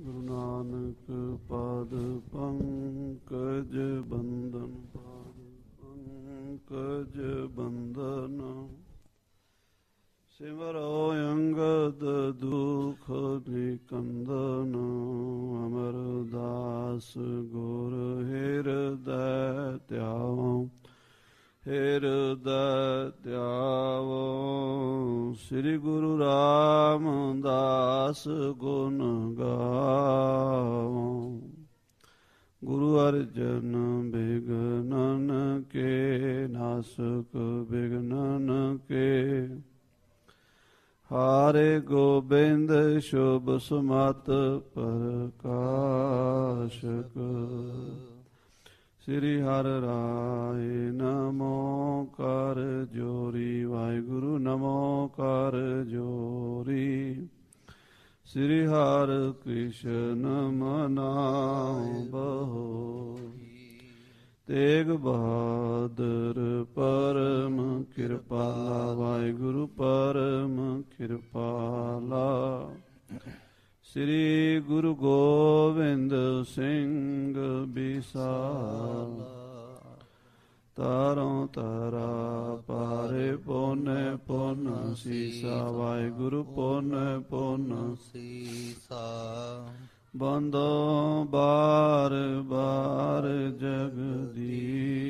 ਗੁਰੂ ਨਾਨਕ ਪਾਦ ਪੰਕਜ ਬੰਦਨ ਪਾਦ ਪੰਕਜ ਬੰਦਨ ਸਿਮਰੋ ਅੰਗਦ ਦੁਖ ਨਿਕੰਦਨ ਅਮਰ ਦਾਸ ਗੁਰ ਹਿਰਦੈ ਧਿਆਵਾਂ ਹਿਰਦੈ ਧਿਆਵੋ ਸ੍ਰੀ ਗੁਰੂ ਰਾਮਦਾਸ ਗੁਣ ਗਾਵੋ ਗੁਰੂ ਅਰਜਨ ਬਿਗਨਨ ਕੇ ਨਾਸਕ ਬਿਗਨਨ ਕੇ ਹਾਰੇ ਗੋਬਿੰਦ ਸ਼ੁਭ ਸੁਮਤ ਪਰਕਾਸ਼ਕ ਸ੍ਰੀ ਹਰ ਰਾਏ ਨਮੋ ਕਰ ਜੋਰੀ ਵਾਹਿਗੁਰੂ ਨਮੋ ਕਰ ਜੋਰੀ ਸ੍ਰੀ ਹਰ ਕ੍ਰਿਸ਼ਨ ਮਨਾਉ ਬਹੁ ਤੇਗ ਬਹਾਦਰ ਪਰਮ ਕਿਰਪਾਲਾ ਵਾਹਿਗੁਰੂ ਪਰਮ ਕਿਰਪਾਲਾ ਸ੍ਰੀ ਗੁਰੂ ਗੋਬਿੰਦ ਸਿੰਘ ਬਿਸਾਲ ਤਾਰੋਂ ਤਾਰਾ ਪਾਰੇ ਪੋਨੇ ਪੋਨ ਸੀਸਾ ਵਾਹਿਗੁਰੂ ਪੋਨੇ ਪੋਨ ਸੀਸਾ ਬੰਦੋ ਬਾਰ ਬਾਰ ਜਗਦੀਸਾ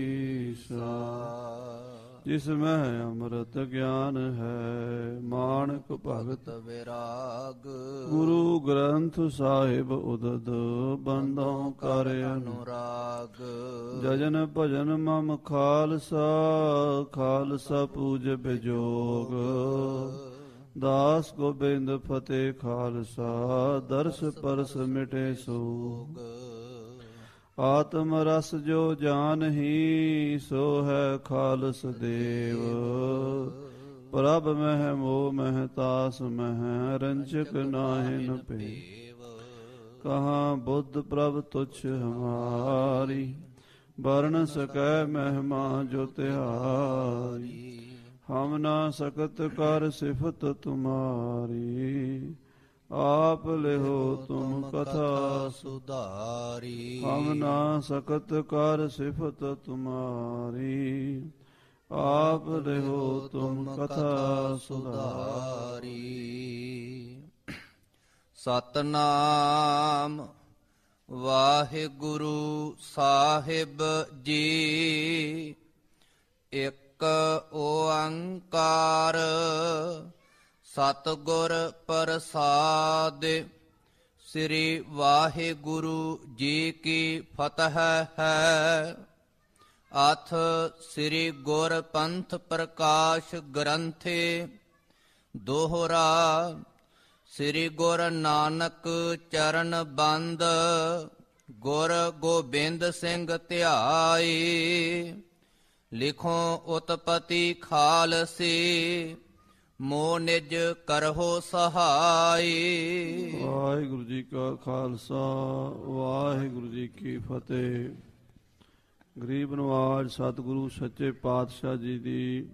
ਜਿਸ ਮਹਿ ਅੰਮ੍ਰਿਤ ਗਿਆਨ ਹੈ ਮਾਨਕ ਭਗਤ ਵਿਰਾਗ ਗੁਰੂ ਗ੍ਰੰਥ ਸਾਹਿਬ ਉਦਦ ਬੰਦੋਂ ਕਰ ਅਨੁਰਾਗ ਜਜਨ ਭਜਨ ਮਮ ਖਾਲਸਾ ਖਾਲਸਾ ਪੂਜ ਬਿਜੋਗ ਦਾਸ ਗੋਬਿੰਦ ਫਤਿਹ ਖਾਲਸਾ ਦਰਸ ਪਰਸ ਮਿਟੇ ਸੋਗ ਆਤਮ ਰਸ ਜੋ ਜਾਣਹੀ ਸੋ ਹੈ ਖਾਲਸ ਦੇਵ ਪ੍ਰਭ ਮਹਿ ਮੋ ਮਹਿ ਤਾਸ ਮਹਿ ਰੰਚਕ ਨਾਹਿਨ ਪੇ ਕਹਾ ਬੁੱਧ ਪ੍ਰਭ ਤੁਛ ਹਮਾਰੀ ਵਰਣ ਸਕੈ ਮਹਿਮਾ ਜੋ ਤਿਹਾਰੀ ਹਮ ਨਾ ਸਕਤ ਕਰ ਸਿਫਤ ਤੁਮਾਰੀ ਆਪ ਲਿਹੋ ਤੁਮ ਕਥਾ ਸੁਧਾਰੀ ਹਮ ਨਾ ਸਕਤ ਕਰ ਸਿਫਤ ਤੁਮਾਰੀ ਆਪ ਲਿਹੋ ਤੁਮ ਕਥਾ ਸੁਧਾਰੀ ਸਤਨਾਮ ਵਾਹਿਗੁਰੂ ਸਾਹਿਬ ਜੀ ਇੱਕ ਓੰਕਾਰ ਸਤਗੁਰ ਪ੍ਰਸਾਦ ਸ੍ਰੀ ਵਾਹਿਗੁਰੂ ਜੀ ਕੀ ਫਤਿਹ ਹੈ ਅਥ ਸ੍ਰੀ ਗੁਰ ਪੰਥ ਪ੍ਰਕਾਸ਼ ਗ੍ਰੰਥੇ ਦੋਹਰਾ ਸ੍ਰੀ ਗੁਰ ਨਾਨਕ ਚਰਨ ਬੰਦ ਗੁਰ ਗੋਬਿੰਦ ਸਿੰਘ ਧਿਆਈ ਲਿਖੋ ਉਤਪਤੀ ਖਾਲਸੀ ਮੋ ਨਿਜ ਕਰਹੋ ਸਹਾਈ ਵਾਹਿਗੁਰੂ ਜੀ ਕਾ ਖਾਲਸਾ ਵਾਹਿਗੁਰੂ ਜੀ ਕੀ ਫਤਿਹ ਗਰੀਬ ਨਵਾਜ ਸਤਿਗੁਰੂ ਸੱਚੇ ਪਾਤਸ਼ਾਹ ਜੀ ਦੀ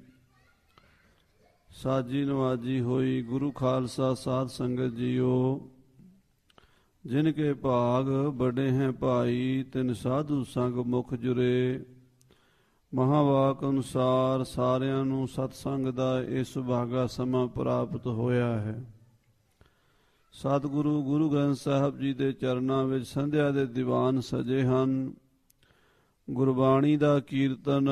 ਸਾਜੀ ਨਵਾਜੀ ਹੋਈ ਗੁਰੂ ਖਾਲਸਾ ਸਾਧ ਸੰਗਤ ਜੀਓ ਜਿਨ ਕੇ ਭਾਗ ਬੜੇ ਹੈ ਭਾਈ ਤਿਨ ਸਾਧੂ ਸੰਗ ਮੁਖ ਜੁਰੇ ਮਹਾਵਾਕ ਅਨੁਸਾਰ ਸਾਰਿਆਂ ਨੂੰ ਸਤਸੰਗ ਦਾ ਇਹ ਸੁਭਾਗਾ ਸਮਾਂ ਪ੍ਰਾਪਤ ਹੋਇਆ ਹੈ ਸਤਿਗੁਰੂ ਗੁਰੂ ਗ੍ਰੰਥ ਸਾਹਿਬ ਜੀ ਦੇ ਚਰਨਾਂ ਵਿੱਚ ਸੰਧਿਆ ਦੇ ਦੀਵਾਨ ਸਜੇ ਹਨ ਗੁਰਬਾਣੀ ਦਾ ਕੀਰਤਨ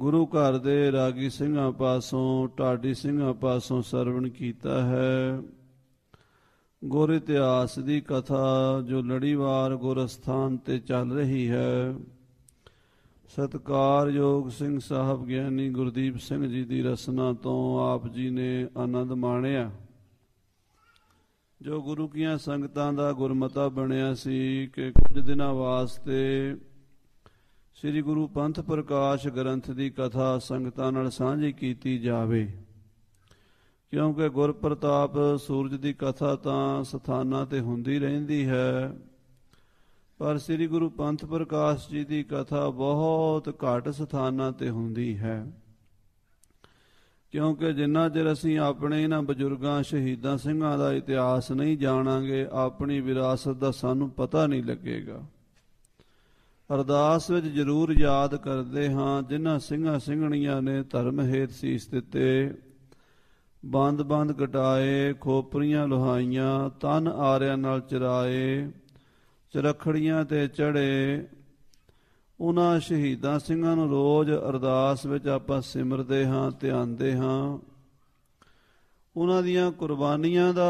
ਗੁਰੂ ਘਰ ਦੇ ਰਾਗੀ ਸਿੰਘਾਂ ਪਾਸੋਂ ਢਾਡੀ ਸਿੰਘਾਂ ਪਾਸੋਂ ਸਰਵਣ ਕੀਤਾ ਹੈ ਗੁਰ ਇਤਿਹਾਸ ਦੀ ਕਥਾ ਜੋ ਲੜੀਵਾਰ ਗੁਰਸਥਾਨ ਤੇ ਚੱਲ ਰਹੀ ਹੈ ਸਤਕਾਰਯੋਗ ਸਿੰਘ ਸਾਹਿਬ ਗਿਆਨੀ ਗੁਰਦੀਪ ਸਿੰਘ ਜੀ ਦੀ ਰਸਨਾ ਤੋਂ ਆਪ ਜੀ ਨੇ ਆਨੰਦ ਮਾਣਿਆ ਜੋ ਗੁਰੂ ਕੀਆਂ ਸੰਗਤਾਂ ਦਾ ਗੁਰਮਤਾ ਬਣਿਆ ਸੀ ਕਿ ਕੁਝ ਦਿਨਾਂ ਵਾਸਤੇ ਸ੍ਰੀ ਗੁਰੂ ਪੰਥ ਪ੍ਰਕਾਸ਼ ਗ੍ਰੰਥ ਦੀ ਕਥਾ ਸੰਗਤਾਂ ਨਾਲ ਸਾਂਝੀ ਕੀਤੀ ਜਾਵੇ ਕਿਉਂਕਿ ਗੁਰਪ੍ਰਤਾਪ ਸੂਰਜ ਦੀ ਕਥਾ ਤਾਂ ਸਥਾਨਾਂ ਤੇ ਹੁੰਦੀ ਰਹਿੰਦੀ ਹੈ ਪਰ ਸ੍ਰੀ ਗੁਰੂ ਪੰਥ ਪ੍ਰਕਾਸ਼ ਜੀ ਦੀ ਕਥਾ ਬਹੁਤ ਘੱਟ ਸਥਾਨਾਂ ਤੇ ਹੁੰਦੀ ਹੈ ਕਿਉਂਕਿ ਜਿੰਨਾ ਚਿਰ ਅਸੀਂ ਆਪਣੇ ਇਹਨਾਂ ਬਜ਼ੁਰਗਾਂ ਸ਼ਹੀਦਾਂ ਸਿੰਘਾਂ ਦਾ ਇਤਿਹਾਸ ਨਹੀਂ ਜਾਣਾਂਗੇ ਆਪਣੀ ਵਿਰਾਸਤ ਦਾ ਸਾਨੂੰ ਪਤਾ ਨਹੀਂ ਲੱਗੇਗਾ ਅਰਦਾਸ ਵਿੱਚ ਜ਼ਰੂਰ ਯਾਦ ਕਰਦੇ ਹਾਂ ਜਿਨ੍ਹਾਂ ਸਿੰਘਾਂ ਸਿੰਘਣੀਆਂ ਨੇ ਧਰਮ ਹੇਤ ਸੀਸ ਦਿੱਤੇ ਬੰਦ ਬੰਦ ਕਟਾਏ ਖੋਪਰੀਆਂ ਲੋਹਾਈਆਂ ਤਨ ਆਰਿਆਂ ਨਾਲ ਚਰਾਏ ਚਰਖੜੀਆਂ ਤੇ ਚੜੇ ਉਹਨਾਂ ਸ਼ਹੀਦਾਂ ਸਿੰਘਾਂ ਨੂੰ ਰੋਜ਼ ਅਰਦਾਸ ਵਿੱਚ ਆਪਾਂ ਸਿਮਰਦੇ ਹਾਂ ਧਿਆਨਦੇ ਹਾਂ ਉਹਨਾਂ ਦੀਆਂ ਕੁਰਬਾਨੀਆਂ ਦਾ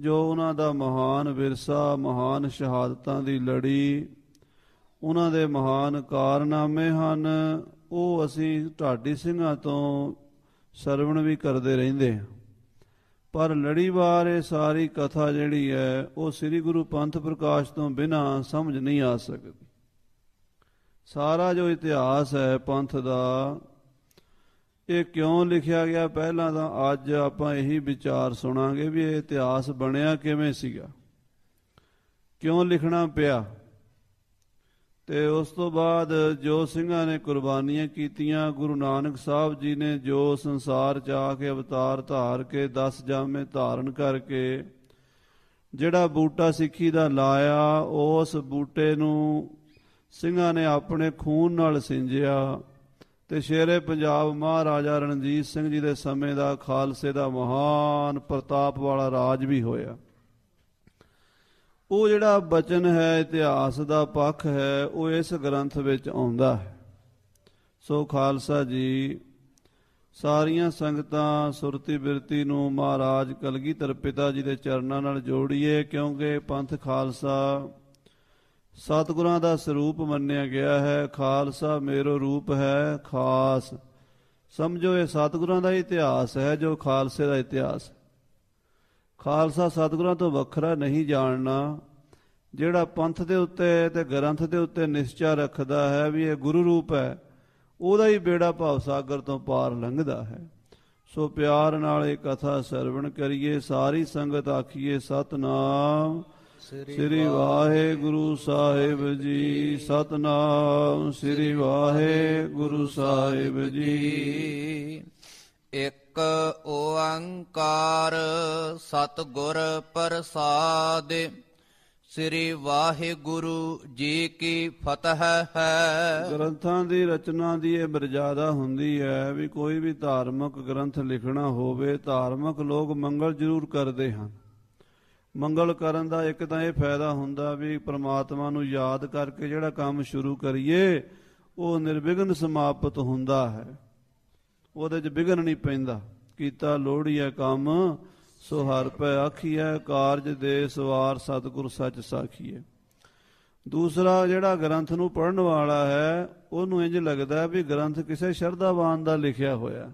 ਜੋ ਉਹਨਾਂ ਦਾ ਮਹਾਨ ਵਿਰਸਾ ਮਹਾਨ ਸ਼ਹਾਦਤਾਂ ਦੀ ਲੜੀ ਉਹਨਾਂ ਦੇ ਮਹਾਨ ਕਾਰਨਾਮੇ ਹਨ ਉਹ ਅਸੀਂ ਢਾਡੀ ਸਿੰਘਾਂ ਤੋਂ ਸਰਵਣ ਵੀ ਕਰਦੇ ਰਹਿੰਦੇ ਹਾਂ ਪਰ ਲੜੀਵਾਰ ਇਹ ਸਾਰੀ ਕਥਾ ਜਿਹੜੀ ਹੈ ਉਹ ਸ੍ਰੀ ਗੁਰੂ ਪੰਥ ਪ੍ਰਕਾਸ਼ ਤੋਂ ਬਿਨਾ ਸਮਝ ਨਹੀਂ ਆ ਸਕਦੀ ਸਾਰਾ ਜੋ ਇਤਿਹਾਸ ਹੈ ਪੰਥ ਦਾ ਇਹ ਕਿਉਂ ਲਿਖਿਆ ਗਿਆ ਪਹਿਲਾਂ ਤਾਂ ਅੱਜ ਆਪਾਂ ਇਹੀ ਵਿਚਾਰ ਸੁਣਾਂਗੇ ਵੀ ਇਹ ਇਤਿਹਾਸ ਬਣਿਆ ਕਿਵੇਂ ਸੀਗਾ ਕਿਉਂ ਲਿਖਣਾ ਪਿਆ ਤੇ ਉਸ ਤੋਂ ਬਾਅਦ ਜੋ ਸਿੰਘਾਂ ਨੇ ਕੁਰਬਾਨੀਆਂ ਕੀਤੀਆਂ ਗੁਰੂ ਨਾਨਕ ਸਾਹਿਬ ਜੀ ਨੇ ਜੋ ਸੰਸਾਰ 'ਚ ਆ ਕੇ ਅਵਤਾਰ ਧਾਰ ਕੇ 10 ਜਾਮੇ ਧਾਰਨ ਕਰਕੇ ਜਿਹੜਾ ਬੂਟਾ ਸਿੱਖੀ ਦਾ ਲਾਇਆ ਉਸ ਬੂਟੇ ਨੂੰ ਸਿੰਘਾਂ ਨੇ ਆਪਣੇ ਖੂਨ ਨਾਲ ਸਿੰਜਿਆ ਤੇ ਸ਼ੇਰੇ ਪੰਜਾਬ ਮਹਾਰਾਜਾ ਰਣਜੀਤ ਸਿੰਘ ਜੀ ਦੇ ਸਮੇਂ ਦਾ ਖਾਲਸੇ ਦਾ ਮਹਾਨ ਪ੍ਰਤਾਪ ਵਾਲਾ ਰਾਜ ਵੀ ਹੋਇਆ ਉਹ ਜਿਹੜਾ ਬਚਨ ਹੈ ਇਤਿਹਾਸ ਦਾ ਪੱਖ ਹੈ ਉਹ ਇਸ ਗ੍ਰੰਥ ਵਿੱਚ ਆਉਂਦਾ ਹੈ ਸੋ ਖਾਲਸਾ ਜੀ ਸਾਰੀਆਂ ਸੰਗਤਾਂ ਸੁਰਤੀ ਬਿਰਤੀ ਨੂੰ ਮਹਾਰਾਜ ਕਲਗੀਧਰ ਪਿਤਾ ਜੀ ਦੇ ਚਰਨਾਂ ਨਾਲ ਜੋੜੀਏ ਕਿਉਂਕਿ ਪੰਥ ਖਾਲਸਾ ਸਤਿਗੁਰਾਂ ਦਾ ਸਰੂਪ ਮੰਨਿਆ ਗਿਆ ਹੈ ਖਾਲਸਾ ਮੇਰੋ ਰੂਪ ਹੈ ਖਾਸ ਸਮਝੋ ਇਹ ਸਤਿਗੁਰਾਂ ਦਾ ਇਤਿਹਾਸ ਹੈ ਜੋ ਖਾਲਸੇ ਦਾ ਇਤਿਹਾਸ ਹੈ ਖਾਲਸਾ ਸਤਿਗੁਰਾਂ ਤੋਂ ਵੱਖਰਾ ਨਹੀਂ ਜਾਣਨਾ ਜਿਹੜਾ ਪੰਥ ਦੇ ਉੱਤੇ ਤੇ ਗ੍ਰੰਥ ਦੇ ਉੱਤੇ ਨਿਸ਼ਚਾ ਰੱਖਦਾ ਹੈ ਵੀ ਇਹ ਗੁਰੂ ਰੂਪ ਹੈ ਉਹਦਾ ਹੀ ਬੇੜਾ ਭਾਵ ਸਾਗਰ ਤੋਂ ਪਾਰ ਲੰਘਦਾ ਹੈ ਸੋ ਪਿਆਰ ਨਾਲ ਇਹ ਕਥਾ ਸਰਵਣ ਕਰੀਏ ਸਾਰੀ ਸੰਗਤ ਆਖੀਏ ਸਤਨਾਮ ਸ੍ਰੀ ਵਾਹਿਗੁਰੂ ਸਾਹਿਬ ਜੀ ਸਤਨਾਮ ਸ੍ਰੀ ਵਾਹਿਗੁਰੂ ਸਾਹਿਬ ਜੀ ਇੱਕ ਇੱਕ ਓੰਕਾਰ ਸਤਿਗੁਰ ਪ੍ਰਸਾਦ ਸ੍ਰੀ ਵਾਹਿਗੁਰੂ ਜੀ ਕੀ ਫਤਿਹ ਹੈ ਗ੍ਰੰਥਾਂ ਦੀ ਰਚਨਾ ਦੀ ਇਹ ਬਰਜਾਦਾ ਹੁੰਦੀ ਹੈ ਵੀ ਕੋਈ ਵੀ ਧਾਰਮਿਕ ਗ੍ਰੰਥ ਲਿਖਣਾ ਹੋਵੇ ਧਾਰਮਿਕ ਲੋਕ ਮੰਗਲ ਜ਼ਰੂਰ ਕਰਦੇ ਹਨ ਮੰਗਲ ਕਰਨ ਦਾ ਇੱਕ ਤਾਂ ਇਹ ਫਾਇਦਾ ਹੁੰਦਾ ਵੀ ਪ੍ਰਮਾਤਮਾ ਨੂੰ ਯਾਦ ਕਰਕੇ ਜਿਹੜਾ ਕੰਮ ਸ਼ੁਰੂ ਕਰੀਏ ਉਹ ਨਿਰਵਿਘਨ ਸਮਾਪਤ ਹੁੰਦਾ ਹੈ ਉਹਦੇ 'ਚ ਵਿਗਨ ਨਹੀਂ ਪੈਂਦਾ ਕੀਤਾ ਲੋੜੀਐ ਕੰਮ ਸੋ ਹਰ ਪੈ ਆਖੀਐ ਕਾਰਜ ਦੇ ਸਵਾਰ ਸਤਿਗੁਰ ਸੱਚ ਸਾਖੀਐ ਦੂਸਰਾ ਜਿਹੜਾ ਗ੍ਰੰਥ ਨੂੰ ਪੜਨ ਵਾਲਾ ਹੈ ਉਹਨੂੰ ਇੰਜ ਲੱਗਦਾ ਵੀ ਗ੍ਰੰਥ ਕਿਸੇ ਸ਼ਰਧਾਵਾਨ ਦਾ ਲਿਖਿਆ ਹੋਇਆ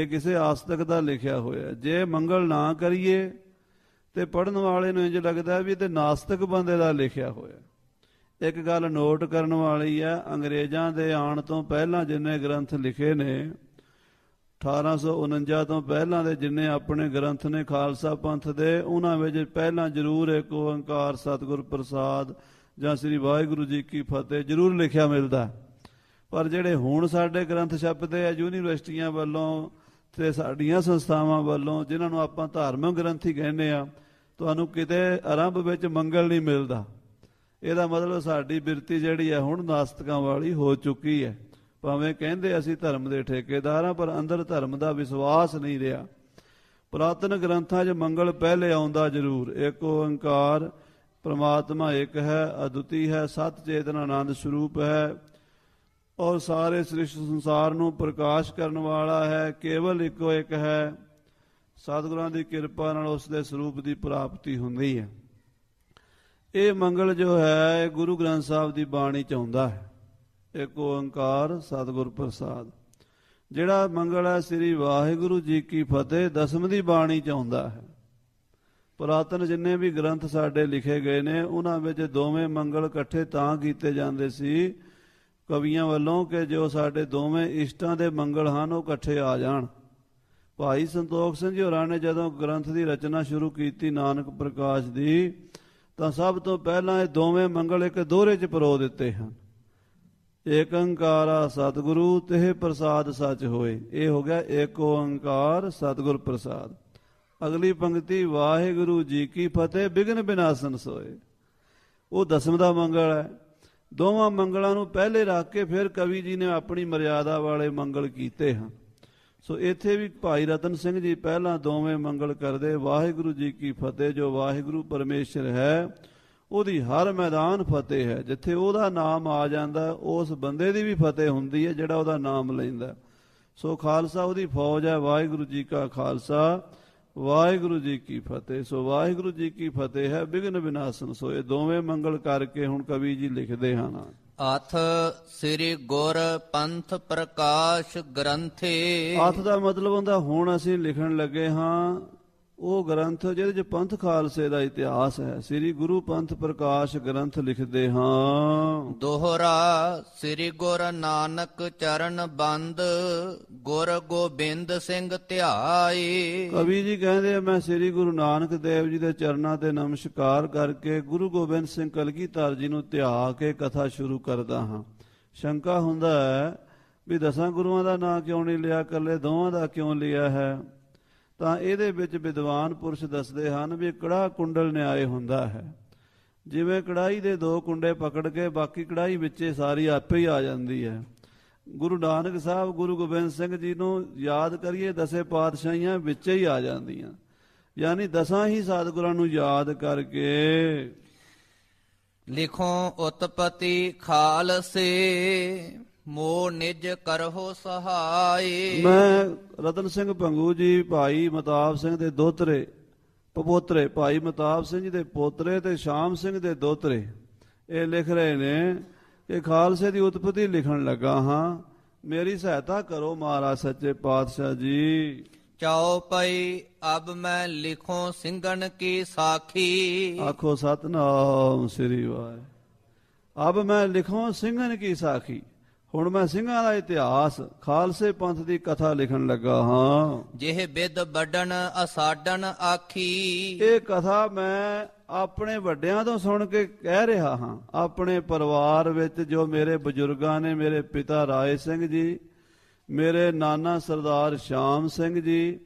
ਇਹ ਕਿਸੇ ਆਸਤਕ ਦਾ ਲਿਖਿਆ ਹੋਇਆ ਜੇ ਮੰਗਲ ਨਾ ਕਰੀਏ ਤੇ ਪੜਨ ਵਾਲੇ ਨੂੰ ਇੰਜ ਲੱਗਦਾ ਵੀ ਇਹ ਤੇ ਨਾਸਤਕ ਬੰਦੇ ਦਾ ਲਿਖਿਆ ਹੋਇਆ ਇੱਕ ਗੱਲ ਨੋਟ ਕਰਨ ਵਾਲੀ ਹੈ ਅੰਗਰੇਜ਼ਾਂ ਦੇ ਆਉਣ ਤੋਂ ਪਹਿਲਾਂ ਜਿੰਨੇ ਗ੍ਰੰਥ ਲਿਖੇ ਨੇ 1849 ਤੋਂ ਪਹਿਲਾਂ ਦੇ ਜਿੰਨੇ ਆਪਣੇ ਗ੍ਰੰਥ ਨੇ ਖਾਲਸਾ ਪੰਥ ਦੇ ਉਹਨਾਂ ਵਿੱਚ ਪਹਿਲਾਂ ਜ਼ਰੂਰ ਇੱਕ ਓੰਕਾਰ ਸਤਿਗੁਰ ਪ੍ਰਸਾਦ ਜਾਂ ਸ੍ਰੀ ਵਾਹਿਗੁਰੂ ਜੀ ਕੀ ਫਤਿਹ ਜ਼ਰੂਰ ਲਿਖਿਆ ਮਿਲਦਾ ਪਰ ਜਿਹੜੇ ਹੁਣ ਸਾਡੇ ਗ੍ਰੰਥ ਛਪਦੇ ਆ ਯੂਨੀਵਰਸਿਟੀਆਂ ਵੱਲੋਂ ਤੇ ਸਾਡੀਆਂ ਸੰਸਥਾਵਾਂ ਵੱਲੋਂ ਜਿਨ੍ਹਾਂ ਨੂੰ ਆਪਾਂ ਧਾਰਮਿਕ ਗ੍ਰੰਥੀ ਕਹਿੰਦੇ ਆ ਤੁਹਾਨੂੰ ਕਿਤੇ ਆਰੰਭ ਵਿੱਚ ਮੰਗਲ ਨਹੀਂ ਮਿਲਦਾ ਇਹਦਾ ਮਤਲਬ ਸਾਡੀ ਬਿਰਤੀ ਜਿਹੜੀ ਹੈ ਹੁਣ ਨਾਸਤਕਾਂ ਵਾਲੀ ਹੋ ਚੁੱਕੀ ਹੈ ਭਾਵੇਂ ਕਹਿੰਦੇ ਅਸੀਂ ਧਰਮ ਦੇ ਠੇਕੇਦਾਰਾਂ ਪਰ ਅੰਦਰ ਧਰਮ ਦਾ ਵਿਸ਼ਵਾਸ ਨਹੀਂ ਰਿਹਾ ਪ੍ਰਾਤਨ ਗ੍ਰੰਥਾਂ 'ਚ ਮੰਗਲ ਪਹਿਲੇ ਆਉਂਦਾ ਜ਼ਰੂਰ ਏਕ ਓੰਕਾਰ ਪ੍ਰਮਾਤਮਾ ਇੱਕ ਹੈ ਅਦੁੱਤੀ ਹੈ ਸਤ ਚੇਤਨ ਆਨੰਦ ਸਰੂਪ ਹੈ ਔਰ ਸਾਰੇ ਸ੍ਰਿਸ਼ਟ ਸੰਸਾਰ ਨੂੰ ਪ੍ਰਕਾਸ਼ ਕਰਨ ਵਾਲਾ ਹੈ ਕੇਵਲ ਇੱਕੋ ਇੱਕ ਹੈ ਸਤਿਗੁਰਾਂ ਦੀ ਕਿਰਪਾ ਨਾਲ ਉਸ ਦੇ ਸਰੂਪ ਦੀ ਪ੍ਰਾਪਤੀ ਹੁੰਦੀ ਹੈ ਇਹ ਮੰਗਲ ਜੋ ਹੈ ਗੁਰੂ ਗ੍ਰੰਥ ਸਾਹਿਬ ਦੀ ਬਾਣੀ ਚ ਆਉਂਦਾ ਹੈ ਇੱਕ ਓੰਕਾਰ ਸਤਿਗੁਰ ਪ੍ਰਸਾਦ ਜਿਹੜਾ ਮੰਗਲ ਹੈ ਸ੍ਰੀ ਵਾਹਿਗੁਰੂ ਜੀ ਕੀ ਫਤਿਹ ਦਸਮ ਦੀ ਬਾਣੀ ਚ ਆਉਂਦਾ ਹੈ ਪੁਰਾਤਨ ਜਿੰਨੇ ਵੀ ਗ੍ਰੰਥ ਸਾਡੇ ਲਿਖੇ ਗਏ ਨੇ ਉਹਨਾਂ ਵਿੱਚ ਦੋਵੇਂ ਮੰਗਲ ਇਕੱਠੇ ਤਾਂ ਕੀਤੇ ਜਾਂਦੇ ਸੀ ਕਵੀਆਂ ਵੱਲੋਂ ਕਿ ਜੋ ਸਾਡੇ ਦੋਵੇਂ ਇਸ਼ਟਾਂ ਦੇ ਮੰਗਲ ਹਨ ਉਹ ਇਕੱਠੇ ਆ ਜਾਣ ਭਾਈ ਸੰਤੋਖ ਸਿੰਘ ਜੀ ਹੋਰਾਂ ਨੇ ਜਦੋਂ ਗ੍ਰੰਥ ਦੀ ਰਚਨਾ ਸ਼ੁਰੂ ਕੀਤੀ ਨਾਨਕ ਪ੍ਰਕਾਸ਼ ਦੀ ਤਾਂ ਸਭ ਤੋਂ ਪਹਿਲਾਂ ਇਹ ਦੋਵੇਂ ਮੰਗਲ ਇੱਕ ਦੋਹਰੇ 'ਚ ਪਰੋ ਦਿੱਤੇ ਹਨ ਏਕ ਓੰਕਾਰ ਸਤਿਗੁਰੂ ਤੇ ਪ੍ਰਸਾਦ ਸੱਚ ਹੋਏ ਇਹ ਹੋ ਗਿਆ ਏਕ ਓੰਕਾਰ ਸਤਿਗੁਰ ਪ੍ਰਸਾਦ ਅਗਲੀ ਪੰਕਤੀ ਵਾਹਿਗੁਰੂ ਜੀ ਕੀ ਫਤਿਹ ਬਿਗਨ ਬਿਨਾਸਨ ਸੋਏ ਉਹ ਦਸਮ ਦਾ ਮੰਗਲ ਹੈ ਦੋਵਾਂ ਮੰਗਲਾਂ ਨੂੰ ਪਹਿਲੇ ਰੱਖ ਕੇ ਫਿਰ ਕਵੀ ਜੀ ਨੇ ਆਪਣੀ ਮਰਿਆਦਾ ਵਾਲੇ ਮੰਗਲ ਕੀਤੇ ਹਨ ਸੋ ਇੱਥੇ ਵੀ ਭਾਈ ਰਤਨ ਸਿੰਘ ਜੀ ਪਹਿਲਾਂ ਦੋਵੇਂ ਮੰਗਲ ਕਰਦੇ ਵਾਹਿਗੁਰੂ ਜੀ ਕੀ ਫਤਿਹ ਜੋ ਵਾਹਿਗੁਰੂ ਪਰਮੇਸ਼ਰ ਹੈ ਉਹਦੀ ਹਰ ਮੈਦਾਨ ਫਤਿਹ ਹੈ ਜਿੱਥੇ ਉਹਦਾ ਨਾਮ ਆ ਜਾਂਦਾ ਉਸ ਬੰਦੇ ਦੀ ਵੀ ਫਤਿਹ ਹੁੰਦੀ ਹੈ ਜਿਹੜਾ ਉਹਦਾ ਨਾਮ ਲੈਂਦਾ ਸੋ ਖਾਲਸਾ ਉਹਦੀ ਫੌਜ ਹੈ ਵਾਹਿਗੁਰੂ ਜੀ ਕਾ ਖਾਲਸਾ ਵਾਹਿਗੁਰੂ ਜੀ ਕੀ ਫਤਿਹ ਸੋ ਵਾਹਿਗੁਰੂ ਜੀ ਕੀ ਫਤਿਹ ਹੈ ਬਿਗਨ ਵਿਨਾਸ਼ਨ ਸੋ ਇਹ ਦੋਵੇਂ ਮੰਗਲ ਕਰਕੇ ਹੁਣ ਕਵੀ ਜੀ ਲਿਖਦੇ ਹਨ ਅਥ ਸ੍ਰੀ ਗੁਰ ਪੰਥ ਪ੍ਰਕਾਸ਼ ਗ੍ਰੰਥੇ ਅਥ ਦਾ ਮਤਲਬ ਹੁੰਦਾ ਹੁਣ ਅਸੀਂ ਲਿਖਣ ਲੱਗੇ ਹਾਂ ਉਹ ਗ੍ਰੰਥ ਜਿਹਦੇ ਚ ਪੰਥ ਖਾਲਸੇ ਦਾ ਇਤਿਹਾਸ ਹੈ ਸ੍ਰੀ ਗੁਰੂ ਪੰਥ ਪ੍ਰਕਾਸ਼ ਗ੍ਰੰਥ ਲਿਖਦੇ ਹਾਂ ਦੋਹਰਾ ਸ੍ਰੀ ਗੁਰ ਨਾਨਕ ਚਰਨ ਬੰਦ ਗੁਰ ਗੋਬਿੰਦ ਸਿੰਘ ਧਿਆਈ ਕਵੀ ਜੀ ਕਹਿੰਦੇ ਮੈਂ ਸ੍ਰੀ ਗੁਰੂ ਨਾਨਕ ਦੇਵ ਜੀ ਦੇ ਚਰਨਾਂ ਤੇ ਨਮਸਕਾਰ ਕਰਕੇ ਗੁਰੂ ਗੋਬਿੰਦ ਸਿੰਘ ਕਲਗੀਧਰ ਜੀ ਨੂੰ ਧਿਆ ਕੇ ਕਥਾ ਸ਼ੁਰੂ ਕਰਦਾ ਹਾਂ ਸ਼ੰਕਾ ਹੁੰਦਾ ਹੈ ਵੀ ਦਸਾਂ ਗੁਰੂਆਂ ਦਾ ਨਾਂ ਕਿਉਂ ਨਹੀਂ ਲਿਆ ਕੱਲੇ ਦੋਵਾਂ ਦਾ ਕਿਉਂ ਲਿਆ ਹੈ ਤਾਂ ਇਹਦੇ ਵਿੱਚ ਵਿਦਵਾਨ ਪੁਰਸ਼ ਦੱਸਦੇ ਹਨ ਵੀ ਕੜਾ ਕੁੰਡਲ ਨਿਆਏ ਹੁੰਦਾ ਹੈ ਜਿਵੇਂ ਕੜਾਈ ਦੇ ਦੋ ਕੁੰਡੇ ਪਕੜ ਕੇ ਬਾਕੀ ਕੜਾਈ ਵਿੱਚੇ ਸਾਰੀ ਆਪੇ ਹੀ ਆ ਜਾਂਦੀ ਹੈ ਗੁਰੂ ਨਾਨਕ ਸਾਹਿਬ ਗੁਰੂ ਗੋਬਿੰਦ ਸਿੰਘ ਜੀ ਨੂੰ ਯਾਦ ਕਰੀਏ ਦਸੇ ਪਾਤਸ਼ਾਹੀਆਂ ਵਿੱਚੇ ਹੀ ਆ ਜਾਂਦੀਆਂ ਯਾਨੀ ਦਸਾਂ ਹੀ ਸਤਿਗੁਰਾਂ ਨੂੰ ਯਾਦ ਕਰਕੇ ਲਿਖੋ ਉਤਪਤੀ ਖਾਲਸੇ ਮੋ ਨਿਜ ਕਰਹੁ ਸਹਾਈ ਮੈਂ ਰਤਨ ਸਿੰਘ ਭੰਗੂ ਜੀ ਭਾਈ ਮਤਾਬ ਸਿੰਘ ਦੇ ਦੋਤਰੇ ਪਪੋਤਰੇ ਭਾਈ ਮਤਾਬ ਸਿੰਘ ਜੀ ਦੇ ਪੋਤਰੇ ਤੇ ਸ਼ਾਮ ਸਿੰਘ ਦੇ ਦੋਤਰੇ ਇਹ ਲਿਖ ਰਹੇ ਨੇ ਕਿ ਖਾਲਸੇ ਦੀ ਉਤਪਤੀ ਲਿਖਣ ਲੱਗਾ ਹਾਂ ਮੇਰੀ ਸਹਾਇਤਾ ਕਰੋ ਮਹਾਰਾਜ ਸੱਚੇ ਪਾਤਸ਼ਾਹ ਜੀ ਚਾਉ ਪਈ ਅਬ ਮੈਂ ਲਿਖੋ ਸਿੰਘਣ ਕੀ ਸਾਖੀ ਆਖੋ ਸਤਨਾਮ ਸ੍ਰੀ ਵਾਹਿ ਅਬ ਮੈਂ ਲਿਖੋ ਸਿੰਘਣ ਕੀ ਸਾਖੀ ਹੁਣ ਮੈਂ ਸਿੰਘਾਂ ਦਾ ਇਤਿਹਾਸ ਖਾਲਸੇ ਪੰਥ ਦੀ ਕਥਾ ਲਿਖਣ ਲੱਗਾ ਹਾਂ ਜਿਹ ਬਿਦ ਵੱਡਣ ਅਸਾਡਣ ਆਖੀ ਇਹ ਕਥਾ ਮੈਂ ਆਪਣੇ ਵੱਡਿਆਂ ਤੋਂ ਸੁਣ ਕੇ ਕਹਿ ਰਿਹਾ ਹਾਂ ਆਪਣੇ ਪਰਿਵਾਰ ਵਿੱਚ ਜੋ ਮੇਰੇ ਬਜ਼ੁਰਗਾਂ ਨੇ ਮੇਰੇ ਪਿਤਾ ਰਾਏ ਸਿੰਘ ਜੀ ਮੇਰੇ ਨਾਨਾ ਸਰਦਾਰ ਸ਼ਾਮ ਸਿੰਘ ਜੀ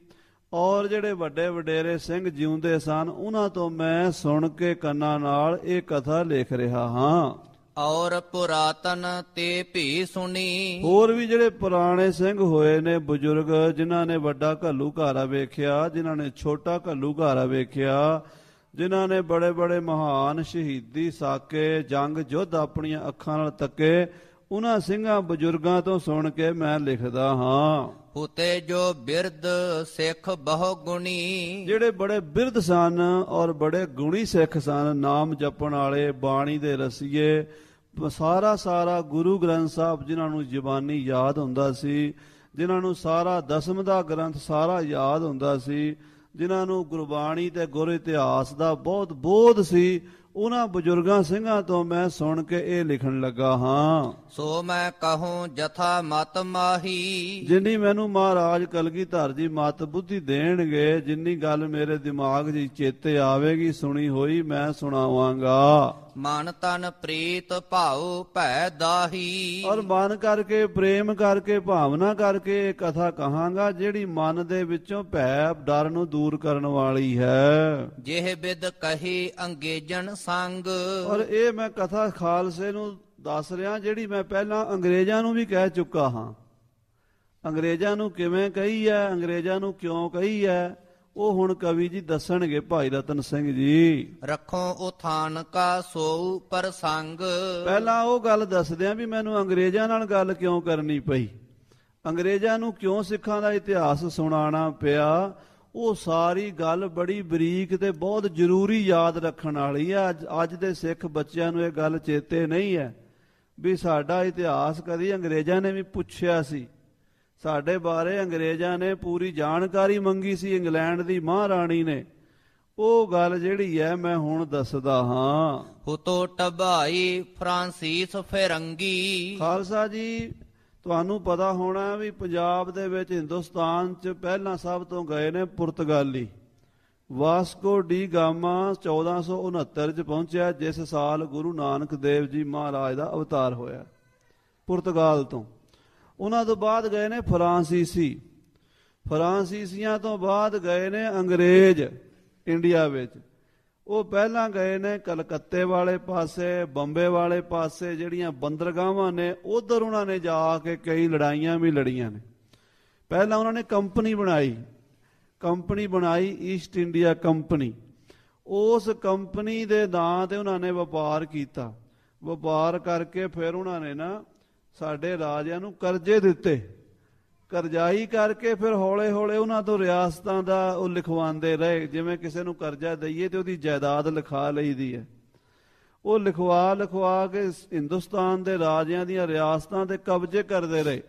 ਔਰ ਜਿਹੜੇ ਵੱਡੇ ਵਡੇਰੇ ਸਿੰਘ ਜਿਉਂਦੇ ਸਨ ਉਹਨਾਂ ਤੋਂ ਮੈਂ ਸੁਣ ਕੇ ਕੰਨਾਂ ਨਾਲ ਇਹ ਕਥਾ ਲਿਖ ਰਿਹਾ ਹਾਂ ਔਰ ਪੁਰਾਤਨ ਤੇ ਭੀ ਸੁਣੀ ਹੋਰ ਵੀ ਜਿਹੜੇ ਪੁਰਾਣੇ ਸਿੰਘ ਹੋਏ ਨੇ ਬਜ਼ੁਰਗ ਜਿਨ੍ਹਾਂ ਨੇ ਵੱਡਾ ਘੱਲੂ ਘਾਰਾ ਵੇਖਿਆ ਜਿਨ੍ਹਾਂ ਨੇ ਛੋਟਾ ਘੱਲੂ ਘਾਰਾ ਵੇਖਿਆ ਜਿਨ੍ਹਾਂ ਨੇ ਬੜੇ ਬੜੇ ਮਹਾਨ ਸ਼ਹੀਦੀ ਸਾਕੇ ਜੰਗ ਜੁੱਧ ਆਪਣੀਆਂ ਅੱਖਾਂ ਨਾਲ ਤੱਕੇ ਉਹਨਾਂ ਸਿੰਘਾਂ ਬਜ਼ੁਰਗਾਂ ਤੋਂ ਸੁਣ ਕੇ ਮੈਂ ਲਿਖਦਾ ਹਾਂ ਹੁਤੇ ਜੋ ਬਿਰਦ ਸਿੱਖ ਬਹੁ ਗੁਣੀ ਜਿਹੜੇ ਬੜੇ ਬਿਰਦ ਸਨ ਔਰ ਬੜੇ ਗੁਣੀ ਸਿੱਖ ਸਨ ਨਾਮ ਜਪਣ ਵਾਲੇ ਬਾਣੀ ਦੇ ਰਸੀਏ ਸਾਰਾ ਸਾਰਾ ਗੁਰੂ ਗ੍ਰੰਥ ਸਾਹਿਬ ਜਿਨ੍ਹਾਂ ਨੂੰ ਜ਼ਬਾਨੀ ਯਾਦ ਹੁੰਦਾ ਸੀ ਜਿਨ੍ਹਾਂ ਨੂੰ ਸਾਰਾ ਦਸਮ ਦਾ ਗ੍ਰੰਥ ਸਾਰਾ ਯਾਦ ਹੁੰਦਾ ਸੀ ਜਿਨ੍ਹਾਂ ਨੂੰ ਗੁਰਬਾਣੀ ਤੇ ਗੁਰ ਇਤਿਹਾਸ ਦਾ ਬਹੁਤ ਬੋਧ ਸੀ ਉਹਨਾਂ ਬਜ਼ੁਰਗਾਂ ਸਿੰਘਾਂ ਤੋਂ ਮੈਂ ਸੁਣ ਕੇ ਇਹ ਲਿਖਣ ਲੱਗਾ ਹਾਂ ਸੋ ਮੈਂ ਕਹੂੰ ਜਥਾ ਮਤ ਮਾਹੀ ਜਿੰਨੀ ਮੈਨੂੰ ਮਹਾਰਾਜ ਕਲਗੀਧਰ ਜੀ ਮਤ ਬੁੱਧੀ ਦੇਣਗੇ ਜਿੰਨੀ ਗੱਲ ਮੇਰੇ ਦਿਮਾਗ 'ਚ ਚੇਤੇ ਆਵੇਗੀ ਸੁਣੀ ਹੋਈ ਮੈਂ ਸੁਣਾਵਾਂਗਾ ਮਨ ਤਨ ਪ੍ਰੀਤ ਭਾਉ ਭੈ ਦਾਹੀ ਔਰ ਮਨ ਕਰਕੇ ਪ੍ਰੇਮ ਕਰਕੇ ਭਾਵਨਾ ਕਰਕੇ ਇਹ ਕਥਾ ਕਹਾਂਗਾ ਜਿਹੜੀ ਮਨ ਦੇ ਵਿੱਚੋਂ ਭੈ ਡਰ ਨੂੰ ਦੂਰ ਕਰਨ ਵਾਲੀ ਹੈ ਜਿਹ ਬਿਦ ਕਹੀ ਅੰਗੇਜਨ ਸੰਗ ਔਰ ਇਹ ਮੈਂ ਕਥਾ ਖਾਲਸੇ ਨੂੰ ਦੱਸ ਰਿਹਾ ਜਿਹੜੀ ਮੈਂ ਪਹਿਲਾਂ ਅੰਗਰੇਜ਼ਾਂ ਨੂੰ ਵੀ ਕਹਿ ਚੁੱਕਾ ਹਾਂ ਅੰਗਰੇਜ਼ਾਂ ਨੂੰ ਕਿਵੇਂ ਕਹੀ ਹੈ ਅੰਗਰੇਜ਼ਾਂ ਨੂੰ ਕਿਉਂ ਕਹੀ ਹੈ ਉਹ ਹੁਣ ਕਵੀ ਜੀ ਦੱਸਣਗੇ ਭਾਈ ਰਤਨ ਸਿੰਘ ਜੀ ਰੱਖੋ ਉਹ ਥਾਨ ਕਾ ਸੋਉ ਪ੍ਰਸੰਗ ਪਹਿਲਾਂ ਉਹ ਗੱਲ ਦੱਸਦੇ ਆ ਵੀ ਮੈਨੂੰ ਅੰਗਰੇਜ਼ਾਂ ਨਾਲ ਗੱਲ ਕਿਉਂ ਕਰਨੀ ਪਈ ਅੰਗਰੇਜ਼ਾਂ ਨੂੰ ਕਿਉਂ ਸਿੱਖਾਂ ਦਾ ਇਤਿਹਾਸ ਸੁਣਾਉਣਾ ਪਿਆ ਉਹ ਸਾਰੀ ਗੱਲ ਬੜੀ ਬਰੀਕ ਤੇ ਬਹੁਤ ਜ਼ਰੂਰੀ ਯਾਦ ਰੱਖਣ ਵਾਲੀ ਆ ਅੱਜ ਦੇ ਸਿੱਖ ਬੱਚਿਆਂ ਨੂੰ ਇਹ ਗੱਲ ਚੇਤੇ ਨਹੀਂ ਹੈ ਵੀ ਸਾਡਾ ਇਤਿਹਾਸ ਕਦੀ ਅੰਗਰੇਜ਼ਾਂ ਨੇ ਵੀ ਪੁੱਛਿਆ ਸੀ ਸਾਡੇ ਬਾਰੇ ਅੰਗਰੇਜ਼ਾਂ ਨੇ ਪੂਰੀ ਜਾਣਕਾਰੀ ਮੰਗੀ ਸੀ ਇੰਗਲੈਂਡ ਦੀ ਮਹਾਰਾਣੀ ਨੇ ਉਹ ਗੱਲ ਜਿਹੜੀ ਹੈ ਮੈਂ ਹੁਣ ਦੱਸਦਾ ਹਾਂ ਹੁਤੋ ਟਬਾਈ ਫਰਾਂਸੀਸ ਫੇਰੰਗੀ ਖਾਲਸਾ ਜੀ ਤੁਹਾਨੂੰ ਪਤਾ ਹੋਣਾ ਵੀ ਪੰਜਾਬ ਦੇ ਵਿੱਚ ਹਿੰਦੁਸਤਾਨ 'ਚ ਪਹਿਲਾਂ ਸਭ ਤੋਂ ਗਏ ਨੇ ਪੁਰਤਗਾਲੀ ਵਾਸਕੋ ਡੀ ਗਾਮਾ 1469 'ਚ ਪਹੁੰਚਿਆ ਜਿਸ ਸਾਲ ਗੁਰੂ ਨਾਨਕ ਦੇਵ ਜੀ ਮਹਾਰਾਜ ਦਾ ਅਵਤਾਰ ਹੋਇਆ ਪੁਰਤਗਾਲ ਤੋਂ ਉਹਨਾਂ ਤੋਂ ਬਾਅਦ ਗਏ ਨੇ ਫਰਾਂਸੀਸੀ ਫਰਾਂਸੀਸੀਆਂ ਤੋਂ ਬਾਅਦ ਗਏ ਨੇ ਅੰਗਰੇਜ਼ ਇੰਡੀਆ ਵਿੱਚ ਉਹ ਪਹਿਲਾਂ ਗਏ ਨੇ ਕਲਕੱਤੇ ਵਾਲੇ ਪਾਸੇ ਬੰਬੇ ਵਾਲੇ ਪਾਸੇ ਜਿਹੜੀਆਂ ਬੰਦਰਗਾਹਾਂ ਨੇ ਉਧਰ ਉਹਨਾਂ ਨੇ ਜਾ ਕੇ ਕਈ ਲੜਾਈਆਂ ਵੀ ਲੜੀਆਂ ਨੇ ਪਹਿਲਾਂ ਉਹਨਾਂ ਨੇ ਕੰਪਨੀ ਬਣਾਈ ਕੰਪਨੀ ਬਣਾਈ ਈਸਟ ਇੰਡੀਆ ਕੰਪਨੀ ਉਸ ਕੰਪਨੀ ਦੇ ਨਾਂ ਤੇ ਉਹਨਾਂ ਨੇ ਵਪਾਰ ਕੀਤਾ ਵਪਾਰ ਕਰਕੇ ਫਿਰ ਉਹਨਾਂ ਨੇ ਨਾ ਸਾਡੇ ਰਾਜਿਆਂ ਨੂੰ ਕਰਜ਼ੇ ਦਿੱਤੇ ਕਰਜ਼ਾਈ ਕਰਕੇ ਫਿਰ ਹੌਲੇ-ਹੌਲੇ ਉਹਨਾਂ ਤੋਂ ਰਿਆਸਤਾਂ ਦਾ ਉਹ ਲਿਖਵਾਉਂਦੇ ਰਹੇ ਜਿਵੇਂ ਕਿਸੇ ਨੂੰ ਕਰਜ਼ਾ ਦਈਏ ਤੇ ਉਹਦੀ ਜਾਇਦਾਦ ਲਿਖਾ ਲਈਦੀ ਹੈ ਉਹ ਲਿਖਵਾ ਲਿਖਵਾ ਕੇ ਹਿੰਦੁਸਤਾਨ ਦੇ ਰਾਜਿਆਂ ਦੀਆਂ ਰਿਆਸਤਾਂ ਤੇ ਕਬਜ਼ੇ ਕਰਦੇ ਰਹੇ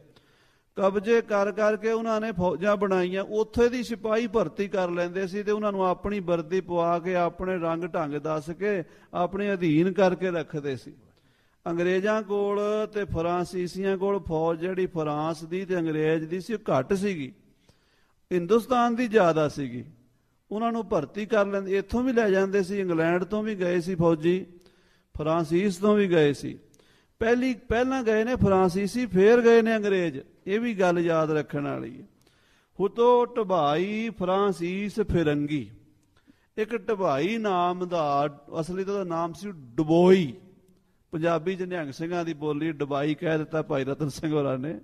ਕਬਜ਼ੇ ਕਰ ਕਰਕੇ ਉਹਨਾਂ ਨੇ ਫੌਜਾਂ ਬਣਾਈਆਂ ਉੱਥੇ ਦੀ ਸਿਪਾਹੀ ਭਰਤੀ ਕਰ ਲੈਂਦੇ ਸੀ ਤੇ ਉਹਨਾਂ ਨੂੰ ਆਪਣੀ ਵਰਦੀ ਪਵਾ ਕੇ ਆਪਣੇ ਰੰਗ ਢੰਗ ਦੱਸ ਕੇ ਆਪਣੇ ਅਧੀਨ ਕਰਕੇ ਰੱਖਦੇ ਸੀ ਅੰਗਰੇਜ਼ਾਂ ਕੋਲ ਤੇ ਫਰਾਂਸੀਸੀਆਂ ਕੋਲ ਫੌਜ ਜਿਹੜੀ ਫਰਾਂਸ ਦੀ ਤੇ ਅੰਗਰੇਜ਼ ਦੀ ਸੀ ਘੱਟ ਸੀਗੀ ਹਿੰਦੁਸਤਾਨ ਦੀ ਜ਼ਿਆਦਾ ਸੀਗੀ ਉਹਨਾਂ ਨੂੰ ਭਰਤੀ ਕਰ ਲੈਂਦੇ ਇੱਥੋਂ ਵੀ ਲੈ ਜਾਂਦੇ ਸੀ ਇੰਗਲੈਂਡ ਤੋਂ ਵੀ ਗਏ ਸੀ ਫੌਜੀ ਫਰਾਂਸੀਸ ਤੋਂ ਵੀ ਗਏ ਸੀ ਪਹਿਲੀ ਪਹਿਲਾਂ ਗਏ ਨੇ ਫਰਾਂਸੀਸੀ ਫੇਰ ਗਏ ਨੇ ਅੰਗਰੇਜ਼ ਇਹ ਵੀ ਗੱਲ ਯਾਦ ਰੱਖਣ ਵਾਲੀ ਹੈ ਹੁਤੋ ਟਭਾਈ ਫਰਾਂਸੀਸ ਫਿਰੰਗੀ ਇੱਕ ਟਭਾਈ ਨਾਮ ਦਾ ਅਸਲੀ ਤਾਂ ਨਾਮ ਸੀ ਡਬੋਈ ਪੰਜਾਬੀ ਚ ਨਿਹੰਗ ਸਿੰਘਾਂ ਦੀ ਬੋਲੀ ਡਬਾਈ ਕਹਿ ਦਿੱਤਾ ਭਾਈ ਰਤਨ ਸਿੰਘ ਹੋਰਾਂ ਨੇ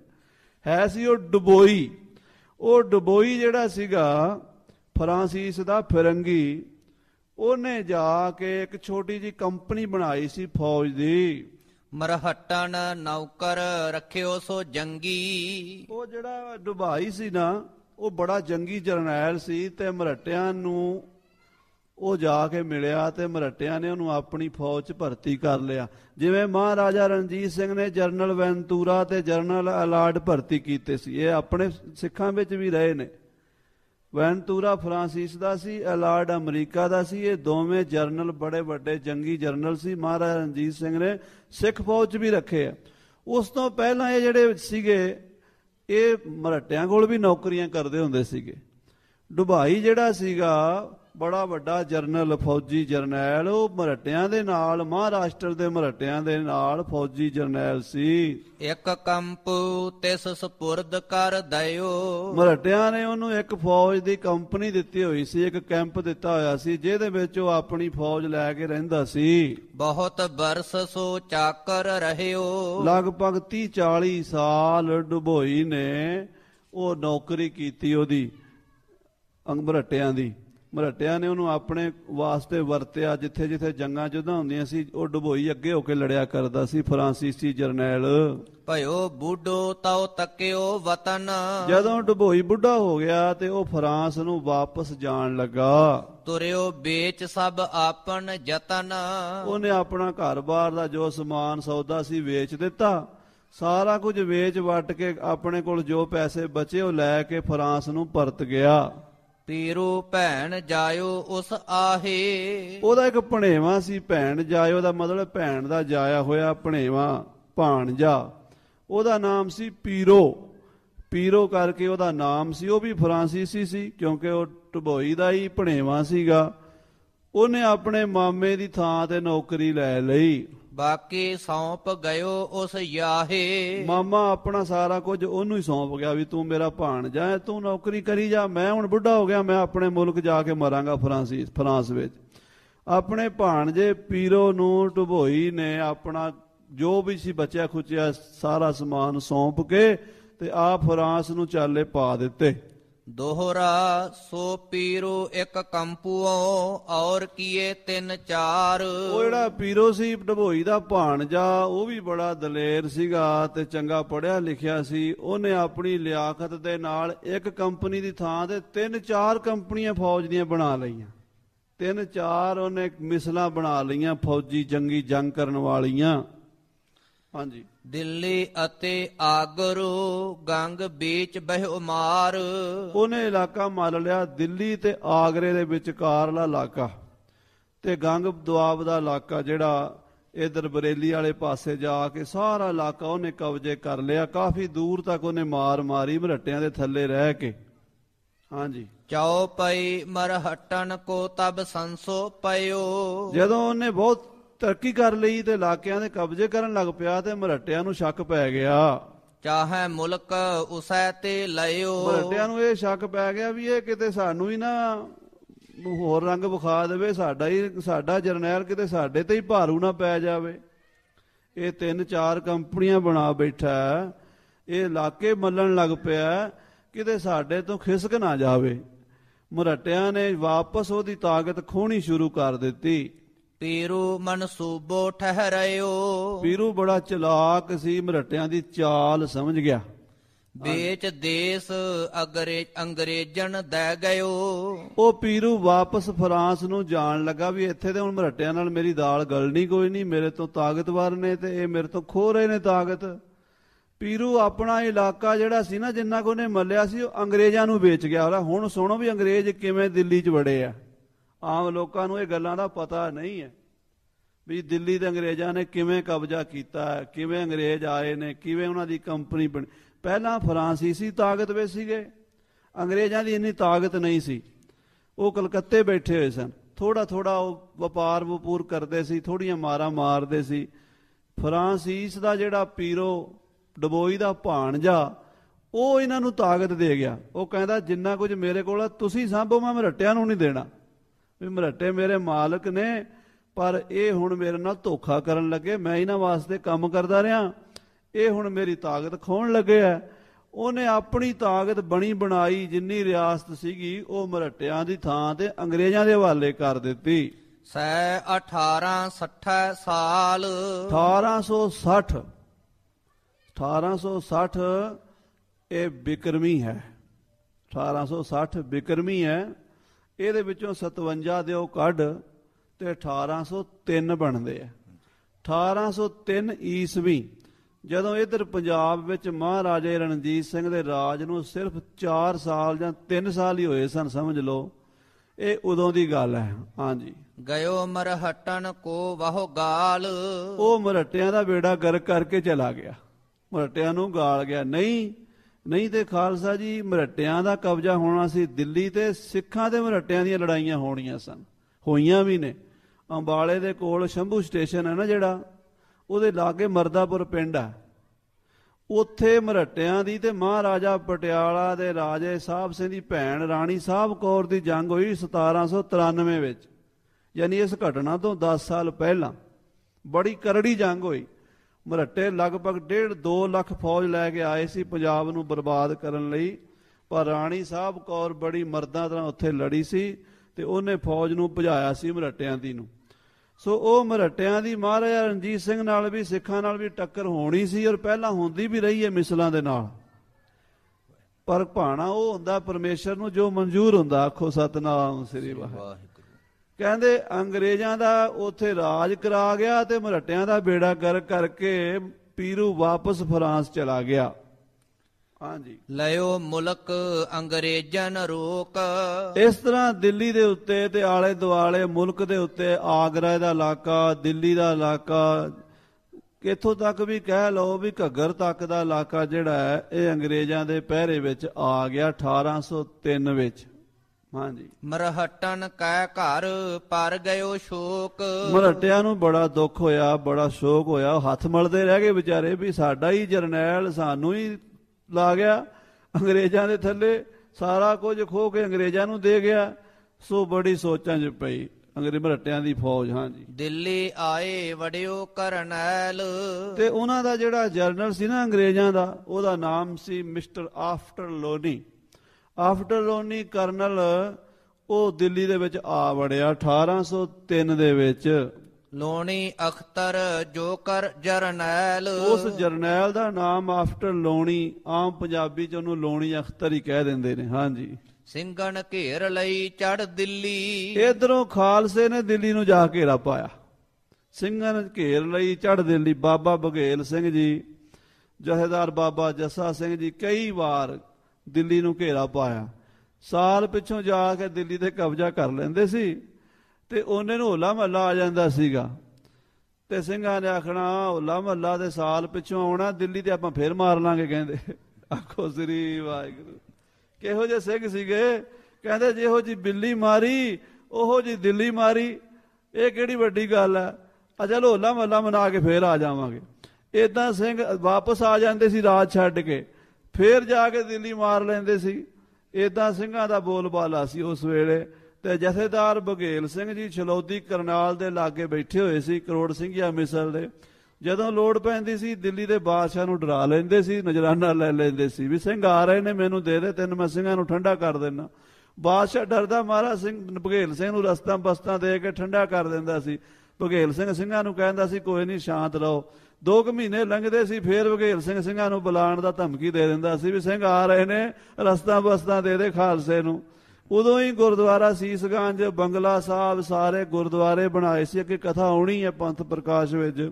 ਹੈ ਸੀ ਉਹ ਡਬੋਈ ਉਹ ਡਬੋਈ ਜਿਹੜਾ ਸੀਗਾ ਫਰਾਂਸੀਸ ਦਾ ਫਿਰੰਗੀ ਉਹਨੇ ਜਾ ਕੇ ਇੱਕ ਛੋਟੀ ਜੀ ਕੰਪਨੀ ਬਣਾਈ ਸੀ ਫੌਜ ਦੀ ਮਰਹਟਣ ਨੌਕਰ ਰੱਖਿਓ ਸੋ ਜੰਗੀ ਉਹ ਜਿਹੜਾ ਡੁਬਾਈ ਸੀ ਨਾ ਉਹ ਬੜਾ ਜੰਗੀ ਜਰਨੈਲ ਸੀ ਤੇ ਮਰਟਿਆਂ ਨੂੰ ਉਹ ਜਾ ਕੇ ਮਿਲਿਆ ਤੇ ਮਰਟਿਆਂ ਨੇ ਉਹਨੂੰ ਆਪਣੀ ਫੌਜ 'ਚ ਭਰਤੀ ਕਰ ਲਿਆ ਜਿਵੇਂ ਮਹਾਰਾਜਾ ਰਣਜੀਤ ਸਿੰਘ ਨੇ ਜਰਨਲ ਵੈਂਤੂਰਾ ਤੇ ਜਰਨਲ ਅਲਾਰਡ ਭਰਤੀ ਕੀਤੇ ਸੀ ਇਹ ਆਪਣੇ ਸਿੱਖਾਂ ਵਿੱਚ ਵੀ ਰਹੇ ਨੇ ਵੈਂਤੂਰਾ ਫਰਾਂਸਿਸ ਦਾ ਸੀ ਅਲਾਰਡ ਅਮਰੀਕਾ ਦਾ ਸੀ ਇਹ ਦੋਵੇਂ ਜਰਨਲ ਬੜੇ ਵੱਡੇ ਜੰਗੀ ਜਰਨਲ ਸੀ ਮਹਾਰਾਜਾ ਰਣਜੀਤ ਸਿੰਘ ਨੇ ਸਿੱਖ ਫੌਜ 'ਚ ਵੀ ਰੱਖੇ ਆ ਉਸ ਤੋਂ ਪਹਿਲਾਂ ਇਹ ਜਿਹੜੇ ਸੀਗੇ ਇਹ ਮਰਟਿਆਂ ਕੋਲ ਵੀ ਨੌਕਰੀਆਂ ਕਰਦੇ ਹੁੰਦੇ ਸੀਗੇ ਡੁਬਾਈ ਜਿਹੜਾ ਸੀਗਾ ਬੜਾ ਵੱਡਾ ਜਰਨਲ ਫੌਜੀ ਜਰਨੈਲ ਉਹ ਮਰਟਿਆਂ ਦੇ ਨਾਲ ਮਹਾਰਾਸ਼ਟਰ ਦੇ ਮਰਟਿਆਂ ਦੇ ਨਾਲ ਫੌਜੀ ਜਰਨੈਲ ਸੀ ਇੱਕ ਕੰਪ ਤਿਸ ਸਪੁਰਦ ਕਰ ਦਇਓ ਮਰਟਿਆਂ ਨੇ ਉਹਨੂੰ ਇੱਕ ਫੌਜ ਦੀ ਕੰਪਨੀ ਦਿੱਤੀ ਹੋਈ ਸੀ ਇੱਕ ਕੈਂਪ ਦਿੱਤਾ ਹੋਇਆ ਸੀ ਜਿਹਦੇ ਵਿੱਚ ਉਹ ਆਪਣੀ ਫੌਜ ਲੈ ਕੇ ਰਹਿੰਦਾ ਸੀ ਬਹੁਤ ਬਰਸ ਸੋ ਚਾਕਰ ਰਹਿਓ ਲਗਭਗ 30 40 ਸਾਲ ਡੁਬੋਈ ਨੇ ਉਹ ਨੌਕਰੀ ਕੀਤੀ ਉਹਦੀ ਅੰਗਮਰਟਿਆਂ ਦੀ ਮਰਟਿਆਂ ਨੇ ਉਹਨੂੰ ਆਪਣੇ ਵਾਸਤੇ ਵਰਤਿਆ ਜਿੱਥੇ ਜਿੱਥੇ ਜੰਗਾਂ ਜੁਦਾਂ ਹੁੰਦੀਆਂ ਸੀ ਉਹ ਡਬੋਈ ਅੱਗੇ ਹੋ ਕੇ ਲੜਿਆ ਕਰਦਾ ਸੀ ਫਰਾਂਸੀਸੀ ਜਰਨੈਲ ਭਇਓ ਬੁੱਢੋ ਤਉ ਤੱਕਿਓ ਵਤਨ ਜਦੋਂ ਡਬੋਈ ਬੁੱਢਾ ਹੋ ਗਿਆ ਤੇ ਉਹ ਫਰਾਂਸ ਨੂੰ ਵਾਪਸ ਜਾਣ ਲੱਗਾ ਤੁਰਿਓ ਵੇਚ ਸਭ ਆਪਨ ਯਤਨ ਉਹਨੇ ਆਪਣਾ ਘਰ-ਬਾਰ ਦਾ ਜੋ ਸਮਾਨ ਸੌਦਾ ਸੀ ਵੇਚ ਦਿੱਤਾ ਸਾਰਾ ਕੁਝ ਵੇਚ ਵਟ ਕੇ ਆਪਣੇ ਕੋਲ ਜੋ ਪੈਸੇ ਬਚੇ ਉਹ ਲੈ ਕੇ ਫਰਾਂਸ ਨੂੰ ਪਰਤ ਗਿਆ ਪੀਰੂ ਭੈਣ ਜਾਇਓ ਉਸ ਆਹੇ ਉਹਦਾ ਇੱਕ ਭਣੇਵਾ ਸੀ ਭੈਣ ਜਾਇਓ ਦਾ ਮਤਲਬ ਭੈਣ ਦਾ ਜਾਇਆ ਹੋਇਆ ਭਣੇਵਾ ਭਾਣਜਾ ਉਹਦਾ ਨਾਮ ਸੀ ਪੀਰੋ ਪੀਰੋ ਕਰਕੇ ਉਹਦਾ ਨਾਮ ਸੀ ਉਹ ਵੀ ਫਰਾਂਸੀਸੀ ਸੀ ਕਿਉਂਕਿ ਉਹ ਟਬੋਈ ਦਾ ਹੀ ਭਣੇਵਾ ਸੀਗਾ ਉਹਨੇ ਆਪਣੇ ਮਾਮੇ ਦੀ ਥਾਂ ਤੇ ਨੌਕਰੀ ਲੈ ਲਈ ਬਾਕੀ ਸੌਂਪ ਗਇਓ ਉਸ ਯਾਹੇ ਮਾਮਾ ਆਪਣਾ ਸਾਰਾ ਕੁਝ ਉਹਨੂੰ ਹੀ ਸੌਂਪ ਗਿਆ ਵੀ ਤੂੰ ਮੇਰਾ ਭਾਣ ਜਾਏ ਤੂੰ ਨੌਕਰੀ ਕਰੀ ਜਾ ਮੈਂ ਹੁਣ ਬੁੱਢਾ ਹੋ ਗਿਆ ਮੈਂ ਆਪਣੇ ਮੁਲਕ ਜਾ ਕੇ ਮਰਾਂਗਾ ਫਰਾਂਸੀਸ ਫਰਾਂਸ ਵਿੱਚ ਆਪਣੇ ਭਾਣ ਜੇ ਪੀਰੋ ਨੂੰ ਟੁਭੋਈ ਨੇ ਆਪਣਾ ਜੋ ਵੀ ਸੀ ਬਚਿਆ ਖੁਚਿਆ ਸਾਰਾ ਸਮਾਨ ਸੌਂਪ ਕੇ ਤੇ ਆ ਫਰਾਂਸ ਨੂੰ ਚਾਲੇ ਪਾ ਦਿੱਤੇ ਦੋਹਰਾ ਸੋ ਪੀਰੋ ਇੱਕ ਕੰਪੂਓ ਔਰ ਕੀਏ ਤਿੰਨ ਚਾਰ ਉਹ ਜਿਹੜਾ ਪੀਰੋ ਸੀ ਡਭੋਈ ਦਾ ਭਾਣਜਾ ਉਹ ਵੀ ਬੜਾ ਦਲੇਰ ਸੀਗਾ ਤੇ ਚੰਗਾ ਪੜਿਆ ਲਿਖਿਆ ਸੀ ਉਹਨੇ ਆਪਣੀ ਲਿਆਕਤ ਦੇ ਨਾਲ ਇੱਕ ਕੰਪਨੀ ਦੀ ਥਾਂ ਤੇ ਤਿੰਨ ਚਾਰ ਕੰਪਨੀਆਂ ਫੌਜ ਦੀਆਂ ਬਣਾ ਲਈਆਂ ਤਿੰਨ ਚਾਰ ਉਹਨੇ ਮਿਸਲਾਂ ਬਣਾ ਲਈਆਂ ਫੌਜੀ ਜੰਗੀ ਜੰਗ ਕਰਨ ਵਾਲੀਆਂ ਹਾਂਜੀ ਦਿੱਲੀ ਅਤੇ ਆਗਰੋ ਗੰਗ ਵਿੱਚ ਬਹਿ ਉਮਾਰ ਉਹਨੇ ਇਲਾਕਾ ਮਾਲ ਲਿਆ ਦਿੱਲੀ ਤੇ ਆਗਰੇ ਦੇ ਵਿਚਕਾਰਲਾ ਇਲਾਕਾ ਤੇ ਗੰਗ ਦੁਆਬ ਦਾ ਇਲਾਕਾ ਜਿਹੜਾ ਇਧਰ ਬਰੇਲੀ ਵਾਲੇ ਪਾਸੇ ਜਾ ਕੇ ਸਾਰਾ ਇਲਾਕਾ ਉਹਨੇ ਕਬਜ਼ੇ ਕਰ ਲਿਆ ਕਾਫੀ ਦੂਰ ਤੱਕ ਉਹਨੇ ਮਾਰ ਮਾਰੀ ਮਰਟਿਆਂ ਦੇ ਥੱਲੇ ਰਹਿ ਕੇ ਹਾਂਜੀ ਚਾਉ ਪਈ ਮਰਹਟਣ ਕੋ ਤਬ ਸੰਸੋ ਪਇਓ ਜਦੋਂ ਉਹਨੇ ਬਹੁਤ ਤਰੱਕੀ ਕਰ ਲਈ ਤੇ ਇਲਾਕਿਆਂ ਦੇ ਕਬਜ਼ੇ ਕਰਨ ਲੱਗ ਪਿਆ ਤੇ ਮਰਟਿਆਂ ਨੂੰ ਸ਼ੱਕ ਪੈ ਗਿਆ ਚਾਹੇ ਮੁਲਕ ਉਸੈ ਤੇ ਲਇਓ ਮਰਟਿਆਂ ਨੂੰ ਇਹ ਸ਼ੱਕ ਪੈ ਗਿਆ ਵੀ ਇਹ ਕਿਤੇ ਸਾਨੂੰ ਹੀ ਨਾ ਹੋਰ ਰੰਗ ਵਿਖਾ ਦੇਵੇ ਸਾਡਾ ਹੀ ਸਾਡਾ ਜਰਨੈਲ ਕਿਤੇ ਸਾਡੇ ਤੇ ਹੀ ਭਾਰੂ ਨਾ ਪੈ ਜਾਵੇ ਇਹ ਤਿੰਨ ਚਾਰ ਕੰਪਨੀਆਂ ਬਣਾ ਬੈਠਾ ਇਹ ਇਲਾਕੇ ਮੱਲਣ ਲੱਗ ਪਿਆ ਕਿਤੇ ਸਾਡੇ ਤੋਂ ਖਿਸਕ ਨਾ ਜਾਵੇ ਮਰਟਿਆਂ ਨੇ ਵਾਪਸ ਉਹਦੀ ਤਾਕਤ ਖੋਣੀ ਸ਼ੁਰੂ ਕਰ ਦਿੱਤੀ ਪੀਰੂ ਮਨ ਸੂਬੋ ਠਹਿਰਾਇਓ ਪੀਰੂ ਬੜਾ ਚਲਾਕ ਸੀ ਮਰਟਿਆਂ ਦੀ ਚਾਲ ਸਮਝ ਗਿਆ ਵੇਚ ਦੇਸ ਅਗਰੇ ਅੰਗਰੇਜ਼ਨ ਦੇ ਗਇਓ ਉਹ ਪੀਰੂ ਵਾਪਸ ਫਰਾਂਸ ਨੂੰ ਜਾਣ ਲੱਗਾ ਵੀ ਇੱਥੇ ਤੇ ਹੁਣ ਮਰਟਿਆਂ ਨਾਲ ਮੇਰੀ ਦਾਲ ਗਲਣੀ ਕੋਈ ਨਹੀਂ ਮੇਰੇ ਤੋਂ ਤਾਕਤਵਰ ਨੇ ਤੇ ਇਹ ਮੇਰੇ ਤੋਂ ਖੋ ਰਹੇ ਨੇ ਤਾਕਤ ਪੀਰੂ ਆਪਣਾ ਇਲਾਕਾ ਜਿਹੜਾ ਸੀ ਨਾ ਜਿੰਨਾ ਕੋ ਨੇ ਮੱਲਿਆ ਸੀ ਉਹ ਅੰਗਰੇਜ਼ਾਂ ਨੂੰ ਵੇਚ ਗਿਆ ਹੁਣ ਸੁਣੋ ਵੀ ਅੰਗਰੇਜ਼ ਕਿਵੇਂ ਦਿੱਲੀ 'ਚ ਵੜੇ ਆ ਆਮ ਲੋਕਾਂ ਨੂੰ ਇਹ ਗੱਲਾਂ ਦਾ ਪਤਾ ਨਹੀਂ ਹੈ ਵੀ ਦਿੱਲੀ ਦੇ ਅੰਗਰੇਜ਼ਾਂ ਨੇ ਕਿਵੇਂ ਕਬਜ਼ਾ ਕੀਤਾ ਕਿਵੇਂ ਅੰਗਰੇਜ਼ ਆਏ ਨੇ ਕਿਵੇਂ ਉਹਨਾਂ ਦੀ ਕੰਪਨੀ ਬਣੀ ਪਹਿਲਾਂ ਫਰਾਂਸੀਸੀ ਤਾਕਤ ਵਿੱਚ ਸੀਗੇ ਅੰਗਰੇਜ਼ਾਂ ਦੀ ਇੰਨੀ ਤਾਕਤ ਨਹੀਂ ਸੀ ਉਹ ਕਲਕੱਤੇ ਬੈਠੇ ਹੋਏ ਸਨ ਥੋੜਾ ਥੋੜਾ ਉਹ ਵਪਾਰ ਵਪੂਰ ਕਰਦੇ ਸੀ ਥੋੜੀਆਂ ਮਾਰਾ ਮਾਰਦੇ ਸੀ ਫਰਾਂਸੀਸ ਦਾ ਜਿਹੜਾ ਪੀਰੋ ਡਬੋਈ ਦਾ ਭਾਣਜਾ ਉਹ ਇਹਨਾਂ ਨੂੰ ਤਾਕਤ ਦੇ ਗਿਆ ਉਹ ਕਹਿੰਦਾ ਜਿੰਨਾ ਕੁਝ ਮੇਰੇ ਕੋਲ ਆ ਤੁਸੀਂ ਸਾਂਭੋ ਮੈਂ ਰੱਟਿਆਂ ਨੂੰ ਨਹੀਂ ਦੇਣਾ ਵੀ ਮਰਟੇ ਮੇਰੇ ਮਾਲਕ ਨੇ ਪਰ ਇਹ ਹੁਣ ਮੇਰੇ ਨਾਲ ਧੋਖਾ ਕਰਨ ਲੱਗੇ ਮੈਂ ਇਹਨਾਂ ਵਾਸਤੇ ਕੰਮ ਕਰਦਾ ਰਿਹਾ ਇਹ ਹੁਣ ਮੇਰੀ ਤਾਕਤ ਖੋਣ ਲੱਗੇ ਆ ਉਹਨੇ ਆਪਣੀ ਤਾਕਤ ਬਣੀ ਬਣਾਈ ਜਿੰਨੀ ਰਿਆਸਤ ਸੀਗੀ ਉਹ ਮਰਟਿਆਂ ਦੀ ਥਾਂ ਤੇ ਅੰਗਰੇਜ਼ਾਂ ਦੇ ਹਵਾਲੇ ਕਰ ਦਿੱਤੀ ਸੈ 1860 ਸਾਲ 1860 1860 ਇਹ ਬਿਕਰਮੀ ਹੈ 1860 ਬਿਕਰਮੀ ਹੈ ਇਹਦੇ ਵਿੱਚੋਂ 57 ਦਿਓ ਕੱਢ ਤੇ 1803 ਬਣਦੇ ਆ 1803 ਈਸਵੀ ਜਦੋਂ ਇਧਰ ਪੰਜਾਬ ਵਿੱਚ ਮਹਾਰਾਜਾ ਰਣਜੀਤ ਸਿੰਘ ਦੇ ਰਾਜ ਨੂੰ ਸਿਰਫ 4 ਸਾਲ ਜਾਂ 3 ਸਾਲ ਹੀ ਹੋਏ ਸਨ ਸਮਝ ਲਓ ਇਹ ਉਦੋਂ ਦੀ ਗੱਲ ਹੈ ਹਾਂਜੀ ਗਇਓ ਮਰਹਟਣ ਕੋ ਵਹੋ ਗਾਲ ਉਹ ਮਰਟਿਆਂ ਦਾ ਬੇੜਾ ਗਰ ਕਰਕੇ ਚਲਾ ਗਿਆ ਮਰਟਿਆਂ ਨੂੰ ਗਾਲ ਗਿਆ ਨਹੀਂ ਨਹੀਂ ਤੇ ਖਾਲਸਾ ਜੀ ਮਰਟਿਆਂ ਦਾ ਕਬਜ਼ਾ ਹੋਣਾ ਸੀ ਦਿੱਲੀ ਤੇ ਸਿੱਖਾਂ ਦੇ ਮਰਟਿਆਂ ਦੀਆਂ ਲੜਾਈਆਂ ਹੋਣੀਆਂ ਸਨ ਹੋਈਆਂ ਵੀ ਨੇ ਅੰਬਾਲੇ ਦੇ ਕੋਲ ਸ਼ੰਭੂ ਸਟੇਸ਼ਨ ਹੈ ਨਾ ਜਿਹੜਾ ਉਹਦੇ ਲਾਗੇ ਮਰਦਾਪੁਰ ਪਿੰਡ ਆ ਉੱਥੇ ਮਰਟਿਆਂ ਦੀ ਤੇ ਮਹਾਰਾਜਾ ਪਟਿਆਲਾ ਦੇ ਰਾਜੇ ਸਾਹਿਬ ਸਿੰਘ ਦੀ ਭੈਣ ਰਾਣੀ ਸਾਹਿਬ ਕੌਰ ਦੀ ਜੰਗ ਹੋਈ 1793 ਵਿੱਚ ਯਾਨੀ ਇਸ ਘਟਨਾ ਤੋਂ 10 ਸਾਲ ਪਹਿਲਾਂ ਬੜੀ ਕਰੜੀ ਜੰਗ ਹੋਈ ਮਰੱਟੇ ਲਗਭਗ 1.5 2 ਲੱਖ ਫੌਜ ਲੈ ਕੇ ਆਏ ਸੀ ਪੰਜਾਬ ਨੂੰ ਬਰਬਾਦ ਕਰਨ ਲਈ ਪਰ ਰਾਣੀ ਸਾਹਿਬ ਕੌਰ ਬੜੀ ਮਰਦਾਂ ਤਰ੍ਹਾਂ ਉੱਥੇ ਲੜੀ ਸੀ ਤੇ ਉਹਨੇ ਫੌਜ ਨੂੰ ਭਜਾਇਆ ਸੀ ਮਰੱਟਿਆਂ ਦੀ ਨੂੰ ਸੋ ਉਹ ਮਰੱਟਿਆਂ ਦੀ ਮਹਾਰਾਜਾ ਰਣਜੀਤ ਸਿੰਘ ਨਾਲ ਵੀ ਸਿੱਖਾਂ ਨਾਲ ਵੀ ਟੱਕਰ ਹੋਣੀ ਸੀ ਔਰ ਪਹਿਲਾਂ ਹੁੰਦੀ ਵੀ ਰਹੀ ਹੈ ਮਿਸਲਾਂ ਦੇ ਨਾਲ ਪਰ ਭਾਣਾ ਉਹ ਹੁੰਦਾ ਪਰਮੇਸ਼ਰ ਨੂੰ ਜੋ ਮਨਜ਼ੂਰ ਹੁੰਦਾ ਆਖੋ ਸਤਨਾਮ ਸ੍ਰੀ ਵਾਹਿਗੁਰੂ ਕਹਿੰਦੇ ਅੰਗਰੇਜ਼ਾਂ ਦਾ ਉੱਥੇ ਰਾਜ ਕਰਾ ਗਿਆ ਤੇ ਮਰਟਿਆਂ ਦਾ ਬੇੜਾ ਕਰ ਕਰਕੇ ਪੀਰੂ ਵਾਪਸ ਫਰਾਂਸ ਚਲਾ ਗਿਆ ਹਾਂਜੀ ਲਿਓ ਮੁਲਕ ਅੰਗਰੇਜ਼ਨ ਰੋਕ ਇਸ ਤਰ੍ਹਾਂ ਦਿੱਲੀ ਦੇ ਉੱਤੇ ਤੇ ਆਲੇ ਦੁਆਲੇ ਮੁਲਕ ਦੇ ਉੱਤੇ ਆਗਰਾ ਦਾ ਇਲਾਕਾ ਦਿੱਲੀ ਦਾ ਇਲਾਕਾ ਕਿੱਥੋਂ ਤੱਕ ਵੀ ਕਹਿ ਲਓ ਵੀ ਘੱਗਰ ਤੱਕ ਦਾ ਇਲਾਕਾ ਜਿਹੜਾ ਹੈ ਇਹ ਅੰਗਰੇਜ਼ਾਂ ਦੇ ਪਹਿਰੇ ਵਿੱਚ ਆ ਗਿਆ 1803 ਵਿੱਚ ਹਾਂਜੀ ਮਰਹਟਨ ਕੈ ਘਰ ਪਰ ਗਇਓ ਸ਼ੋਕ ਮਰਹਟਿਆਂ ਨੂੰ ਬੜਾ ਦੁੱਖ ਹੋਇਆ ਬੜਾ ਸ਼ੋਕ ਹੋਇਆ ਹੱਥ ਮਲਦੇ ਰਹਿ ਗਏ ਵਿਚਾਰੇ ਵੀ ਸਾਡਾ ਹੀ ਜਰਨੈਲ ਸਾਨੂੰ ਹੀ ਲਾ ਗਿਆ ਅੰਗਰੇਜ਼ਾਂ ਦੇ ਥੱਲੇ ਸਾਰਾ ਕੁਝ ਖੋ ਕੇ ਅੰਗਰੇਜ਼ਾਂ ਨੂੰ ਦੇ ਗਿਆ ਸੋ ਬੜੀ ਸੋਚਾਂ 'ਚ ਪਈ ਅੰਗਰੇਜ਼ ਮਰਟਿਆਂ ਦੀ ਫੌਜ ਹਾਂਜੀ ਦਿੱਲੀ ਆਏ ਵੜਿਓ ਕਰਨੈਲ ਤੇ ਉਹਨਾਂ ਦਾ ਜਿਹੜਾ ਜਰਨਲ ਸੀ ਨਾ ਅੰਗਰੇਜ਼ਾਂ ਦਾ ਉਹਦਾ ਨਾਮ ਸੀ mister Ochterlony Ochterlony colonel ਉਹ ਦਿੱਲੀ ਦੇ ਵਿੱਚ ਆ ਵੜਿਆ 1803 ਦੇ ਵਿੱਚ ਲੋਣੀ ਅਖਤਰ ਜੋਕਰ ਜਰਨੈਲ ਉਸ ਜਰਨੈਲ ਦਾ ਨਾਮ ਆਫਟਰ ਲੋਣੀ ਆਮ ਪੰਜਾਬੀ ਚ ਉਹਨੂੰ ਲੋਣੀ ਅਖਤਰ ਹੀ ਕਹਿ ਦਿੰਦੇ ਨੇ ਹਾਂਜੀ ਸਿੰਘਣ ਘੇਰ ਲਈ ਚੜ ਦਿੱਲੀ ਇਧਰੋਂ ਖਾਲਸੇ ਨੇ ਦਿੱਲੀ ਨੂੰ ਜਾ ਘੇਰਾ ਪਾਇਆ ਸਿੰਘਣ ਘੇਰ ਲਈ ਚੜ ਦਿੱਲੀ ਬਾਬਾ ਬਗੇਲ ਸਿੰਘ ਜੀ ਜਹੇਦਾਰ ਬਾਬਾ ਜੱਸਾ ਸਿੰਘ ਜੀ ਕਈ ਵਾਰ ਦਿੱਲੀ ਨੂੰ ਘੇਰਾ ਪਾਇਆ ਸਾਲ ਪਿੱਛੋਂ ਜਾ ਕੇ ਦਿੱਲੀ ਤੇ ਕਬਜ਼ਾ ਕਰ ਲੈਂਦੇ ਸੀ ਤੇ ਉਹਨੇ ਨੂੰ ਹੋਲਾ ਮਹੱਲਾ ਆ ਜਾਂਦਾ ਸੀਗਾ ਤੇ ਸਿੰਘਾਂ ਨੇ ਆਖਣਾ ਹੋਲਾ ਮਹੱਲਾ ਦੇ ਸਾਲ ਪਿੱਛੋਂ ਆਉਣਾ ਦਿੱਲੀ ਤੇ ਆਪਾਂ ਫੇਰ ਮਾਰ ਲਾਂਗੇ ਕਹਿੰਦੇ ਆਖੋ ਸ੍ਰੀ ਵਾਹਿਗੁਰੂ ਕਿਹੋ ਜਿਹੇ ਸਿੰਘ ਸੀਗੇ ਕਹਿੰਦੇ ਜਿਹੋ ਜੀ ਬਿੱਲੀ ਮਾਰੀ ਉਹੋ ਜੀ ਦਿੱਲੀ ਮਾਰੀ ਇਹ ਕਿਹੜੀ ਵੱਡੀ ਗੱਲ ਆ ਅਜਾ ਹੋਲਾ ਮਹੱਲਾ ਮਨਾ ਕੇ ਫੇਰ ਆ ਜਾਵਾਂਗੇ ਇਦਾਂ ਸਿੰਘ ਵਾਪਸ ਆ ਜਾਂਦੇ ਸੀ ਰਾਜ ਛੱਡ ਕੇ ਫੇਰ ਜਾ ਕੇ ਦਿੱਲੀ ਮਾਰ ਲੈਂਦੇ ਸੀ ਇਦਾਂ ਸਿੰਘਾਂ ਦਾ ਬੋਲਬਾਲਾ ਸੀ ਉਸ ਵੇਲੇ ਤੇ ਜਥੇਦਾਰ ਬਗੇਲ ਸਿੰਘ ਜੀ ਛਲੋਦੀ ਕਰਨਾਲ ਦੇ ਲਾਗੇ ਬੈਠੇ ਹੋਏ ਸੀ ਕਰੋੜ ਸਿੰਘ ਜੀ ਮਿਸਲ ਦੇ ਜਦੋਂ ਲੋੜ ਪੈਂਦੀ ਸੀ ਦਿੱਲੀ ਦੇ ਬਾਦਸ਼ਾਹ ਨੂੰ ਡਰਾ ਲੈਂਦੇ ਸੀ ਨਜਰਾਨਾ ਲੈ ਲੈਂਦੇ ਸੀ ਵੀ ਸਿੰਘ ਆ ਰਹੇ ਨੇ ਮੈਨੂੰ ਦੇ ਦੇ ਤੈਨੂੰ ਮੈਂ ਸਿੰਘਾਂ ਨੂੰ ਠੰਡਾ ਕਰ ਦੇਣਾ ਬਾਦਸ਼ਾਹ ਡਰਦਾ ਮਹਾਰਾ ਸਿੰਘ ਬਗੇਲ ਸਿੰਘ ਨੂੰ ਰਸਤਾ ਬਸਤਾ ਦੇ ਕੇ ਠੰਡਾ ਕਰ ਦਿੰਦਾ ਸੀ ਬਗੇਲ ਸਿੰਘ ਸਿੰਘਾਂ ਨੂੰ ਕਹਿੰਦਾ ਸੀ ਕੋਈ ਨਹੀਂ ਸ਼ਾਂਤ ਰਹੋ ਦੋ ਕੁ ਮਹੀਨੇ ਲੰਘਦੇ ਸੀ ਫੇਰ ਵਗੇਰ ਸਿੰਘ ਸਿੰਘਾਂ ਨੂੰ ਬੁਲਾਉਣ ਦਾ ਧਮਕੀ ਦੇ ਦਿੰਦਾ ਸੀ ਵੀ ਸਿੰਘ ਆ ਰਹੇ ਨੇ ਰਸਤਾ ਬਸਤਾ ਦੇ ਦੇ ਖਾਲਸੇ ਨੂੰ ਉਦੋਂ ਹੀ ਗੁਰਦੁਆਰਾ ਸੀਸਗੰਜ ਬੰਗਲਾ ਸਾਹਿਬ ਸਾਰੇ ਗੁਰਦੁਆਰੇ ਬਣਾਏ ਸੀ ਅੱਗੇ ਕਥਾ ਆਉਣੀ ਹੈ ਪੰਥ ਪ੍ਰਕਾਸ਼ ਵਿੱਚ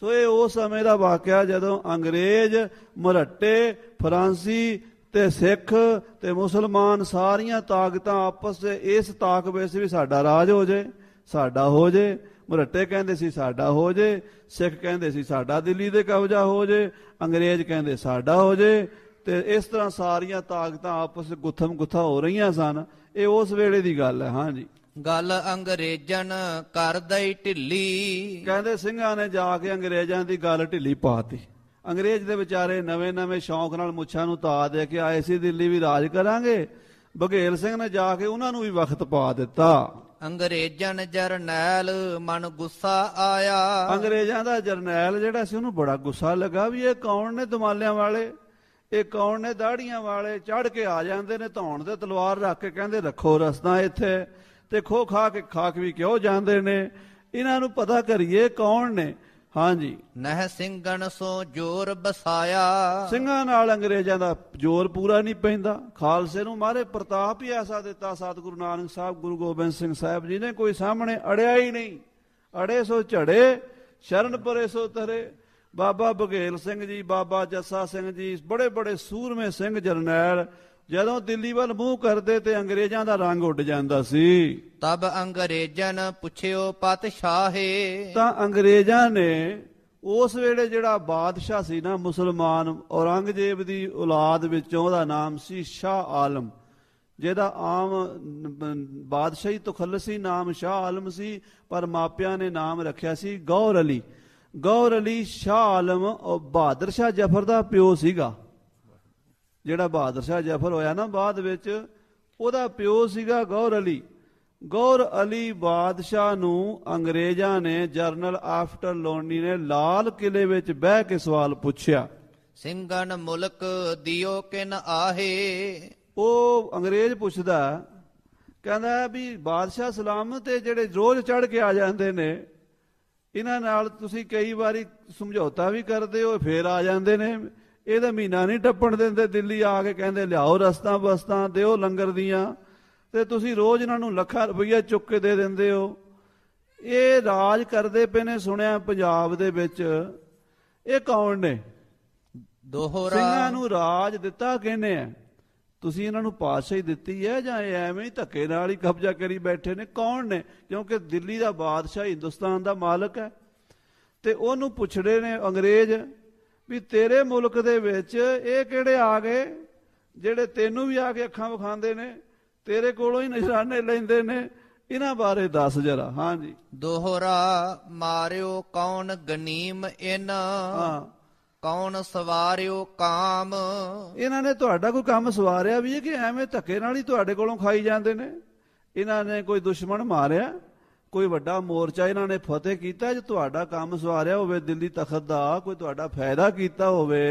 ਸੋ ਇਹ ਉਸ ਸਮੇਂ ਦਾ ਵਾਕਿਆ ਜਦੋਂ ਅੰਗਰੇਜ਼ ਮਰੱਟੇ ਫਰਾਂਸੀ ਤੇ ਸਿੱਖ ਤੇ ਮੁਸਲਮਾਨ ਸਾਰੀਆਂ ਤਾਕਤਾਂ ਆਪਸ ਵਿੱਚ ਇਸ ਤਾਕ ਵਿੱਚ ਵੀ ਸਾਡਾ ਰਾਜ ਹੋ ਜਾਏ ਸਾਡਾ ਹੋ ਜਾਏ ਮਰੱਟੇ ਕਹਿੰਦੇ ਸੀ ਸਾਡਾ ਹੋ ਜੇ ਸਿੱਖ ਕਹਿੰਦੇ ਸੀ ਸਾਡਾ ਦਿੱਲੀ ਦੇ ਕਬਜ਼ਾ ਹੋ ਜੇ ਅੰਗਰੇਜ਼ ਕਹਿੰਦੇ ਸਾਡਾ ਹੋ ਜੇ ਤੇ ਇਸ ਤਰ੍ਹਾਂ ਸਾਰੀਆਂ ਤਾਕਤਾਂ ਆਪਸ ਵਿੱਚ ਗੁੱਥਮ ਗੁੱਥਾ ਹੋ ਰਹੀਆਂ ਸਨ ਇਹ ਉਸ ਵੇਲੇ ਦੀ ਗੱਲ ਹੈ ਹਾਂਜੀ ਗੱਲ ਅੰਗਰੇਜ਼ਨ ਕਰਦਈ ਢਿੱਲੀ ਕਹਿੰਦੇ ਸਿੰਘਾਂ ਨੇ ਜਾ ਕੇ ਅੰਗਰੇਜ਼ਾਂ ਦੀ ਗੱਲ ਢਿੱਲੀ ਪਾਤੀ ਅੰਗਰੇਜ਼ ਦੇ ਵਿਚਾਰੇ ਨਵੇਂ-ਨਵੇਂ ਸ਼ੌਂਕ ਨਾਲ ਮੁੱਛਾਂ ਨੂੰ ਤਾ ਦੇ ਕੇ ਆਏ ਸੀ ਦਿੱਲੀ ਵੀ ਰਾਜ ਕਰਾਂਗੇ ਬਘੇਲ ਸਿੰਘ ਨੇ ਜਾ ਕੇ ਉਹਨਾਂ ਨੂੰ ਵੀ ਵਕਤ ਪਾ ਦਿੱਤਾ ਅੰਗਰੇਜਾਂ ਜਰਨੈਲ ਮਨ ਗੁੱਸਾ ਆਇਆ ਅੰਗਰੇਜ਼ਾਂ ਦਾ ਜਰਨੈਲ ਜਿਹੜਾ ਸੀ ਉਹਨੂੰ ਬੜਾ ਗੁੱਸਾ ਲੱਗਾ ਵੀ ਇਹ ਕੌਣ ਨੇ ਦਮਾਲਿਆਂ ਵਾਲੇ ਇਹ ਕੌਣ ਨੇ ਦਾੜੀਆਂ ਵਾਲੇ ਚੜ ਕੇ ਆ ਜਾਂਦੇ ਨੇ ਧੌਣ ਦੇ ਤਲਵਾਰ ਰੱਖ ਕੇ ਕਹਿੰਦੇ ਰੱਖੋ ਰਸਤਾ ਇੱਥੇ ਤੇ ਖੋ ਖਾ ਕੇ ਖਾਕ ਵੀ ਕਿਉਂ ਜਾਂਦੇ ਨੇ ਇਹਨਾਂ ਨੂੰ ਪਤਾ ਕਰੀਏ ਕੌਣ ਨੇ ਹਾਂਜੀ ਨਹਿ ਸਿੰਘਣ ਸੋ ਜੋਰ ਬਸਾਇਆ ਸਿੰਘਾਂ ਨਾਲ ਅੰਗਰੇਜ਼ਾਂ ਦਾ ਜੋਰ ਪੂਰਾ ਨਹੀਂ ਪੈਂਦਾ ਖਾਲਸੇ ਨੂੰ ਮਾਰੇ ਪ੍ਰਤਾਪ ਹੀ ਐਸਾ ਦਿੱਤਾ ਸਤਿਗੁਰੂ ਨਾਨਕ ਸਾਹਿਬ ਗੁਰੂ ਗੋਬਿੰਦ ਸਿੰਘ ਸਾਹਿਬ ਜੀ ਨੇ ਕੋਈ ਸਾਹਮਣੇ ਅੜਿਆ ਹੀ ਨਹੀਂ ਅੜੇ ਸੋ ਝੜੇ ਸ਼ਰਨ ਪਰੇ ਸੋ ਤਰੇ ਬਾਬਾ ਬਗੇਲ ਸਿੰਘ ਜੀ ਬਾਬਾ ਜੱਸਾ ਸਿੰਘ ਜੀ ਬੜੇ ਬੜੇ ਸੂਰਮੇ ਸਿੰਘ ਜਰਨੈਲ ਜਦੋਂ ਦਿੱਲੀ ਵੱਲ ਮੂੰਹ ਕਰਦੇ ਤੇ ਅੰਗਰੇਜ਼ਾਂ ਦਾ ਰੰਗ ਉੱਡ ਜਾਂਦਾ ਸੀ ਤਬ ਅੰਗਰੇਜ਼ਾਂ ਨੇ ਪੁੱਛਿਓ ਪਤਸ਼ਾਹੇ ਤਾਂ ਅੰਗਰੇਜ਼ਾਂ ਨੇ ਉਸ ਵੇਲੇ ਜਿਹੜਾ ਬਾਦਸ਼ਾਹ ਸੀ ਨਾ ਮੁਸਲਮਾਨ ਔਰੰਗਜ਼ੇਬ ਦੀ ਔਲਾਦ ਵਿੱਚੋਂ ਉਹਦਾ ਨਾਮ ਸੀ ਸ਼ਾਹ ਆਲਮ ਜਿਹਦਾ ਆਮ ਬਾਦਸ਼ਾਹੀ ਤਖਲਸੀ ਨਾਮ ਸ਼ਾਹ ਆਲਮ ਸੀ ਪਰ ਮਾਪਿਆਂ ਨੇ ਨਾਮ ਰੱਖਿਆ ਸੀ ਗੌਰ ਅਲੀ ਗੌਰ ਅਲੀ ਸ਼ਾਹ ਆਲਮ ਉਹ ਬਹਾਦਰ ਸ਼ਾਹ ਜਫਰ ਦਾ ਪਿਓ ਸੀਗਾ ਜਿਹੜਾ ਬਹਾਦਰ ਸ਼ਾਹ ਜਫਰ ਹੋਇਆ ਨਾ ਬਾਅਦ ਵਿੱਚ ਉਹਦਾ ਪਿਓ ਸੀਗਾ ਗੌਰ ਅਲੀ ਗੌਰ ਅਲੀ ਬਾਦਸ਼ਾਹ ਨੂੰ ਅੰਗਰੇਜ਼ਾਂ ਨੇ ਜਰਨਲ ਆਫਟਰ ਲੋਨੀ ਨੇ ਲਾਲ ਕਿਲੇ ਵਿੱਚ ਬਹਿ ਕੇ ਸਵਾਲ ਪੁੱਛਿਆ ਸਿੰਘਣ ਮੁਲਕ ਦਿਓ ਕਿਨ ਆਹੇ ਉਹ ਅੰਗਰੇਜ਼ ਪੁੱਛਦਾ ਕਹਿੰਦਾ ਵੀ ਬਾਦਸ਼ਾਹ ਸਲਾਮ ਤੇ ਜਿਹੜੇ ਰੋਜ਼ ਚੜ ਕੇ ਆ ਜਾਂਦੇ ਨੇ ਇਹਨਾਂ ਨਾਲ ਤੁਸੀਂ ਕਈ ਵਾਰੀ ਸਮਝੌਤਾ ਵੀ ਕਰਦੇ ਹੋ ਫੇਰ ਆ ਜਾਂਦੇ ਨੇ ਇਹਦਾ ਮਹੀਨਾ ਨਹੀਂ ਟੱਪਣ ਦਿੰਦੇ ਦਿੱਲੀ ਆ ਕੇ ਕਹਿੰਦੇ ਲਿਆਓ ਰਸਤਾ ਬਸਤਾ ਦਿਓ ਲੰਗਰ ਦੀਆਂ ਤੇ ਤੁਸੀਂ ਰੋਜ਼ ਇਹਨਾਂ ਨੂੰ ਲੱਖਾਂ ਰੁਪਈਆ ਚੁੱਕ ਕੇ ਦੇ ਦਿੰਦੇ ਹੋ ਇਹ ਰਾਜ ਕਰਦੇ ਪਏ ਨੇ ਸੁਣਿਆ ਪੰਜਾਬ ਦੇ ਵਿੱਚ ਇਹ ਕੌਣ ਨੇ ਦੋਹਰਾ ਸਿੰਘਾਂ ਨੂੰ ਰਾਜ ਦਿੱਤਾ ਕਹਿੰਦੇ ਆ ਤੁਸੀਂ ਇਹਨਾਂ ਨੂੰ ਹੀ ਦਿੱਤੀ ਹੈ ਜਾਂ ਇਹ ਐਵੇਂ ਹੀ ਧੱਕੇ ਨਾਲ ਹੀ ਕਬਜ਼ਾ ਕਰੀ ਬੈਠੇ ਨੇ ਕੌਣ ਨੇ ਕਿਉਂਕਿ ਦਿੱਲੀ ਦਾ ਬਾਦਸ਼ਾਹ ਹਿੰਦੁਸਤਾਨ ਦਾ ਮਾਲਕ ਹੈ ਤੇ ਉਹਨੂੰ ਪੁੱਛੜੇ ਨੇ ਅੰਗਰੇਜ਼ ਵੀ ਤੇਰੇ ਮੁਲਕ ਦੇ ਵਿੱਚ ਇਹ ਕਿਹੜੇ ਆ ਗਏ ਜਿਹੜੇ ਤੈਨੂੰ ਵੀ ਆ ਕੇ ਅੱਖਾਂ ਵਿਖਾਉਂਦੇ ਨੇ ਤੇਰੇ ਕੋਲੋਂ ਹੀ ਨਿਸ਼ਾਨੇ ਲੈਂਦੇ ਨੇ ਇਹਨਾਂ ਬਾਰੇ ਦੱਸ ਜਰਾ ਹਾਂਜੀ ਦੋਹਰਾ ਮਾਰਿਓ ਕੌਣ ਗਨੀਮ ਇਨ ਕੌਣ ਸਵਾਰਿਓ ਕਾਮ ਇਹਨਾਂ ਨੇ ਤੁਹਾਡਾ ਕੋਈ ਕੰਮ ਸਵਾਰਿਆ ਵੀ ਹੈ ਕਿ ਐਵੇਂ ਧੱਕੇ ਨਾਲ ਹੀ ਤੁਹਾਡੇ ਕੋਲੋਂ ਖਾਈ ਜਾਂਦੇ ਨੇ ਇਹਨਾਂ ਨੇ ਕੋਈ ਦੁਸ਼ਮਣ ਮਾਰਿਆ ਕੋਈ ਵੱਡਾ ਮੋਰਚਾ ਇਹਨਾਂ ਨੇ ਫਤਿਹ ਕੀਤਾ ਜੇ ਤੁਹਾਡਾ ਕੰਮ ਸਵਾਰਿਆ ਹੋਵੇ ਦਿੱਲੀ ਤਖਤ ਦਾ ਕੋਈ ਤੁਹਾਡਾ ਫਾਇਦਾ ਕੀਤਾ ਹੋਵੇ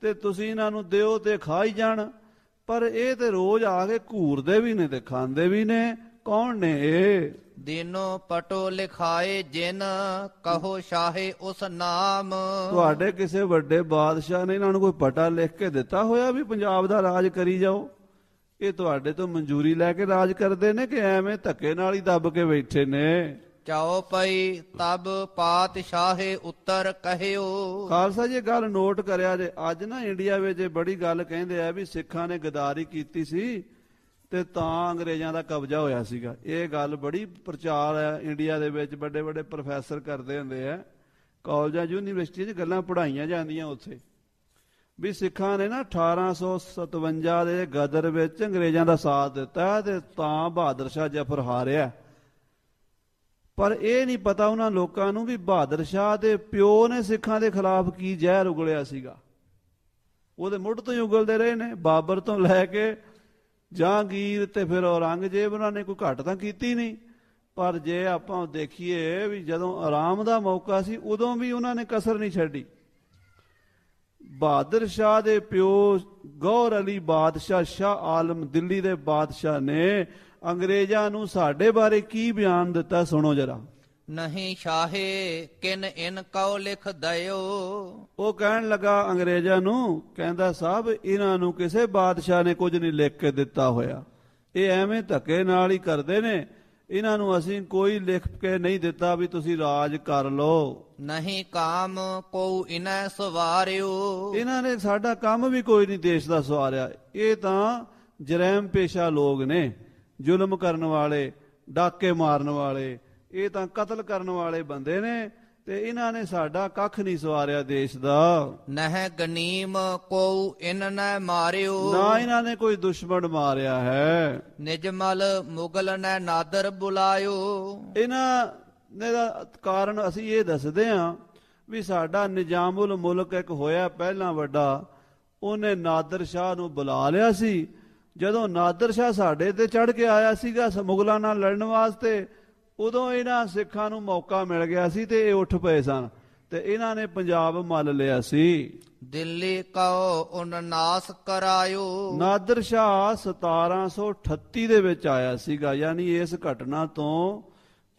ਤੇ ਤੁਸੀਂ ਇਹਨਾਂ ਨੂੰ ਦਿਓ ਤੇ ਖਾ ਹੀ ਜਾਣ ਪਰ ਇਹ ਤੇ ਰੋਜ਼ ਆ ਕੇ ਘੂਰਦੇ ਵੀ ਨੇ ਤੇ ਖਾਂਦੇ ਵੀ ਨੇ ਕੌਣ ਨੇ ਇਹ ਦਿਨੋ ਪਟੋ ਲਿਖਾਏ ਜਿਨ ਕਹੋ ਸ਼ਾਹੇ ਉਸ ਨਾਮ ਤੁਹਾਡੇ ਕਿਸੇ ਵੱਡੇ ਬਾਦਸ਼ਾਹ ਨੇ ਇਹਨਾਂ ਨੂੰ ਕੋਈ ਪਟਾ ਲਿਖ ਕੇ ਦਿੱਤਾ ਹੋਇਆ ਵੀ ਪੰਜਾਬ ਦਾ ਰਾਜ ਕਰੀ ਜਾਓ ਇਹ ਤੁਹਾਡੇ ਤੋਂ ਮਨਜ਼ੂਰੀ ਲੈ ਕੇ ਰਾਜ ਕਰਦੇ ਨੇ ਕਿ ਐਵੇਂ ਧੱਕੇ ਨਾਲ ਹੀ ਦੱਬ ਕੇ ਬੈਠੇ ਨੇ ਚਾਉ ਪਈ ਤਬ ਪਾਤਸ਼ਾਹੇ ਉੱਤਰ ਕਹਿਓ ਖਾਲਸਾ ਜੀ ਗੱਲ ਨੋਟ ਕਰਿਆ ਜੇ ਅੱਜ ਨਾ ਇੰਡੀਆ ਵਿੱਚ ਇਹ ਬੜੀ ਗੱਲ ਕਹਿੰਦੇ ਆ ਵੀ ਸਿੱਖਾਂ ਨੇ ਗਦਾਰੀ ਕੀਤੀ ਸੀ ਤੇ ਤਾਂ ਅੰਗਰੇਜ਼ਾਂ ਦਾ ਕਬਜ਼ਾ ਹੋਇਆ ਸੀਗਾ ਇਹ ਗੱਲ ਬੜੀ ਪ੍ਰਚਾਰ ਹੈ ਇੰਡੀਆ ਦੇ ਵਿੱਚ ਵੱਡੇ ਵੱਡੇ ਪ੍ਰੋਫੈਸਰ ਕਰਦੇ ਹੁੰਦੇ ਆ ਕਾਲਜਾਂ ਯੂਨੀਵਰਸਿਟੀਆਂ 'ਚ ਗੱਲਾਂ ਪੜਾਈਆਂ ਜਾਂਦੀਆਂ ਉੱਥੇ ਵੀ ਸਿੱਖਾਂ ਨੇ ਨਾ 1857 ਦੇ ਗਦਰ ਵਿੱਚ ਅੰਗਰੇਜ਼ਾਂ ਦਾ ਸਾਥ ਦਿੱਤਾ ਤੇ ਤਾਂ ਬਹਾਦਰ ਸ਼ਾਹ ਜਫਰ ਹਾਰਿਆ ਪਰ ਇਹ ਨਹੀਂ ਪਤਾ ਉਹਨਾਂ ਲੋਕਾਂ ਨੂੰ ਵੀ ਬਹਾਦਰ ਸ਼ਾਹ ਦੇ ਪਿਓ ਨੇ ਸਿੱਖਾਂ ਦੇ ਖਿਲਾਫ ਕੀ ਜ਼ਹਿਰ ਉਗਲਿਆ ਸੀਗਾ ਉਹਦੇ ਮੁੱਢ ਤੋਂ ਹੀ ਉਗਲਦੇ ਰਹੇ ਨੇ ਬਾਬਰ ਤੋਂ ਲੈ ਕੇ ਜਹਾਂਗੀਰ ਤੇ ਫਿਰ ਔਰੰਗਜ਼ੇਬ ਉਹਨਾਂ ਨੇ ਕੋਈ ਘਟ ਤਾਂ ਕੀਤੀ ਨਹੀਂ ਪਰ ਜੇ ਆਪਾਂ ਦੇਖੀਏ ਵੀ ਜਦੋਂ ਆਰਾਮ ਦਾ ਮੌਕਾ ਸੀ ਉਦੋਂ ਵੀ ਉਹਨਾਂ ਨੇ ਕਸਰ ਨਹੀਂ ਛੱਡੀ ਬਹਾਦਰ ਸ਼ਾਹ ਦੇ ਪਿਓ ਗੌਰ ਅਲੀ ਬਾਦਸ਼ਾਹ ਸ਼ਾਹ ਆਲਮ ਦਿੱਲੀ ਦੇ ਬਾਦਸ਼ਾਹ ਨੇ ਅੰਗਰੇਜ਼ਾਂ ਨੂੰ ਸਾਡੇ ਬਾਰੇ ਕੀ ਬਿਆਨ ਦਿੱਤਾ ਸੁਣੋ ਜਰਾ ਨਹੀਂ ਸ਼ਾਹੇ ਕਿਨ ਇਨ ਕਉ ਲਿਖ ਦਇਓ ਉਹ ਕਹਿਣ ਲੱਗਾ ਅੰਗਰੇਜ਼ਾਂ ਨੂੰ ਕਹਿੰਦਾ ਸਾਹਿਬ ਇਹਨਾਂ ਨੂੰ ਕਿਸੇ ਬਾਦਸ਼ਾਹ ਨੇ ਕੁਝ ਨਹੀਂ ਲਿਖ ਕੇ ਦਿੱਤਾ ਹੋਇਆ ਇਹ ਐਵੇਂ ਧੱਕੇ ਨਾਲ ਹੀ ਕਰਦੇ ਨੇ ਇਹਨਾਂ ਨੂੰ ਅਸੀਂ ਕੋਈ ਲਿਖ ਕੇ ਨਹੀਂ ਦਿੱਤਾ ਵੀ ਤੁਸੀਂ ਰਾਜ ਕਰ ਲਓ ਨਹੀਂ ਕਾਮ ਕੋ ਇਨੈ ਸਵਾਰਿਓ ਇਹਨਾਂ ਨੇ ਸਾਡਾ ਕੰਮ ਵੀ ਕੋਈ ਨਹੀਂ ਦੇਸ਼ ਦਾ ਸਵਾਰਿਆ ਇਹ ਤਾਂ ਜਰੈਮ ਪੇਸ਼ਾ ਲੋਕ ਨੇ ਜ਼ੁਲਮ ਕਰਨ ਵਾਲੇ ਡਾਕੇ ਮਾਰਨ ਵਾਲੇ ਇਹ ਤਾਂ ਕਤਲ ਕਰਨ ਵਾਲੇ ਬੰਦੇ ਨੇ ਤੇ ਇਹਨਾਂ ਨੇ ਸਾਡਾ ਕੱਖ ਨਹੀਂ ਸਵਾਰਿਆ ਦੇਸ਼ ਦਾ ਨਹਿ ਗਨੀਮ ਕੋ ਇਨ ਨੇ ਮਾਰਿਓ ਨਾ ਇਹਨਾਂ ਨੇ ਕੋਈ ਦੁਸ਼ਮਣ ਮਾਰਿਆ ਹੈ ਨਿਜਮਲ ਮੁਗਲ ਨੇ ਨਾਦਰ ਬੁਲਾਇਓ ਇਹਨਾਂ ਨੇ ਦਾ ਕਾਰਨ ਅਸੀਂ ਇਹ ਦੱਸਦੇ ਆ ਵੀ ਸਾਡਾ ਨਿਜ਼ਾਮੁਲ ਮੁਲਕ ਇੱਕ ਹੋਇਆ ਪਹਿਲਾਂ ਵੱਡਾ ਉਹਨੇ ਨਾਦਰ ਸ਼ਾਹ ਨੂੰ ਬੁਲਾ ਲਿਆ ਸੀ ਜਦੋਂ ਨਾਦਰ ਸ਼ਾਹ ਸਾਡੇ ਤੇ ਚੜ ਕੇ ਆਇਆ ਸੀਗਾ ਮੁਗਲਾਂ ਨਾਲ ਲੜਨ ਵਾਸਤੇ ਉਦੋਂ ਇਹਨਾਂ ਸਿੱਖਾਂ ਨੂੰ ਮੌਕਾ ਮਿਲ ਗਿਆ ਸੀ ਤੇ ਇਹ ਉੱਠ ਪਏ ਸਨ ਤੇ ਇਹਨਾਂ ਨੇ ਪੰਜਾਬ ਮੱਲ ਲਿਆ ਸੀ ਦਿੱਲੀ ਕਉ ਉਨਨਾਸ ਕਰਾਇਓ ਨਾਦਰ ਸ਼ਾਹ 1738 ਦੇ ਵਿੱਚ ਆਇਆ ਸੀਗਾ ਯਾਨੀ ਇਸ ਘਟਨਾ ਤੋਂ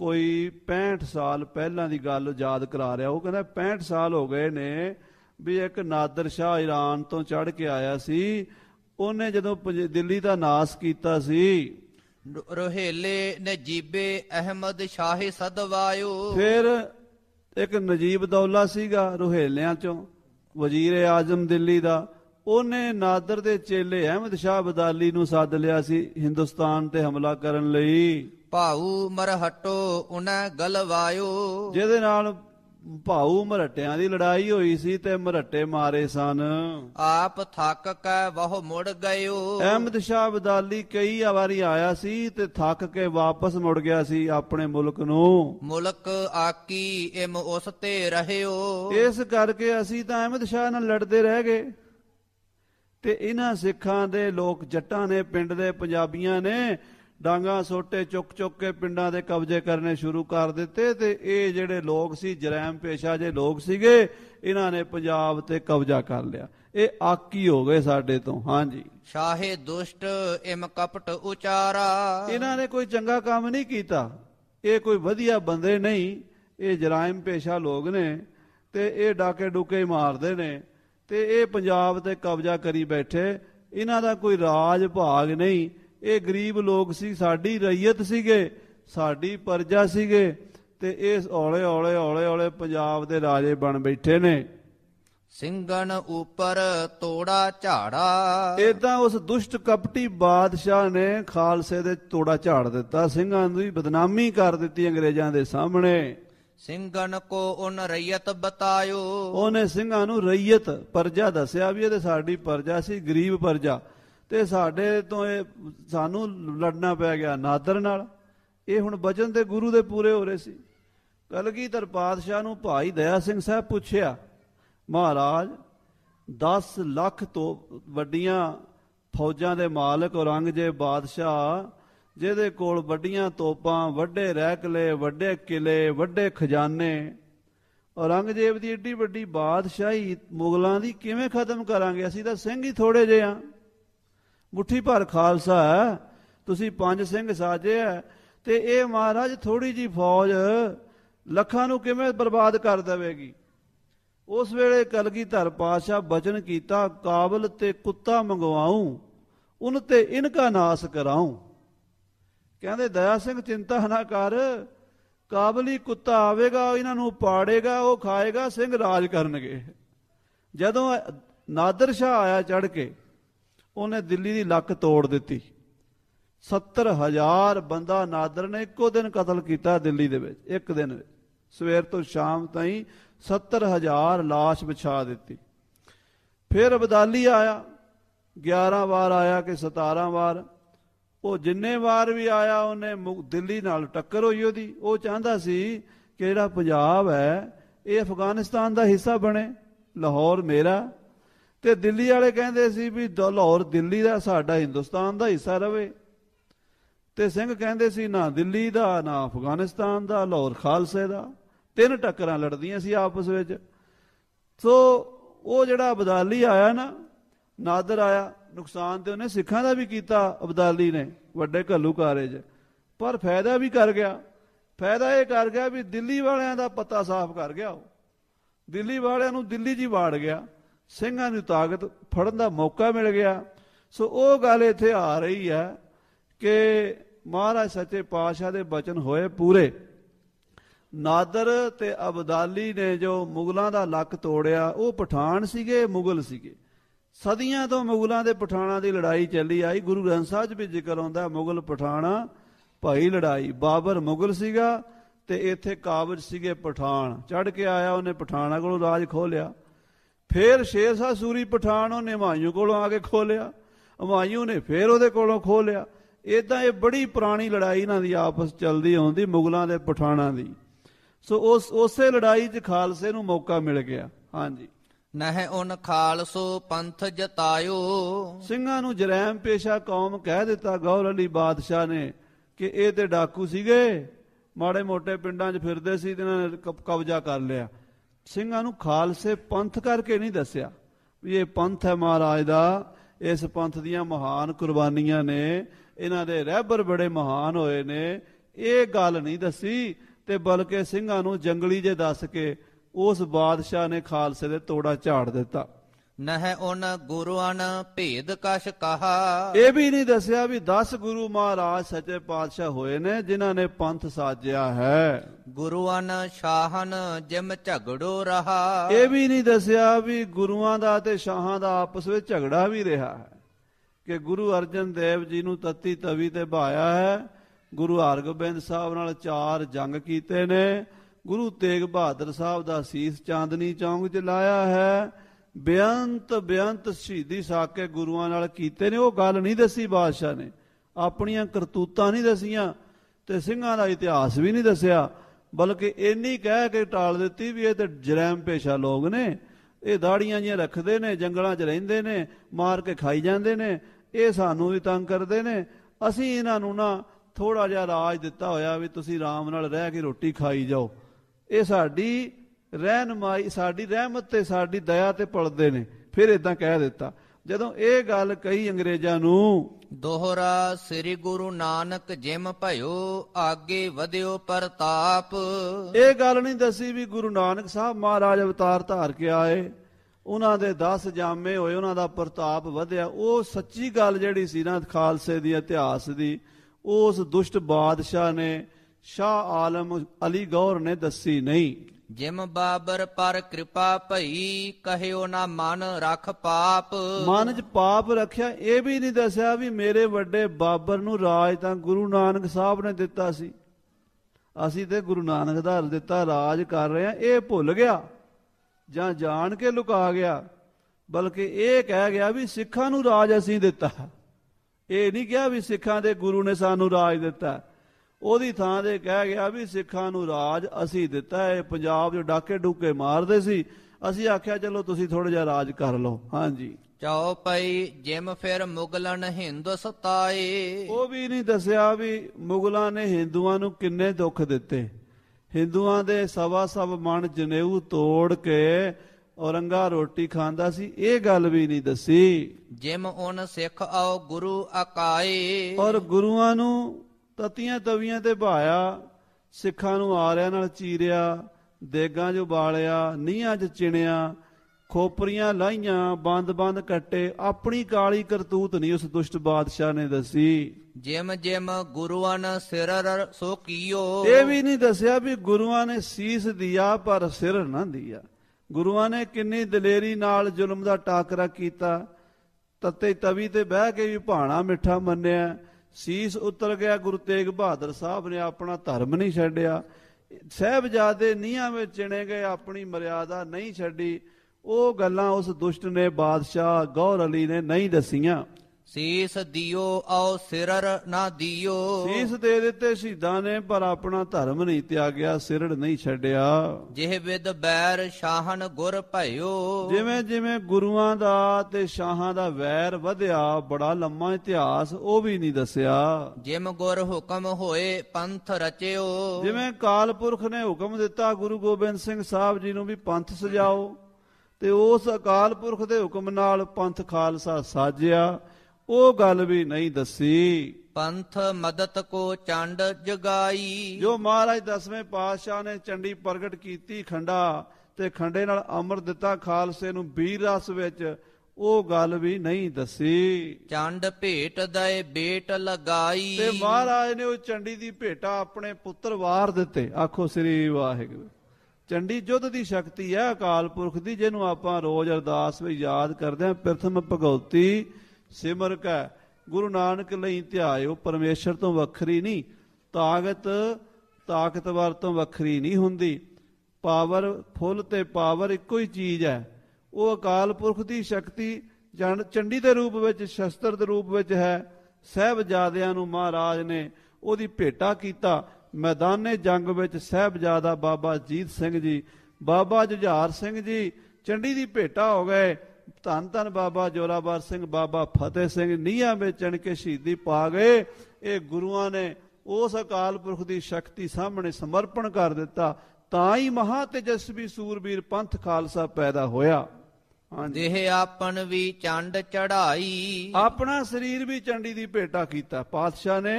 ਕੋਈ 65 ਸਾਲ ਪਹਿਲਾਂ ਦੀ ਗੱਲ ਯਾਦ ਕਰਾ ਰਿਹਾ ਉਹ ਕਹਿੰਦਾ 65 ਸਾਲ ਹੋ ਗਏ ਨੇ ਵੀ ਇੱਕ ਨਾਦਰ ਸ਼ਾਹ ਈਰਾਨ ਤੋਂ ਚੜ ਕੇ ਆਇਆ ਸੀ ਉਹਨੇ ਜਦੋਂ ਦਿੱਲੀ ਦਾ ਨਾਸ ਕੀਤਾ ਸੀ ਰੋਹੇਲੇ ਨਜੀਬੇ ਅਹਿਮਦ ਸ਼ਾਹ ਸਦਵਾਇਓ ਫਿਰ ਇੱਕ ਨਜੀਬ ਦੌਲਾ ਸੀਗਾ ਰੋਹੇਲਿਆਂ ਚੋਂ ਵਜ਼ੀਰ ਆਜ਼ਮ ਦਿੱਲੀ ਦਾ ਉਹਨੇ ਨਾਦਰ ਦੇ ਚੇਲੇ ਅਹਿਮਦ ਸ਼ਾਹ ਬਦਾਲੀ ਨੂੰ ਸੱਦ ਲਿਆ ਸੀ ਹਿੰਦੁਸਤਾਨ ਤੇ ਹਮਲਾ ਕਰਨ ਲਈ ਭਾਉ ਮਰਹਟੋ ਉਹਨਾਂ ਗਲਵਾਇਓ ਜਿਹਦੇ ਨਾਲ ਭਾਉ ਮਰਟਿਆਂ ਦੀ ਲੜਾਈ ਹੋਈ ਸੀ ਤੇ ਮਰਟੇ ਮਾਰੇ ਸਨ ਆਪ ਥੱਕ ਕੇ ਬਹੁ ਮੁੜ ਗਇਓ ਅਹਿਮਦ ਸ਼ਾਹ ਬਦਾਲੀ ਕਈ ਵਾਰੀ ਆਇਆ ਸੀ ਤੇ ਥੱਕ ਕੇ ਵਾਪਸ ਮੁੜ ਗਿਆ ਸੀ ਆਪਣੇ ਮੁਲਕ ਨੂੰ ਮੁਲਕ ਆਕੀ ਇਮ ਉਸ ਤੇ ਰਹਿਓ ਇਸ ਕਰਕੇ ਅਸੀਂ ਤਾਂ ਅਹਿਮਦ ਸ਼ਾਹ ਨਾਲ ਲੜਦੇ ਰਹਿ ਗਏ ਤੇ ਇਹਨਾਂ ਸਿੱਖਾਂ ਦੇ ਲੋਕ ਜੱਟਾਂ ਨੇ ਪਿੰਡ ਦੇ ਪੰਜਾਬੀਆਂ ਨੇ ਡਾਂਗਾ ਸੋਟੇ ਚੁੱਕ ਚੁੱਕ ਕੇ ਪਿੰਡਾਂ ਦੇ ਕਬਜ਼ੇ ਕਰਨੇ ਸ਼ੁਰੂ ਕਰ ਦਿੱਤੇ ਤੇ ਇਹ ਜਿਹੜੇ ਲੋਕ ਸੀ ਜਰੈਮ ਪੇਸ਼ਾ ਜੇ ਲੋਕ ਸੀਗੇ ਇਹਨਾਂ ਨੇ ਪੰਜਾਬ ਤੇ ਕਬਜ਼ਾ ਕਰ ਲਿਆ ਇਹ ਆਕੀ ਹੋ ਗਏ ਸਾਡੇ ਤੋਂ ਹਾਂਜੀ ਸ਼ਾਹੇ ਦੁਸ਼ਟ ਇਮ ਕਪਟ ਉਚਾਰਾ ਇਹਨਾਂ ਨੇ ਕੋਈ ਚੰਗਾ ਕੰਮ ਨਹੀਂ ਕੀਤਾ ਇਹ ਕੋਈ ਵਧੀਆ ਬੰਦੇ ਨਹੀਂ ਇਹ ਜਰਾਇਮ ਪੇਸ਼ਾ ਲੋਕ ਨੇ ਤੇ ਇਹ ਡਾਕੇ ਡੁਕੇ ਮਾਰਦੇ ਨੇ ਤੇ ਇਹ ਪੰਜਾਬ ਤੇ ਕਬਜ਼ਾ ਕਰੀ ਬੈਠੇ ਇਹਨਾਂ ਦਾ ਕੋਈ ਰਾਜ ਭਾਗ ਨਹੀਂ ਇਹ ਗਰੀਬ ਲੋਕ ਸੀ ਸਾਡੀ ਰਈਅਤ ਸੀਗੇ ਸਾਡੀ ਪਰਜਾ ਸੀਗੇ ਤੇ ਇਸ ਔਲੇ ਔਲੇ ਔਲੇ ਔਲੇ ਪੰਜਾਬ ਦੇ ਰਾਜੇ ਬਣ ਬੈਠੇ ਨੇ ਸਿੰਘਣ ਉਪਰ ਤੋੜਾ ਝਾੜਾ ਇਦਾਂ ਉਸ ਦੁਸ਼ਟ ਕਪਟੀ ਬਾਦਸ਼ਾਹ ਨੇ ਖਾਲਸੇ ਦੇ ਤੋੜਾ ਝਾੜ ਦਿੱਤਾ ਸਿੰਘਾਂ ਦੀ ਬਦਨਾਮੀ ਕਰ ਦਿੱਤੀ ਅੰਗਰੇਜ਼ਾਂ ਦੇ ਸਾਹਮਣੇ ਸਿੰਘਣ ਕੋ ਉਹਨ ਰਈਅਤ ਬਤਾਇਓ ਉਹਨੇ ਸਿੰਘਾਂ ਨੂੰ ਰਈਅਤ ਪਰਜਾ ਦੱਸਿਆ ਵੀ ਇਹ ਤੇ ਸਾਡੀ ਪਰਜਾ ਸੀ ਗਰੀਬ ਪਰਜਾ ਤੇ ਸਾਡੇ ਤੋਂ ਇਹ ਸਾਨੂੰ ਲੜਨਾ ਪੈ ਗਿਆ ਨਾਦਰ ਨਾਲ ਇਹ ਹੁਣ ਬਚਨ ਤੇ ਗੁਰੂ ਦੇ ਪੂਰੇ ਹੋ ਰਹੇ ਸੀ ਕਲਗੀਧਰ ਪਾਤਸ਼ਾਹ ਨੂੰ ਭਾਈ ਦਇਆ ਸਿੰਘ ਸਾਹਿਬ ਪੁੱਛਿਆ ਮਹਾਰਾਜ 10 ਲੱਖ ਤੋਂ ਵੱਡੀਆਂ ਫੌਜਾਂ ਦੇ ਮਾਲਕ ਔਰੰਗਜ਼ੇਬ ਬਾਦਸ਼ਾਹ ਜਿਹਦੇ ਕੋਲ ਵੱਡੀਆਂ ਤੋਪਾਂ ਵੱਡੇ ਰਹਿਕਲੇ ਵੱਡੇ ਕਿਲੇ ਵੱਡੇ ਖਜ਼ਾਨੇ ਔਰੰਗਜ਼ੇਬ ਦੀ ਏਡੀ ਵੱਡੀ ਬਾਦਸ਼ਾਹੀ ਮੁਗਲਾਂ ਦੀ ਕਿਵੇਂ ਖਤਮ ਕਰਾਂਗੇ ਅਸੀਂ ਤਾਂ ਸਿੰਘ ਹੀ ਥੋੜੇ ਜਿਹੇ ਆ ਮੁਠੀ ਭਰ ਖਾਲਸਾ ਤੁਸੀਂ ਪੰਜ ਸਿੰਘ ਸਾਜੇ ਆ ਤੇ ਇਹ ਮਹਾਰਾਜ ਥੋੜੀ ਜੀ ਫੌਜ ਲੱਖਾਂ ਨੂੰ ਕਿਵੇਂ ਬਰਬਾਦ ਕਰ ਦੇਵੇਗੀ ਉਸ ਵੇਲੇ ਕਲਗੀਧਰ ਪਾਸ਼ਾ ਬਚਨ ਕੀਤਾ ਕਾਬਲ ਤੇ ਕੁੱਤਾ ਮੰਗਵਾਉਂ ਉਨ ਤੇ ਇਨਕਾ ਨਾਸ ਕਰਾਉਂ ਕਹਿੰਦੇ ਦਇਆ ਸਿੰਘ ਚਿੰਤਾ ਨਾ ਕਰ ਕਾਬਲੀ ਕੁੱਤਾ ਆਵੇਗਾ ਇਹਨਾਂ ਨੂੰ ਪਾੜੇਗਾ ਉਹ ਖਾਏਗਾ ਸਿੰਘ ਰਾਜ ਕਰਨਗੇ ਜਦੋਂ ਨਾਦਰ ਸ਼ਾਹ ਆਇਆ ਚੜ ਕੇ ਉਹਨੇ ਦਿੱਲੀ ਦੀ ਲੱਕ ਤੋੜ ਦਿੱਤੀ 70000 ਬੰਦਾ ਨਾਦਰ ਨੇ ਇੱਕੋ ਦਿਨ ਕਤਲ ਕੀਤਾ ਦਿੱਲੀ ਦੇ ਵਿੱਚ ਇੱਕ ਦਿਨ ਵਿੱਚ ਸਵੇਰ ਤੋਂ ਸ਼ਾਮ ਤਾਈਂ 70000 লাশ ਵਿਛਾ ਦਿੱਤੀ ਫਿਰ ਅਬਦਾਲੀ ਆਇਆ 11 ਵਾਰ ਆਇਆ ਕਿ 17 ਵਾਰ ਉਹ ਜਿੰਨੇ ਵਾਰ ਵੀ ਆਇਆ ਉਹਨੇ ਦਿੱਲੀ ਨਾਲ ਟੱਕਰ ਹੋਈ ਉਹਦੀ ਉਹ ਚਾਹੁੰਦਾ ਸੀ ਕਿ ਜਿਹੜਾ ਪੰਜਾਬ ਹੈ ਇਹ ਅਫਗਾਨਿਸਤਾਨ ਦਾ ਹਿੱਸਾ ਬਣੇ ਲਾਹੌਰ ਮੇਰਾ ਤੇ ਦਿੱਲੀ ਵਾਲੇ ਕਹਿੰਦੇ ਸੀ ਵੀ ਲਾਹੌਰ ਦਿੱਲੀ ਦਾ ਸਾਡਾ ਹਿੰਦੁਸਤਾਨ ਦਾ ਹਿੱਸਾ ਰਵੇ ਤੇ ਸਿੰਘ ਕਹਿੰਦੇ ਸੀ ਨਾ ਦਿੱਲੀ ਦਾ ਨਾ ਅਫਗਾਨਿਸਤਾਨ ਦਾ ਲਾਹੌਰ ਖਾਲਸੇ ਦਾ ਤਿੰਨ ਟੱਕਰਾਂ ਲੜਦੀਆਂ ਸੀ ਆਪਸ ਵਿੱਚ ਸੋ ਉਹ ਜਿਹੜਾ ਅਬਦਾਲੀ ਆਇਆ ਨਾ ਨਾਦਰ ਆਇਆ ਨੁਕਸਾਨ ਤੇ ਉਹਨੇ ਸਿੱਖਾਂ ਦਾ ਵੀ ਕੀਤਾ ਅਬਦਾਲੀ ਨੇ ਵੱਡੇ ਘੱਲੂ ਕਾਰਜ ਪਰ ਫਾਇਦਾ ਵੀ ਕਰ ਗਿਆ ਫਾਇਦਾ ਇਹ ਕਰ ਗਿਆ ਵੀ ਦਿੱਲੀ ਵਾਲਿਆਂ ਦਾ ਪਤਾ ਸਾਫ਼ ਕਰ ਗਿਆ ਉਹ ਦਿੱਲੀ ਵਾਲਿਆਂ ਨੂੰ ਦਿੱਲੀ ਜੀ ਵਾੜ ਗਿਆ ਸਿੰਘਾਂ ਨੂੰ ਤਾਕਤ ਫੜਨ ਦਾ ਮੌਕਾ ਮਿਲ ਗਿਆ ਸੋ ਉਹ ਗੱਲ ਇੱਥੇ ਆ ਰਹੀ ਹੈ ਕਿ ਮਹਾਰਾਜ ਸੱਚੇ ਪਾਤਸ਼ਾਹ ਦੇ ਬਚਨ ਹੋਏ ਪੂਰੇ ਨਾਦਰ ਤੇ ਅਬਦਾਲੀ ਨੇ ਜੋ ਮੁਗਲਾਂ ਦਾ ਲੱਕ ਤੋੜਿਆ ਉਹ ਪਠਾਨ ਸੀਗੇ ਮੁਗਲ ਸੀਗੇ ਸਦੀਆਂ ਤੋਂ ਮੁਗਲਾਂ ਦੇ ਪਠਾਣਾ ਦੀ ਲੜਾਈ ਚੱਲੀ ਆਈ ਗੁਰੂ ਗ੍ਰੰਥ ਸਾਹਿਬ ਵਿੱਚ ਜ਼ਿਕਰ ਆਉਂਦਾ ਮੁਗਲ ਪਠਾਣਾ ਭਾਈ ਲੜਾਈ ਬਾਬਰ ਮੁਗਲ ਸੀਗਾ ਤੇ ਇੱਥੇ ਕਾਬਜ ਸੀਗੇ ਪਠਾਨ ਚੜ ਕੇ ਆਇਆ ਉਹਨੇ ਪਠਾਣਾ ਕੋਲੋਂ ਰਾਜ ਖੋਲਿਆ ਫੇਰ ਸ਼ੇਰ ਸ਼ਾਹ ਸੂਰੀ ਪਠਾਨ ਉਹਨੇ ਹਮਾਇੂ ਕੋਲੋਂ ਆ ਕੇ ਖੋਲਿਆ ਅਮਾਈਓ ਨੇ ਫੇਰ ਉਹਦੇ ਕੋਲੋਂ ਖੋਲਿਆ ਇਦਾਂ ਇਹ ਬੜੀ ਪੁਰਾਣੀ ਲੜਾਈ ਇਹਨਾਂ ਦੀ ਆਪਸ ਚੱਲਦੀ ਆਉਂਦੀ ਮੁਗਲਾਂ ਦੇ ਪਠਾਣਾ ਦੀ ਸੋ ਉਸ ਉਸੇ ਲੜਾਈ 'ਚ ਖਾਲਸੇ ਨੂੰ ਮੌਕਾ ਮਿਲ ਗਿਆ ਹਾਂਜੀ ਨਹਿ ਉਨ ਖਾਲਸੋ ਪੰਥ ਜਤਾਇਓ ਸਿੰਘਾਂ ਨੂੰ ਜਰੈਮ ਪੇਸ਼ਾ ਕੌਮ ਕਹਿ ਦਿੱਤਾ ਗੌਰ ਅਲੀ ਬਾਦਸ਼ਾਹ ਨੇ ਕਿ ਇਹ ਤੇ ਡਾਕੂ ਸੀਗੇ ਮਾੜੇ ਮੋਟੇ ਪਿੰਡਾਂ 'ਚ ਫਿਰਦੇ ਸੀ ਤੇ ਇਹਨਾਂ ਨੇ ਕਬਜ਼ਾ ਕਰ ਲਿਆ ਸਿੰਘਾਂ ਨੂੰ ਖਾਲਸੇ ਪੰਥ ਕਰਕੇ ਨਹੀਂ ਦੱਸਿਆ ਵੀ ਇਹ ਪੰਥ ਹੈ ਮਹਾਰਾਜ ਦਾ ਇਸ ਪੰਥ ਦੀਆਂ ਮਹਾਨ ਕੁਰਬਾਨੀਆਂ ਨੇ ਇਹਨਾਂ ਦੇ ਰਹਿਬਰ ਬੜੇ ਮਹਾਨ ਹੋਏ ਨੇ ਇਹ ਗੱਲ ਨਹੀਂ ਦੱਸੀ ਤੇ ਬਲਕਿ ਸਿੰਘਾਂ ਨੂੰ ਜੰਗਲੀ ਜੇ ਦੱਸ ਕੇ ਉਸ ਬਾਦਸ਼ਾਹ ਨੇ ਖਾਲਸੇ ਦੇ ਤੋੜਾ ਝਾੜ ਦਿੱਤਾ ਨਹਿ ਉਨ ਗੁਰੂਨ ਭੇਦ ਕਛ ਕਹਾ ਇਹ ਵੀ ਨਹੀਂ ਦੱਸਿਆ ਵੀ 10 ਗੁਰੂ ਮਹਾਰਾਜ ਸੱਚੇ ਪਾਤਸ਼ਾਹ ਹੋਏ ਨੇ ਜਿਨ੍ਹਾਂ ਨੇ ਪੰਥ ਸਾਜਿਆ ਹੈ ਗੁਰੂਨ ਸ਼ਾਹਨ ਜਿਮ ਝਗੜੋ ਰਹਾ ਇਹ ਵੀ ਨਹੀਂ ਦੱਸਿਆ ਵੀ ਗੁਰੂਆਂ ਦਾ ਤੇ ਸ਼ਾਹਾਂ ਦਾ ਆਪਸ ਵਿੱਚ ਝਗੜਾ ਵੀ ਰਿਹਾ ਹੈ ਕਿ ਗੁਰੂ ਅਰਜਨ ਦੇਵ ਜੀ ਨੂੰ ਤਤੀ ਤਵੀ ਤੇ ਭਾਇਆ ਹੈ ਗੁਰੂ ਹਰਗੋਬਿੰਦ ਸਾਹਿਬ ਨਾਲ ਚਾਰ ਜੰਗ ਕੀਤੇ ਨੇ ਗੁਰੂ ਤੇਗ ਬਹਾਦਰ ਸਾਹਿਬ ਦਾ ਸੀਸ ਚਾਂਦਨੀ ਚੌਂਕ 'ਚ ਲਾਇਆ ਹੈ ਬਿਆੰਤ ਬਿਆੰਤ ਸ਼ਹੀਦੀ ਸਾਕੇ ਗੁਰੂਆਂ ਨਾਲ ਕੀਤੇ ਨੇ ਉਹ ਗੱਲ ਨਹੀਂ ਦੱਸੀ ਬਾਦਸ਼ਾਹ ਨੇ ਆਪਣੀਆਂ ਕਰਤੂਤਾਂ ਨਹੀਂ ਦਸੀਆਂ ਤੇ ਸਿੰਘਾਂ ਦਾ ਇਤਿਹਾਸ ਵੀ ਨਹੀਂ ਦੱਸਿਆ ਬਲਕਿ ਇੰਨੀ ਕਹਿ ਕੇ ਟਾਲ ਦਿੱਤੀ ਵੀ ਇਹ ਤੇ ਜਰੈਮ ਪੇਸ਼ਾ ਲੋਕ ਨੇ ਇਹ ਦਾੜੀਆਂ ਜੀਆਂ ਰੱਖਦੇ ਨੇ ਜੰਗਲਾਂ 'ਚ ਰਹਿੰਦੇ ਨੇ ਮਾਰ ਕੇ ਖਾਈ ਜਾਂਦੇ ਨੇ ਇਹ ਸਾਨੂੰ ਵੀ ਤੰਗ ਕਰਦੇ ਨੇ ਅਸੀਂ ਇਹਨਾਂ ਨੂੰ ਨਾ ਥੋੜਾ ਜਿਹਾ ਰਾਜ ਦਿੱਤਾ ਹੋਇਆ ਵੀ ਤੁਸੀਂ ਆਰਾਮ ਨਾਲ ਰਹਿ ਕੇ ਰੋਟੀ ਖਾਈ ਜਾਓ ਇਹ ਸਾਡੀ ਰਹਿਨਮਾਈ ਸਾਡੀ ਰਹਿਮਤ ਤੇ ਸਾਡੀ ਦਇਆ ਤੇ ਪਲਦੇ ਨੇ ਫਿਰ ਇਦਾਂ ਕਹਿ ਦਿੱਤਾ ਜਦੋਂ ਇਹ ਗੱਲ ਕਹੀ ਅੰਗਰੇਜ਼ਾਂ ਨੂੰ ਦੋਹਰਾ ਸ੍ਰੀ ਗੁਰੂ ਨਾਨਕ ਜਿਮ ਭਇਓ ਆਗੇ ਵਧਿਓ ਪ੍ਰਤਾਪ ਇਹ ਗੱਲ ਨਹੀਂ ਦੱਸੀ ਵੀ ਗੁਰੂ ਨਾਨਕ ਸਾਹਿਬ ਮਹਾਰਾਜ ਅਵਤਾਰ ਧਾਰ ਕੇ ਆਏ ਉਹਨਾਂ ਦੇ 10 ਜਾਮੇ ਹੋਏ ਉਹਨਾਂ ਦਾ ਪ੍ਰਤਾਪ ਵਧਿਆ ਉਹ ਸੱਚੀ ਗੱਲ ਜਿਹੜੀ ਸੀ ਨਾ ਖਾਲਸੇ ਦੀ ਇਤਿਹਾਸ ਦੀ ਉਸ ਦੁਸ਼ਟ ਬਾਦਸ਼ਾਹ ਨੇ ਸ਼ਾਹ ਆਲਮ ਅਲੀ ਗੌਰ ਨੇ ਦੱਸੀ ਨਹੀਂ ਜਿਮ ਬਾਬਰ ਪਰ ਕਿਰਪਾ ਭਈ ਕਹਿਓ ਨਾ ਮਨ ਰਖ ਪਾਪ ਮਨ 'ਚ ਪਾਪ ਰੱਖਿਆ ਇਹ ਵੀ ਨਹੀਂ ਦੱਸਿਆ ਵੀ ਮੇਰੇ ਵੱਡੇ ਬਾਬਰ ਨੂੰ ਰਾਜ ਤਾਂ ਗੁਰੂ ਨਾਨਕ ਸਾਹਿਬ ਨੇ ਦਿੱਤਾ ਸੀ ਅਸੀਂ ਤੇ ਗੁਰੂ ਨਾਨਕ ਦਾ ਦਿੱਤਾ ਰਾਜ ਕਰ ਰਹੇ ਆ ਇਹ ਭੁੱਲ ਗਿਆ ਜਾਂ ਜਾਣ ਕੇ ਲੁਕਾ ਗਿਆ ਬਲਕਿ ਇਹ ਕਹਿ ਗਿਆ ਵੀ ਸਿੱਖਾਂ ਨੂੰ ਰਾਜ ਅਸੀਂ ਦਿੱਤਾ ਇਹ ਨਹੀਂ ਕਿਹਾ ਵੀ ਸਿੱਖਾਂ ਦੇ ਗੁਰੂ ਨੇ ਸਾਨੂੰ ਰਾਜ ਦਿੱਤਾ ਉਹਦੀ ਥਾਂ ਤੇ ਕਹਿ ਗਿਆ ਵੀ ਸਿੱਖਾਂ ਨੂੰ ਰਾਜ ਅਸੀਂ ਦਿੱਤਾ ਹੈ ਪੰਜਾਬ 'ਚ ਡਾਕੇ ਡੂਕੇ ਮਾਰਦੇ ਸੀ ਅਸੀਂ ਆਖਿਆ ਚਲੋ ਤੁਸੀਂ ਥੋੜਾ ਜਿਹਾ ਰਾਜ ਕਰ ਲਓ ਹਾਂਜੀ ਚਾਉ ਪਈ ਜਿਮ ਫਿਰ ਮੁਗਲਨ ਹਿੰਦੂ ਸਤਾਏ ਉਹ ਵੀ ਨਹੀਂ ਦੱਸਿਆ ਵੀ ਮੁਗਲਾਂ ਨੇ ਹਿੰਦੂਆਂ ਨੂੰ ਕਿੰਨੇ ਦੁੱਖ ਦਿੱਤੇ ਹਿੰਦੂਆਂ ਦੇ ਸਵਾ ਸਭ ਮਨ ਜਨੇਊ ਤੋੜ ਕੇ ਔਰੰਗਾ ਰੋਟੀ ਖਾਂਦਾ ਸੀ ਇਹ ਗੱਲ ਵੀ ਨਹੀਂ ਦੱਸੀ ਜਿਮ ਉਹਨ ਸਿੱਖ ਆਓ ਗੁਰੂ ਅਕਾਏ ਔਰ ਗੁਰੂਆਂ ਨੂੰ ਤਤੀਆਂ ਤਵੀਆਂ ਤੇ ਭਾਇਆ ਸਿੱਖਾਂ ਨੂੰ ਆਰਿਆਂ ਨਾਲ ਚੀਰਿਆ ਦੇਗਾਂ 'ਚ ਬਾਲਿਆ ਨੀਹਾਂ 'ਚ ਚਿਣਿਆ ਖੋਪਰੀਆਂ ਲਾਈਆਂ ਬੰਦ-ਬੰਦ ਕੱਟੇ ਆਪਣੀ ਕਾਲੀ ਕਰਤੂਤ ਨਹੀਂ ਉਸ ਦੁਸ਼ਟ ਬਾਦਸ਼ਾਹ ਨੇ ਦੱਸੀ ਜਿਮ ਜਿਮ ਗੁਰੂਆਂ ਸਿਰ ਸੋ ਕੀਓ ਇਹ ਵੀ ਨਹੀਂ ਦੱਸਿਆ ਵੀ ਗੁਰੂਆਂ ਨੇ ਸੀਸ ਦਿਆ ਪਰ ਸਿਰ ਨਾ ਦਿਆ ਗੁਰੂਆਂ ਨੇ ਕਿੰਨੀ ਦਲੇਰੀ ਨਾਲ ਜ਼ੁਲਮ ਦਾ ਟਾਕਰਾ ਕੀਤਾ ਤਤੇ ਤਵੀ ਤੇ ਬਹਿ ਕੇ ਵੀ ਭਾਣਾ ਮਿੱਠਾ ਮੰਨਿਆ ਸੀਸ ਉਤਰ ਗਿਆ ਗੁਰੂ ਤੇਗ ਬਹਾਦਰ ਸਾਹਿਬ ਨੇ ਆਪਣਾ ਧਰਮ ਨਹੀਂ ਛੱਡਿਆ ਸਹਿਬਜ਼ਾਦੇ ਨੀਹਾਂ ਵਿੱਚ ਚਿਣੇ ਗਏ ਆਪਣੀ ਮਰਿਆਦਾ ਨਹੀਂ ਛੱਡੀ ਉਹ ਗੱਲਾਂ ਉਸ ਦੁਸ਼ਟ ਨੇ ਬਾਦਸ਼ਾਹ ਗੌਰ ਅਲੀ ਨੇ ਨਹੀਂ ਦਸੀਆਂ ਸੀਸ ਦਿਓ ਔ ਸਿਰਰ ਨਾ ਦਿਓ ਸੀਸ ਦੇ ਦਿੱਤੇ ਸ਼ਹੀਦਾਂ ਨੇ ਪਰ ਆਪਣਾ ਧਰਮ ਨਹੀਂ ਤਿਆਗਿਆ ਸਿਰੜ ਨਹੀਂ ਛੱਡਿਆ ਜਿਹ ਵਿਦ ਬੈਰ ਸ਼ਾਹਨ ਗੁਰ ਭਇਓ ਜਿਵੇਂ ਜਿਵੇਂ ਗੁਰੂਆਂ ਦਾ ਤੇ ਸ਼ਾਹਾਂ ਦਾ ਵੈਰ ਵਧਿਆ ਬੜਾ ਲੰਮਾ ਇਤਿਹਾਸ ਉਹ ਵੀ ਨਹੀਂ ਦੱਸਿਆ ਜਿਮ ਗੁਰ ਹੁਕਮ ਹੋਏ ਪੰਥ ਰਚਿਓ ਜਿਵੇਂ ਕਾਲਪੁਰਖ ਨੇ ਹੁਕਮ ਦਿੱਤਾ ਗੁਰੂ ਗੋਬਿੰਦ ਸਿੰਘ ਸਾਹਿਬ ਜੀ ਨੂੰ ਵੀ ਪੰਥ ਸਜਾਓ ਤੇ ਉਸ ਅਕਾਲ ਪੁਰਖ ਦੇ ਹੁਕਮ ਨਾਲ ਪੰਥ ਖਾਲਸਾ ਸਾਜਿਆ ਉਹ ਗੱਲ ਵੀ ਨਹੀਂ ਦੱਸੀ ਪੰਥ ਮਦਤ ਕੋ ਚੰਡ ਜਗਾਈ ਜੋ ਮਹਾਰਾਜ ਦਸਵੇਂ ਪਾਤਸ਼ਾਹ ਨੇ ਚੰਡੀ ਪ੍ਰਗਟ ਕੀਤੀ ਖੰਡਾ ਤੇ ਖੰਡੇ ਨਾਲ ਅਮਰ ਦਿੱਤਾ ਖਾਲਸੇ ਨੂੰ ਵੀਰ ਰਸ ਵਿੱਚ ਉਹ ਗੱਲ ਵੀ ਨਹੀਂ ਦੱਸੀ ਚੰਡ ਭੇਟ ਦਏ ਬੇਟ ਲਗਾਈ ਤੇ ਮਹਾਰਾਜ ਨੇ ਉਹ ਚੰਡੀ ਦੀ ਭੇਟਾ ਆਪਣੇ ਪੁੱਤਰ ਵਾਰ ਦਿੱਤੇ ਆਖੋ ਸ੍ਰੀ ਵਾਹਿਗੁਰੂ ਚੰਡੀ ਜੁੱਧ ਦੀ ਸ਼ਕਤੀ ਹੈ ਅਕਾਲ ਪੁਰਖ ਦੀ ਜਿਹਨੂੰ ਆਪਾਂ ਰੋਜ਼ ਅਰਦਾਸ ਵਿੱਚ ਯਾਦ ਕਰਦੇ ਹਾਂ ਪ੍ਰਥਮ ਭਗਉਤੀ ਸਿਮਰ ਕੈ ਗੁਰੂ ਨਾਨਕ ਲਈ ਧਿਆਇਓ ਪਰਮੇਸ਼ਰ ਤੋਂ ਵੱਖਰੀ ਨਹੀਂ ਤਾਕਤ ਤਾਕਤਵਰ ਤੋਂ ਵੱਖਰੀ ਨਹੀਂ ਹੁੰਦੀ ਪਾਵਰ ਫੁੱਲ ਤੇ ਪਾਵਰ ਇੱਕੋ ਹੀ ਚੀਜ਼ ਹੈ ਉਹ ਅਕਾਲ ਪੁਰਖ ਦੀ ਸ਼ਕਤੀ ਜਨ ਚੰਡੀ ਦੇ ਰੂਪ ਵਿੱਚ ਸ਼ਸਤਰ ਦੇ ਰੂਪ ਵਿੱਚ ਹੈ ਸਹਿਬਜ਼ਾਦਿਆਂ ਨੂੰ ਮਹਾਰਾਜ ਨੇ ਉਹਦੀ ਭੇਟਾ ਕੀਤਾ ਮੈਦਾਨੇ ਜੰਗ ਵਿੱਚ ਸਹਿਬਜ਼ਾਦਾ ਬਾਬਾ ਜੀਤ ਸਿੰਘ ਜੀ ਬਾਬਾ ਜੁਝਾਰ ਸਿੰਘ ਜੀ ਚੰਡੀ ਦੀ ਭੇਟਾ ਹੋ ਗਏ ਧੰਨ ਧੰਨ ਬਾਬਾ ਜੋਰਾਵਰ ਸਿੰਘ ਬਾਬਾ ਫਤਿਹ ਸਿੰਘ ਨੀਹਾਂ ਵਿੱਚ ਚਣ ਕੇ ਸ਼ਹੀਦੀ ਪਾ ਗਏ ਇਹ ਗੁਰੂਆਂ ਨੇ ਉਸ ਅਕਾਲ ਪੁਰਖ ਦੀ ਸ਼ਕਤੀ ਸਾਹਮਣੇ ਸਮਰਪਣ ਕਰ ਦਿੱਤਾ ਤਾਂ ਹੀ ਮਹਾ ਤੇਜਸਵੀ ਸੂਰਬੀਰ ਪੰਥ ਖਾਲਸਾ ਪੈਦਾ ਹੋਇਆ ਦੇਹ ਆਪਨ ਵੀ ਚੰਡ ਚੜਾਈ ਆਪਣਾ ਸਰੀਰ ਵੀ ਚੰਡੀ ਦੀ ਭੇਟਾ ਕੀਤਾ ਪਾਤਸ਼ਾਹ ਨੇ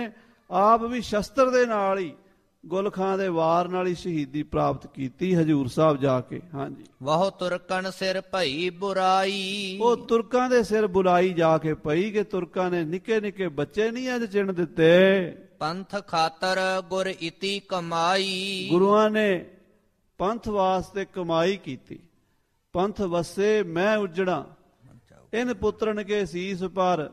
ਆਪ ਵੀ ਸ਼ਸਤਰ ਦੇ ਨਾਲ ਹੀ ਗੁਲਖਾਂ ਦੇ ਵਾਰ ਨਾਲ ਹੀ ਸ਼ਹੀਦੀ ਪ੍ਰਾਪਤ ਕੀਤੀ ਹਜੂਰ ਸਾਹਿਬ ਜਾ ਕੇ ਹਾਂਜੀ ਵਾਹ ਤੁਰਕਾਂ ਸਿਰ ਭਈ ਬੁਰਾਈ ਉਹ ਤੁਰਕਾਂ ਦੇ ਸਿਰ ਬੁਲਾਈ ਜਾ ਕੇ ਪਈ ਕਿ ਤੁਰਕਾਂ ਨੇ ਨਿੱਕੇ ਨਿੱਕੇ ਬੱਚੇ ਨਹੀਂ ਅੱਜ ਚਿਣ ਦਿੱਤੇ ਪੰਥ ਖਾਤਰ ਗੁਰ ਇਤੀ ਕਮਾਈ ਗੁਰੂਆਂ ਨੇ ਪੰਥ ਵਾਸਤੇ ਕਮਾਈ ਕੀਤੀ ਪੰਥ ਵਸੇ ਮੈਂ ਉਜੜਾਂ ਇਨ ਪੁੱਤਰਨ ਕੇ ਸੀਸ ਪਰ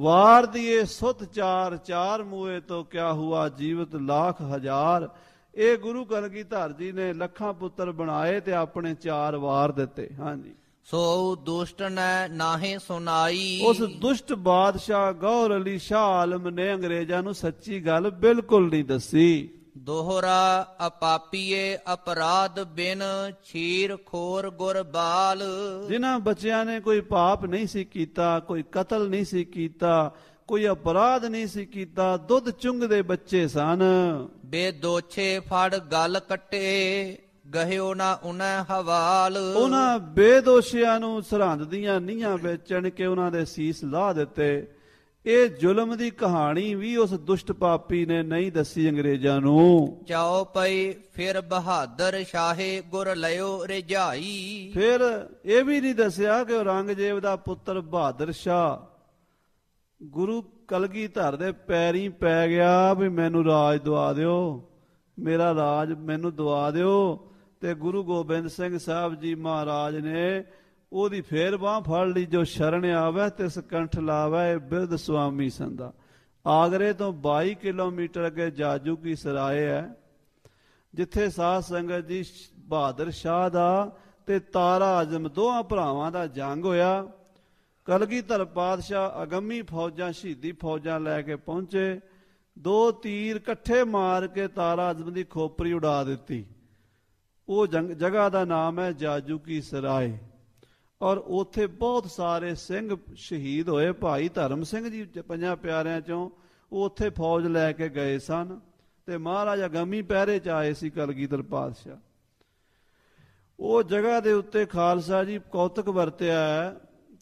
ਵਾਰ ਦੀਏ ਸੁਤ ਚਾਰ ਚਾਰ ਮੂਏ ਤੋਂ ਕਿਆ ਹੁਆ ਜੀਵਤ ਲੱਖ ਹਜ਼ਾਰ ਇਹ ਗੁਰੂ ਕੀ ਜੀ ਨੇ ਲੱਖਾਂ ਪੁੱਤਰ ਬਣਾਏ ਤੇ ਆਪਣੇ ਚਾਰ ਵਾਰ ਦਿੱਤੇ ਹਾਂਜੀ ਸੋ ਦੁਸ਼ਟ ਨੇ ਨਾਹੀਂ ਸੁਨਾਈ ਉਸ ਦੁਸ਼ਟ ਬਾਦਸ਼ਾਹ ਗੌਰ ਅਲੀ ਸ਼ਾਹ ਆਲਮ ਨੇ ਅੰਗਰੇਜ਼ਾਂ ਨੂੰ ਸੱਚੀ ਗੱਲ ਬਿਲਕੁਲ ਨਹੀਂ ਦੱਸੀ ਦੋਹਰਾ ਅਪਾਪੀਏ ਅਪਰਾਧ ਬਿਨ ਛੀਰ ਖੋਰ ਗੁਰਬਾਲ ਜਿਨ੍ਹਾਂ ਬੱਚਿਆਂ ਨੇ ਕੋਈ ਪਾਪ ਨਹੀਂ ਸੀ ਕੀਤਾ ਕੋਈ ਕਤਲ ਨਹੀਂ ਸੀ ਕੀਤਾ ਕੋਈ ਅਪਰਾਧ ਨਹੀਂ ਸੀ ਕੀਤਾ ਦੁੱਧ ਚੁੰਗਦੇ ਬੱਚੇ ਸਨ ਬੇਦੋਛੇ ਫੜ ਗਲ ਕੱਟੇ ਗਹਿਓ ਨਾ ਉਹਨਾਂ ਹਵਾਲ ਉਹਨਾਂ ਬੇਦੋਸ਼ਿਆਂ ਨੂੰ ਸਰਹੰਦ ਦੀਆਂ ਨੀਹਾਂ ਵੇਚਣ ਕੇ ਉਹਨਾਂ ਦੇ ਸੀਸ ਲਾ ਦਿੱਤੇ ਇਹ ਜ਼ੁਲਮ ਦੀ ਕਹਾਣੀ ਵੀ ਉਸ ਦੁਸ਼ਟ ਪਾਪੀ ਨੇ ਨਹੀਂ ਦੱਸੀ ਅੰਗਰੇਜ਼ਾਂ ਨੂੰ ਚਾਉ ਪਈ ਫਿਰ ਬਹਾਦਰ ਸ਼ਾਹੇ ਗੁਰ ਲਿਓ ਰਜਾਈ ਫਿਰ ਇਹ ਵੀ ਨਹੀਂ ਦੱਸਿਆ ਕਿ ਔਰੰਗਜ਼ੇਬ ਦਾ ਪੁੱਤਰ ਬਹਾਦਰ ਸ਼ਾਹ ਗੁਰੂ ਕਲਗੀਧਰ ਦੇ ਪੈਰੀ ਪੈ ਗਿਆ ਵੀ ਮੈਨੂੰ ਰਾਜ ਦਵਾ ਦਿਓ ਮੇਰਾ ਰਾਜ ਮੈਨੂੰ ਦਵਾ ਦਿਓ ਤੇ ਗੁਰੂ ਗੋਬਿੰਦ ਸਿੰਘ ਸਾਹਿਬ ਜੀ ਮਹਾਰਾਜ ਨੇ ਉਹਦੀ ਫੇਰ ਬਾਹ ਫੜ ਲਈ ਜੋ ਸ਼ਰਣ ਆਵੇ ਤਿਸ ਕੰਠ ਲਾਵੇ ਬਿਰਧ ਸੁਆਮੀ ਸੰਦਾ ਆਗਰੇ ਤੋਂ 22 ਕਿਲੋਮੀਟਰ ਅੱਗੇ ਜਾਜੂ ਕੀ ਸਰਾਏ ਹੈ ਜਿੱਥੇ ਸਾਧ ਸੰਗਤ ਜੀ ਬਹਾਦਰ ਸ਼ਾਹ ਦਾ ਤੇ ਤਾਰਾ ਆਜ਼ਮ ਦੋਹਾਂ ਭਰਾਵਾਂ ਦਾ ਜੰਗ ਹੋਇਆ ਕਲਗੀਧਰ ਪਾਤਸ਼ਾਹ ਅਗੰਮੀ ਫੌਜਾਂ ਸ਼ਹੀਦੀ ਫੌਜਾਂ ਲੈ ਕੇ ਪਹੁੰਚੇ ਦੋ ਤੀਰ ਇਕੱਠੇ ਮਾਰ ਕੇ ਤਾਰਾ ਆਜ਼ਮ ਦੀ ਖੋਪਰੀ ਉਡਾ ਦਿੱਤੀ ਉਹ ਜਗ੍ਹਾ ਦਾ ਨਾਮ ਹੈ ਜਾਜੂ ਕੀ ਸਰਾਏ ਔਰ ਉਥੇ ਬਹੁਤ ਸਾਰੇ ਸਿੰਘ ਸ਼ਹੀਦ ਹੋਏ ਭਾਈ ਧਰਮ ਸਿੰਘ ਜੀ ਪੰਜਾਂ ਪਿਆਰਿਆਂ ਚੋਂ ਉਹ ਉਥੇ ਫੌਜ ਲੈ ਕੇ ਗਏ ਸਨ ਤੇ ਮਹਾਰਾਜਾ ਗੰਮੀ ਪਹਿਰੇ ਚ ਆਏ ਸੀ ਕਲਗੀਧਰ ਪਾਤਸ਼ਾਹ ਉਹ ਜਗ੍ਹਾ ਦੇ ਉੱਤੇ ਖਾਲਸਾ ਜੀ ਕੌਤਕ ਵਰਤਿਆ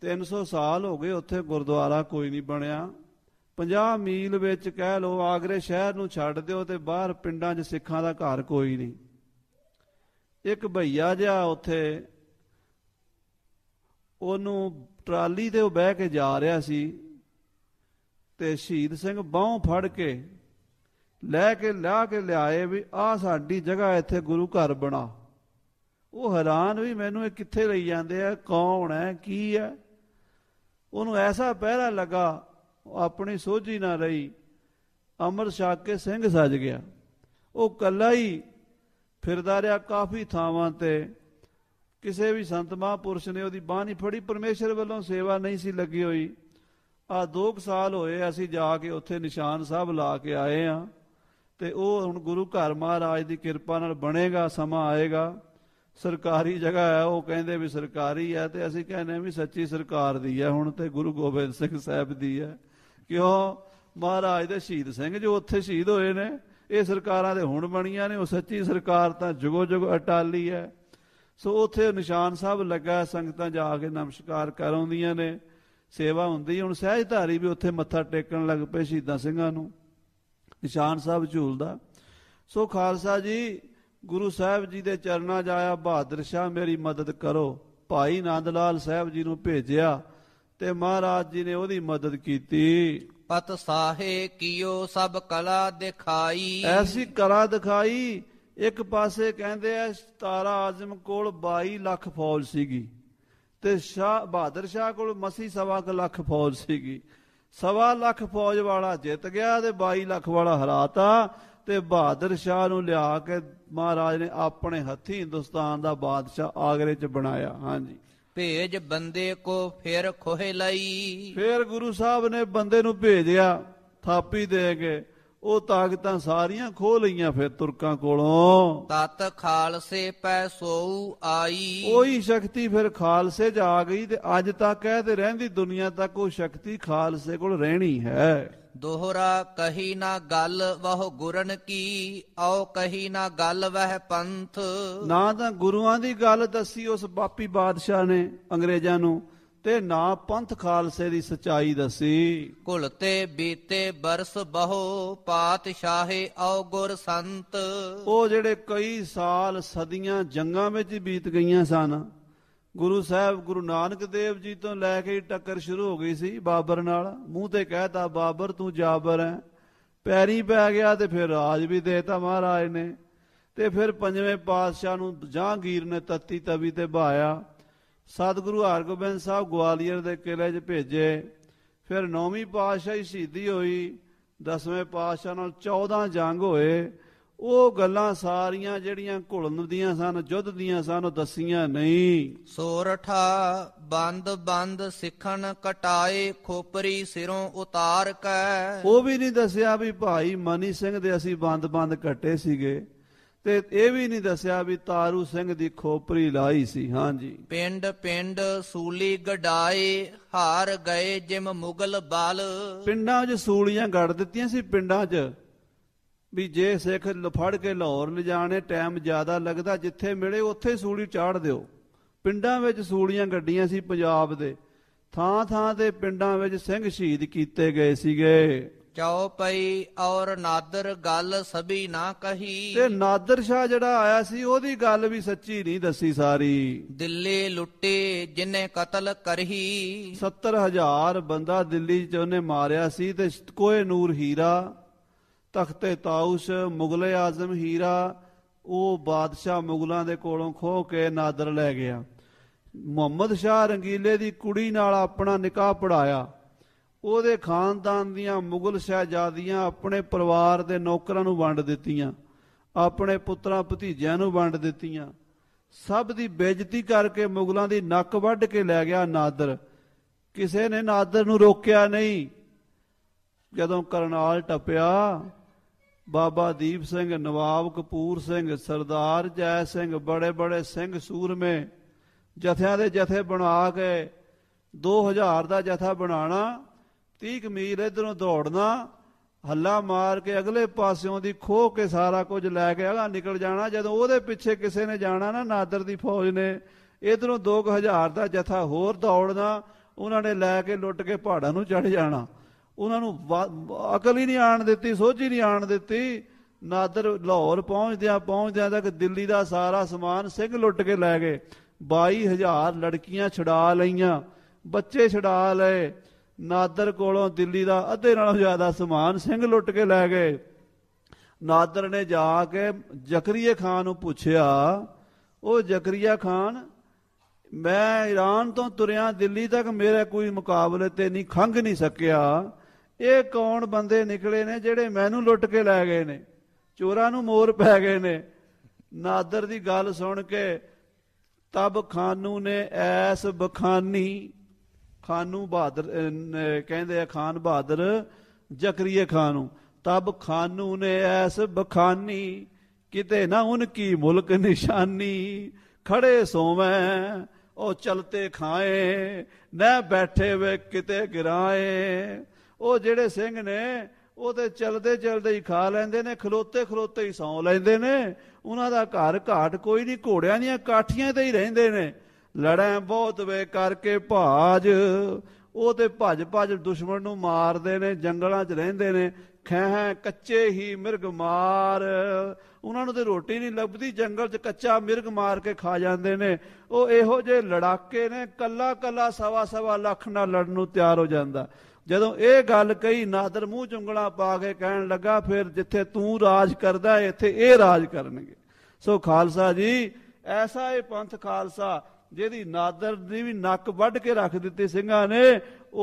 300 ਸਾਲ ਹੋ ਗਏ ਉੱਥੇ ਗੁਰਦੁਆਰਾ ਕੋਈ ਨਹੀਂ ਬਣਿਆ 50 ਮੀਲ ਵਿੱਚ ਕਹਿ ਲੋ ਆਗਰੇ ਸ਼ਹਿਰ ਨੂੰ ਛੱਡ ਦਿਓ ਤੇ ਬਾਹਰ ਪਿੰਡਾਂ 'ਚ ਸਿੱਖਾਂ ਦਾ ਘਰ ਕੋਈ ਨਹੀਂ ਇੱਕ ਭਈਆ ਜਿਹਾ ਉੱਥੇ ਉਹਨੂੰ ਟਰਾਲੀ ਤੇ ਉਹ ਬਹਿ ਕੇ ਜਾ ਰਿਹਾ ਸੀ ਤੇ ਸ਼ਹੀਦ ਸਿੰਘ ਬਾਹ ਫੜ ਕੇ ਲੈ ਕੇ ਲਾ ਕੇ ਲਿਆਏ ਵੀ ਆ ਸਾਡੀ ਜਗ੍ਹਾ ਇੱਥੇ ਗੁਰੂ ਘਰ ਬਣਾ ਉਹ ਹੈਰਾਨ ਵੀ ਮੈਨੂੰ ਇਹ ਕਿੱਥੇ ਲਈ ਜਾਂਦੇ ਆ ਕੌਣ ਹੈ ਕੀ ਹੈ ਉਹਨੂੰ ਐਸਾ ਪਹਿਰਾ ਲੱਗਾ ਆਪਣੀ ਸੋਝੀ ਨਾ ਰਹੀ ਅਮਰ ਸ਼ਾਕੇ ਸਿੰਘ ਸਜ ਗਿਆ ਉਹ ਕੱਲਾ ਹੀ ਫਿਰਦਾ ਰਿਹਾ ਕਾਫੀ ਥਾਵਾਂ ਤੇ ਕਿਸੇ ਵੀ ਸੰਤ ਮਹਾਪੁਰਸ਼ ਨੇ ਉਹਦੀ ਬਾਹ ਨਹੀਂ ਫੜੀ ਪਰਮੇਸ਼ਰ ਵੱਲੋਂ ਸੇਵਾ ਨਹੀਂ ਸੀ ਲੱਗੀ ਹੋਈ ਆ 2 ਸਾਲ ਹੋਏ ਅਸੀਂ ਜਾ ਕੇ ਉੱਥੇ ਨਿਸ਼ਾਨ ਸਾਹਿਬ ਲਾ ਕੇ ਆਏ ਆ ਤੇ ਉਹ ਹੁਣ ਗੁਰੂ ਘਰ ਮਹਾਰਾਜ ਦੀ ਕਿਰਪਾ ਨਾਲ ਬਣੇਗਾ ਸਮਾਂ ਆਏਗਾ ਸਰਕਾਰੀ ਜਗ੍ਹਾ ਹੈ ਉਹ ਕਹਿੰਦੇ ਵੀ ਸਰਕਾਰੀ ਹੈ ਤੇ ਅਸੀਂ ਕਹਿੰਦੇ ਵੀ ਸੱਚੀ ਸਰਕਾਰ ਦੀ ਹੈ ਹੁਣ ਤੇ ਗੁਰੂ ਗੋਬਿੰਦ ਸਿੰਘ ਸਾਹਿਬ ਦੀ ਹੈ ਕਿਉਂ ਮਹਾਰਾਜ ਦੇ ਸ਼ਹੀਦ ਸਿੰਘ ਜੋ ਉੱਥੇ ਸ਼ਹੀਦ ਹੋਏ ਨੇ ਇਹ ਸਰਕਾਰਾਂ ਦੇ ਹੁਣ ਬਣੀਆਂ ਨੇ ਉਹ ਸੱਚੀ ਸਰਕਾਰ ਤਾਂ ਜੁਗੋ ਜੁਗ ਅਟਾਲੀ ਹੈ ਸੋ ਉਥੇ ਨਿਸ਼ਾਨ ਸਾਹਿਬ ਲੱਗਾ ਸੰਗਤਾਂ ਜਾ ਕੇ ਨਮਸਕਾਰ ਕਰ ਆਉਂਦੀਆਂ ਨੇ ਸੇਵਾ ਹੁੰਦੀ ਹੁਣ ਸਹਿਜਧਾਰੀ ਵੀ ਉਥੇ ਮੱਥਾ ਟੇਕਣ ਲੱਗ ਪਏ ਸ਼ਹੀਦਾਂ ਸਿੰਘਾਂ ਨੂੰ ਨਿਸ਼ਾਨ ਸਾਹਿਬ ਝੂਲਦਾ ਸੋ ਖਾਲਸਾ ਜੀ ਗੁਰੂ ਸਾਹਿਬ ਜੀ ਦੇ ਚਰਨਾਂ ਜਾਇਆ ਬਹਾਦਰ ਸ਼ਾਹ ਮੇਰੀ ਮਦਦ ਕਰੋ ਭਾਈ ਨੰਦ ਲਾਲ ਸਾਹਿਬ ਜੀ ਨੂੰ ਭੇਜਿਆ ਤੇ ਮਹਾਰਾਜ ਜੀ ਨੇ ਉਹਦੀ ਮਦਦ ਕੀਤੀ ਪਤ ਸਾਹੇ ਕੀਓ ਸਭ ਕਲਾ ਦਿਖਾਈ ਐਸੀ ਕਲਾ ਦਿਖਾਈ ਇੱਕ ਪਾਸੇ ਕਹਿੰਦੇ ਆ ਸਤਾਰਾ ਆਜ਼ਮ ਕੋਲ 22 ਲੱਖ ਫੌਜ ਸੀਗੀ ਤੇ ਸ਼ਾਹ ਬਹਾਦਰ ਸ਼ਾਹ ਕੋਲ ਮਸੀ ਸਵਾ ਲੱਖ ਫੌਜ ਸੀਗੀ ਸਵਾ ਲੱਖ ਫੌਜ ਵਾਲਾ ਜਿੱਤ ਗਿਆ ਤੇ 22 ਲੱਖ ਵਾਲਾ ਹਰਾਤਾ ਤੇ ਬਹਾਦਰ ਸ਼ਾਹ ਨੂੰ ਲਿਆ ਕੇ ਮਹਾਰਾਜ ਨੇ ਆਪਣੇ ਹੱਥੀ ਹਿੰਦੁਸਤਾਨ ਦਾ ਬਾਦਸ਼ਾਹ ਆਗਰੇ 'ਚ ਬਣਾਇਆ ਹਾਂਜੀ ਭੇਜ ਬੰਦੇ ਕੋ ਫੇਰ ਖੋਹੇ ਲਈ ਫੇਰ ਗੁਰੂ ਸਾਹਿਬ ਨੇ ਬੰਦੇ ਨੂੰ ਭੇਜਿਆ ਥਾਪੀ ਦੇ ਕੇ ਉਹ ਤਾਕਤਾਂ ਸਾਰੀਆਂ ਖੋ ਲਈਆਂ ਫਿਰ ਤੁਰਕਾਂ ਕੋਲੋਂ ਤਤ ਖਾਲਸੇ ਪੈ ਸੋਉ ਆਈ ਕੋਈ ਸ਼ਕਤੀ ਫਿਰ ਖਾਲਸੇ 'ਚ ਆ ਗਈ ਤੇ ਅੱਜ ਤੱਕ ਇਹ ਤੇ ਰਹਿੰਦੀ ਦੁਨੀਆ ਤੱਕ ਉਹ ਸ਼ਕਤੀ ਖਾਲਸੇ ਕੋਲ ਰਹਿਣੀ ਹੈ ਦੋਹਰਾ ਕਹੀ ਨਾ ਗੱਲ ਵਹ ਗੁਰਨ ਕੀ ਔ ਕਹੀ ਨਾ ਗੱਲ ਵਹ ਪੰਥ ਨਾ ਤਾਂ ਗੁਰੂਆਂ ਦੀ ਗੱਲ ਦੱਸੀ ਉਸ ਬਾਪੀ ਬਾਦਸ਼ਾਹ ਨੇ ਅੰਗਰੇਜ਼ਾਂ ਨੂੰ ਤੇ ਨਾ ਪੰਥ ਖਾਲਸੇ ਦੀ ਸਚਾਈ ਦਸੀ ਘੁਲਤੇ ਬੀਤੇ ਬਰਸ ਬਹੁ ਪਾਤਸ਼ਾਹੇ ਔ ਗੁਰ ਸੰਤ ਉਹ ਜਿਹੜੇ ਕਈ ਸਾਲ ਸਦੀਆਂ ਜੰਗਾਂ ਵਿੱਚ ਬੀਤ ਗਈਆਂ ਸਨ ਗੁਰੂ ਸਾਹਿਬ ਗੁਰੂ ਨਾਨਕ ਦੇਵ ਜੀ ਤੋਂ ਲੈ ਕੇ ਟੱਕਰ ਸ਼ੁਰੂ ਹੋ ਗਈ ਸੀ ਬਾਬਰ ਨਾਲ ਮੂੰਹ ਤੇ ਕਹਿਤਾ ਬਾਬਰ ਤੂੰ ਜਾਬਰ ਹੈ ਪੈਰੀ ਪੈ ਗਿਆ ਤੇ ਫਿਰ ਰਾਜ ਵੀ ਦੇਤਾ ਮਹਾਰਾਜ ਨੇ ਤੇ ਫਿਰ ਪੰਜਵੇਂ ਪਾਤਸ਼ਾਹ ਨੂੰ ਜਹਾਂਗੀਰ ਨੇ ਤਤੀ ਤਵੀ ਤੇ ਭਾਇਆ ਸਤਿਗੁਰੂ ਹਰਗੋਬਿੰਦ ਸਾਹਿਬ ਗਵਾਲੀਅਰ ਦੇ ਕਿਲੇ 'ਚ ਭੇਜੇ ਫਿਰ ਨੌਵੀਂ ਪਾਤਸ਼ਾਹੀ ਸ਼ਹੀਦੀ ਹੋਈ ਦਸਵੇਂ ਪਾਤਸ਼ਾਹ ਨਾਲ 14 ਜੰਗ ਹੋਏ ਉਹ ਗੱਲਾਂ ਸਾਰੀਆਂ ਜਿਹੜੀਆਂ ਘੁਲਨ ਦੀਆਂ ਸਨ ਜੁੱਧ ਦੀਆਂ ਸਨ ਉਹ ਦਸੀਆਂ ਨਹੀਂ ਸੋਰਠਾ ਬੰਦ ਬੰਦ ਸਿੱਖਣ ਕਟਾਏ ਖੋਪਰੀ ਸਿਰੋਂ ਉਤਾਰ ਕੇ ਉਹ ਵੀ ਨਹੀਂ ਦੱਸਿਆ ਵੀ ਭਾਈ ਮਨੀ ਸਿੰਘ ਦੇ ਅਸੀਂ ਬੰਦ ਬੰਦ ਕੱਟੇ ਸੀਗੇ ਤੇ ਇਹ ਵੀ ਨਹੀਂ ਦੱਸਿਆ ਵੀ ਤਾਰੂ ਸਿੰਘ ਦੀ ਖੋਪਰੀ ਲਾਈ ਸੀ ਹਾਂਜੀ ਪਿੰਡ ਪਿੰਡ ਸੂਲੀ ਗਡਾਏ ਹਾਰ ਗਏ ਜਿਮ ਮੁਗਲ ਬਲ ਪਿੰਡਾਂ 'ਚ ਸੂਲੀਆਂ ਗੜ ਦਿੱਤੀਆਂ ਸੀ ਪਿੰਡਾਂ 'ਚ ਵੀ ਜੇ ਸਿੱਖ ਲਫੜ ਕੇ ਲਾਹੌਰ ਲਿਜਾਣੇ ਟਾਈਮ ਜ਼ਿਆਦਾ ਲੱਗਦਾ ਜਿੱਥੇ ਮਿਲੇ ਉੱਥੇ ਸੂਲੀ ਚਾੜ ਦਿਓ ਪਿੰਡਾਂ ਵਿੱਚ ਸੂਲੀਆਂ ਗੱਡੀਆਂ ਸੀ ਪੰਜਾਬ ਦੇ ਥਾਂ ਥਾਂ ਤੇ ਪਿੰਡਾਂ ਵਿੱਚ ਸਿੰਘ ਸ਼ਹੀਦ ਕੀਤੇ ਗਏ ਸੀਗੇ ਚੌਪਈ ਔਰ ਨਾਦਰ ਗੱਲ ਸਭੀ ਨਾ ਕਹੀ ਤੇ ਨਾਦਰ ਸ਼ਾਹ ਜਿਹੜਾ ਆਇਆ ਸੀ ਉਹਦੀ ਗੱਲ ਵੀ ਸੱਚੀ ਨਹੀਂ ਦੱਸੀ ਸਾਰੀ ਦਿੱਲੀ ਲੁੱਟੇ ਜਿਨੇ ਕਤਲ ਕਰਹੀ 70000 ਬੰਦਾ ਦਿੱਲੀ 'ਚ ਉਹਨੇ ਮਾਰਿਆ ਸੀ ਤੇ ਕੋਏ ਨੂਰ ਹੀਰਾ ਤਖਤੇ ਤਾਉਸ ਮੁਗਲੇ ਆਜ਼ਮ ਹੀਰਾ ਉਹ ਬਾਦਸ਼ਾਹ ਮੁਗਲਾਂ ਦੇ ਕੋਲੋਂ ਖੋਹ ਕੇ ਨਾਦਰ ਲੈ ਗਿਆ ਮੁਹੰਮਦ ਸ਼ਾਹ ਰੰਗੀਲੇ ਦੀ ਕੁੜੀ ਨਾਲ ਆਪਣਾ ਨਿਕਾਹ ਪੜਾਇਆ ਉਹਦੇ ਖਾਨਦਾਨ ਦੀਆਂ ਮੁਗਲ ਸ਼ਹਿਜ਼ਾਦੀਆਂ ਆਪਣੇ ਪਰਿਵਾਰ ਦੇ ਨੌਕਰਾਂ ਨੂੰ ਵੰਡ ਦਿੱਤੀਆਂ ਆਪਣੇ ਪੁੱਤਰਾਂ ਭਤੀਜਿਆਂ ਨੂੰ ਵੰਡ ਦਿੱਤੀਆਂ ਸਭ ਦੀ ਬੇਇੱਜ਼ਤੀ ਕਰਕੇ ਮੁਗਲਾਂ ਦੀ ਨੱਕ ਵੱਢ ਕੇ ਲੈ ਗਿਆ ਨਾਦਰ ਕਿਸੇ ਨੇ ਨਾਦਰ ਨੂੰ ਰੋਕਿਆ ਨਹੀਂ ਜਦੋਂ ਕਰਨਾਲ ਟੱਪਿਆ ਬਾਬਾ ਦੀਪ ਸਿੰਘ ਨਵਾਬ ਕਪੂਰ ਸਿੰਘ ਸਰਦਾਰ ਜੈ ਸਿੰਘ ਬੜੇ ਬੜੇ ਸਿੰਘ ਸੂਰਮੇ ਜਥਿਆਂ ਦੇ ਜਥੇ ਬਣਾ ਕੇ 2000 ਦਾ ਜਥਾ ਬਣਾਣਾ 30 ਮੀਲ ਇਧਰੋਂ ਦੌੜਨਾ ਹੱਲਾ ਮਾਰ ਕੇ ਅਗਲੇ ਪਾਸਿਓਂ ਦੀ ਖੋਹ ਕੇ ਸਾਰਾ ਕੁਝ ਲੈ ਕੇ ਅਗਾ ਨਿਕਲ ਜਾਣਾ ਜਦੋਂ ਉਹਦੇ ਪਿੱਛੇ ਕਿਸੇ ਨੇ ਜਾਣਾ ਨਾ ਨਾਦਰ ਦੀ ਫੌਜ ਨੇ ਇਧਰੋਂ 2000 ਦਾ ਜਥਾ ਹੋਰ ਦੌੜਨਾ ਉਹਨਾਂ ਨੇ ਲੈ ਕੇ ਲੁੱਟ ਕੇ ਪਹਾੜਾਂ ਨੂੰ ਚੜ ਜਾਣਾ ਉਹਨਾਂ ਨੂੰ ਅਕਲ ਹੀ ਨਹੀਂ ਆਣ ਦਿੱਤੀ ਸੋਚ ਹੀ ਨਹੀਂ ਆਣ ਦਿੱਤੀ ਨਾਦਰ ਲਾਹੌਰ ਪਹੁੰਚਦਿਆਂ ਪਹੁੰਚਦਿਆਂ ਤੱਕ ਦਿੱਲੀ ਦਾ ਸਾਰਾ ਸਮਾਨ ਸਿੰਘ ਲੁੱਟ ਕੇ ਲੈ ਗਏ 22000 ਲੜਕੀਆਂ ਛਡਾ ਲਈਆਂ ਬੱਚੇ ਛਡਾ ਲਏ ਨਾਦਰ ਕੋਲੋਂ ਦਿੱਲੀ ਦਾ ਅੱਧੇ ਨਾਲੋਂ ਜ਼ਿਆਦਾ ਸਮਾਨ ਸਿੰਘ ਲੁੱਟ ਕੇ ਲੈ ਗਏ ਨਾਦਰ ਨੇ ਜਾ ਕੇ ਜ਼ਕਰੀਆ ਖਾਨ ਨੂੰ ਪੁੱਛਿਆ ਉਹ ਜ਼ਕਰੀਆ ਖਾਨ ਮੈਂ ਈਰਾਨ ਤੋਂ ਤੁਰਿਆ ਦਿੱਲੀ ਤੱਕ ਮੇਰੇ ਕੋਈ ਮੁਕਾਬਲੇ ਤੇ ਨਹੀਂ ਖੰਗ ਨਹੀਂ ਸਕਿਆ ਇਹ ਕੌਣ ਬੰਦੇ ਨਿਕਲੇ ਨੇ ਜਿਹੜੇ ਮੈਨੂੰ ਲੁੱਟ ਕੇ ਲੈ ਗਏ ਨੇ ਚੋਰਾਂ ਨੂੰ ਮੋਰ ਪੈ ਗਏ ਨੇ ਨਾਦਰ ਦੀ ਗੱਲ ਸੁਣ ਕੇ ਤਬ ਖਾਨੂ ਨੇ ਐਸ ਬਖਾਨੀ ਖਾਨੂ ਬਹਾਦਰ ਕਹਿੰਦੇ ਆ ਖਾਨ ਬਹਾਦਰ ਜਕਰੀਏ ਖਾਨ ਨੂੰ ਤਬ ਖਾਨੂ ਨੇ ਐਸ ਬਖਾਨੀ ਕਿਤੇ ਨਾ ਉਨਕੀ ਮੁਲਕ ਨਿਸ਼ਾਨੀ ਖੜੇ ਸੋਵੇਂ ਉਹ ਚਲਤੇ ਖਾਏ ਨਾ ਬੈਠੇ ਵੇ ਕਿਤੇ ਗਿਰਾਏ ਉਹ ਜਿਹੜੇ ਸਿੰਘ ਨੇ ਉਹ ਤੇ ਚਲਦੇ ਚਲਦੇ ਹੀ ਖਾ ਲੈਂਦੇ ਨੇ ਖਲੋਤੇ ਖਲੋਤੇ ਹੀ ਸੌ ਲੈਂਦੇ ਨੇ ਉਹਨਾਂ ਦਾ ਘਰ ਘਾਟ ਕੋਈ ਨਹੀਂ ਘੋੜਿਆਂ ਦੀਆਂ ਕਾਠੀਆਂ ਤੇ ਹੀ ਰਹਿੰਦੇ ਨੇ ਲੜੈ ਬਹੁਤ ਵੇ ਕਰਕੇ ਭਾਜ ਉਹ ਤੇ ਭੱਜ ਭੱਜ ਦੁਸ਼ਮਣ ਨੂੰ ਮਾਰਦੇ ਨੇ ਜੰਗਲਾਂ 'ਚ ਰਹਿੰਦੇ ਨੇ ਖਹਿ ਕੱਚੇ ਹੀ ਮਿਰਗ ਮਾਰ ਉਹਨਾਂ ਨੂੰ ਤੇ ਰੋਟੀ ਨਹੀਂ ਲੱਭਦੀ ਜੰਗਲ 'ਚ ਕੱਚਾ ਮਿਰਗ ਮਾਰ ਕੇ ਖਾ ਜਾਂਦੇ ਨੇ ਉਹ ਇਹੋ ਜੇ ਲੜਾਕੇ ਨੇ ਕੱਲਾ ਕੱਲਾ ਸਵਾ ਸਵਾ ਲੱਖ ਨਾਲ ਲੜਨ ਨੂੰ ਤਿਆਰ ਹੋ ਜਾਂਦਾ ਜਦੋਂ ਇਹ ਗੱਲ ਕਹੀ ਨਾਦਰ ਮੂੰਹ ਚੁੰਗਲਾ ਪਾ ਕੇ ਕਹਿਣ ਲੱਗਾ ਫਿਰ ਜਿੱਥੇ ਤੂੰ ਰਾਜ ਕਰਦਾ ਇੱਥੇ ਇਹ ਰਾਜ ਕਰਨਗੇ ਸੋ ਖਾਲਸਾ ਜੀ ਐਸਾ ਇਹ ਪੰਥ ਖਾਲਸਾ ਜਿਹਦੀ ਨਾਦਰ ਦੀ ਵੀ ਨੱਕ ਵੱਢ ਕੇ ਰੱਖ ਦਿੱਤੀ ਸਿੰਘਾਂ ਨੇ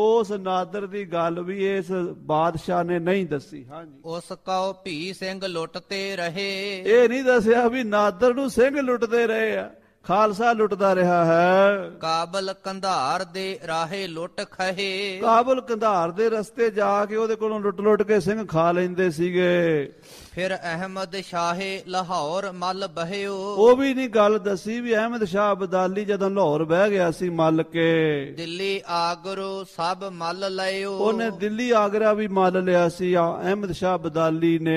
ਉਸ ਨਾਦਰ ਦੀ ਗੱਲ ਵੀ ਇਸ ਬਾਦਸ਼ਾਹ ਨੇ ਨਹੀਂ ਦੱਸੀ ਹਾਂਜੀ ਉਸ ਕਉ ਭੀ ਸਿੰਘ ਲੁੱਟਤੇ ਰਹੇ ਇਹ ਨਹੀਂ ਦੱਸਿਆ ਵੀ ਨਾਦਰ ਨੂੰ ਸਿੰਘ ਲੁੱਟਦੇ ਰਹੇ ਆ ਖਾਲਸਾ ਲੁੱਟਦਾ ਰਿਹਾ ਹੈ ਕਾਬਲ ਕੰਧਾਰ ਦੇ ਰਾਹੇ ਲੁੱਟ ਖਹੇ ਕਾਬਲ ਕੰਧਾਰ ਦੇ ਰਸਤੇ ਜਾ ਕੇ ਉਹਦੇ ਕੋਲੋਂ ਲੁੱਟ ਲੁੱਟ ਕੇ ਸਿੰਘ ਖਾ ਲੈਂਦੇ ਸੀਗੇ ਫਿਰ ਅਹਿਮਦ ਸ਼ਾਹੇ ਲਾਹੌਰ ਮਲ ਬਹਿਓ ਉਹ ਵੀ ਨਹੀਂ ਗੱਲ ਦੱਸੀ ਵੀ ਅਹਿਮਦ ਸ਼ਾਹ ਅਬਦਾਲੀ ਜਦੋਂ ਲਾਹੌਰ ਬਹਿ ਗਿਆ ਸੀ ਮਲ ਕੇ ਦਿੱਲੀ ਆਗਰੋ ਸਭ ਮਲ ਲਇਓ ਉਹਨੇ ਦਿੱਲੀ ਆਗਰਾ ਵੀ ਮਲ ਲਿਆ ਸੀ ਅਹਿਮਦ ਸ਼ਾਹ ਅਬਦਾਲੀ ਨੇ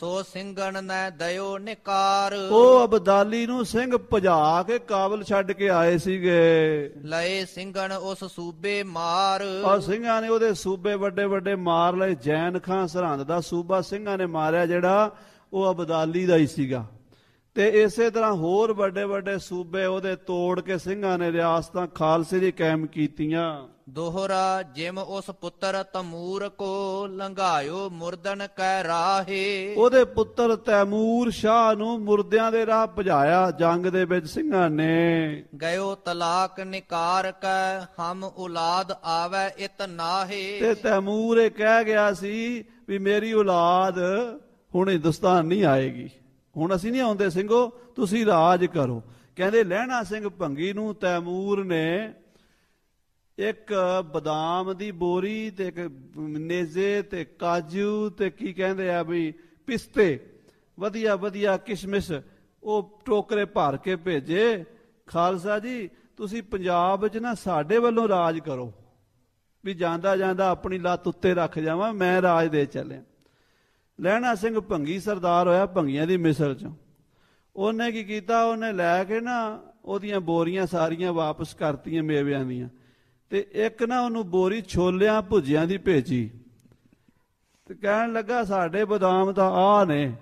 ਸੋ ਸਿੰਘਣ ਨੇ ਦਇਓ ਨਿਕਾਰ ਉਹ ਅਬਦਾਲੀ ਨੂੰ ਸਿੰਘ ਭਜਾ ਕੇ ਕਾਬਲ ਛੱਡ ਕੇ ਆਏ ਸੀਗੇ ਲਏ ਸਿੰਘਣ ਉਸ ਸੂਬੇ ਮਾਰ ਆ ਸਿੰਘਾਂ ਨੇ ਉਹਦੇ ਸੂਬੇ ਵੱਡੇ ਵੱਡੇ ਮਾਰ ਲਏ ਜੈਨ ਖਾਨ ਸਰਹੰਦ ਦਾ ਸੂਬਾ ਸਿੰਘਾਂ ਨੇ ਮਾਰਿਆ ਜਿਹੜਾ ਸੀਗਾ ਉਹ ਅਬਦਾਲੀ ਦਾ ਹੀ ਸੀਗਾ ਤੇ ਇਸੇ ਤਰ੍ਹਾਂ ਹੋਰ ਵੱਡੇ ਵੱਡੇ ਸੂਬੇ ਉਹਦੇ ਤੋੜ ਕੇ ਸਿੰਘਾਂ ਨੇ ਰਿਆਸਤਾਂ ਖਾਲਸੇ ਦੀ ਕਾਇਮ ਕੀਤੀਆਂ ਦੋਹਰਾ ਜਿਮ ਉਸ ਪੁੱਤਰ ਤਮੂਰ ਕੋ ਲੰਘਾਇਓ ਮੁਰਦਨ ਕੈ ਰਾਹੇ ਉਹਦੇ ਪੁੱਤਰ ਤੈਮੂਰ ਸ਼ਾਹ ਨੂੰ ਮੁਰਦਿਆਂ ਦੇ ਰਾਹ ਭਜਾਇਆ ਜੰਗ ਦੇ ਵਿੱਚ ਸਿੰਘਾਂ ਨੇ ਗਇਓ ਤਲਾਕ ਨਿਕਾਰ ਕੈ ਹਮ ਔਲਾਦ ਆਵੇ ਇਤ ਨਾਹੇ ਤੇ ਤੈਮੂਰ ਇਹ ਕਹਿ ਗਿਆ ਸੀ ਵੀ ਮੇਰੀ ਔਲਾਦ ਹੁਣ ਹਿੰਦੁਸਤਾਨ ਨਹੀਂ ਆਏਗੀ ਹੁਣ ਅਸੀਂ ਨਹੀਂ ਆਉਂਦੇ ਸਿੰਘੋ ਤੁਸੀਂ ਰਾਜ ਕਰੋ ਕਹਿੰਦੇ ਲਹਿਣਾ ਸਿੰਘ ਭੰਗੀ ਨੂੰ ਤੈਮੂਰ ਨੇ ਇੱਕ ਬਦਾਮ ਦੀ ਬੋਰੀ ਤੇ ਇੱਕ ਨੇਜ਼ੇ ਤੇ ਕਾਜੂ ਤੇ ਕੀ ਕਹਿੰਦੇ ਆ ਵੀ ਪਿਸਤੇ ਵਧੀਆ ਵਧੀਆ ਕਿਸ਼ਮਿਸ਼ ਉਹ ਟੋਕਰੇ ਭਰ ਕੇ ਭੇਜੇ ਖਾਲਸਾ ਜੀ ਤੁਸੀਂ ਪੰਜਾਬ ਵਿੱਚ ਨਾ ਸਾਡੇ ਵੱਲੋਂ ਰਾਜ ਕਰੋ ਵੀ ਜਾਂਦਾ ਜਾਂਦਾ ਆਪਣੀ ਲੱਤ ਉੱਤੇ ਰੱਖ ਜਾਵਾਂ ਮੈਂ ਰਾਜ ਦੇ ਚੱਲਿਆ ਲਹਿਣਾ ਸਿੰਘ ਭੰਗੀ ਸਰਦਾਰ ਹੋਇਆ ਭੰਗੀਆਂ ਦੀ ਮਿਸਲ ਚ ਉਹਨੇ ਕੀ ਕੀਤਾ ਉਹਨੇ ਲੈ ਕੇ ਨਾ ਉਹਦੀਆਂ ਬੋਰੀਆਂ ਸਾਰੀਆਂ ਵਾਪਸ ਕਰਤੀਆਂ ਮੇਵਿਆਂ ਦੀਆਂ ਤੇ ਇੱਕ ਨਾ ਉਹਨੂੰ ਬੋਰੀ ਛੋਲਿਆਂ ਭੁਜਿਆਂ ਦੀ ਭੇਜੀ ਤੇ ਕਹਿਣ ਲੱਗਾ ਸਾਡੇ ਬਦਾਮ ਤਾਂ ਆ ਨੇ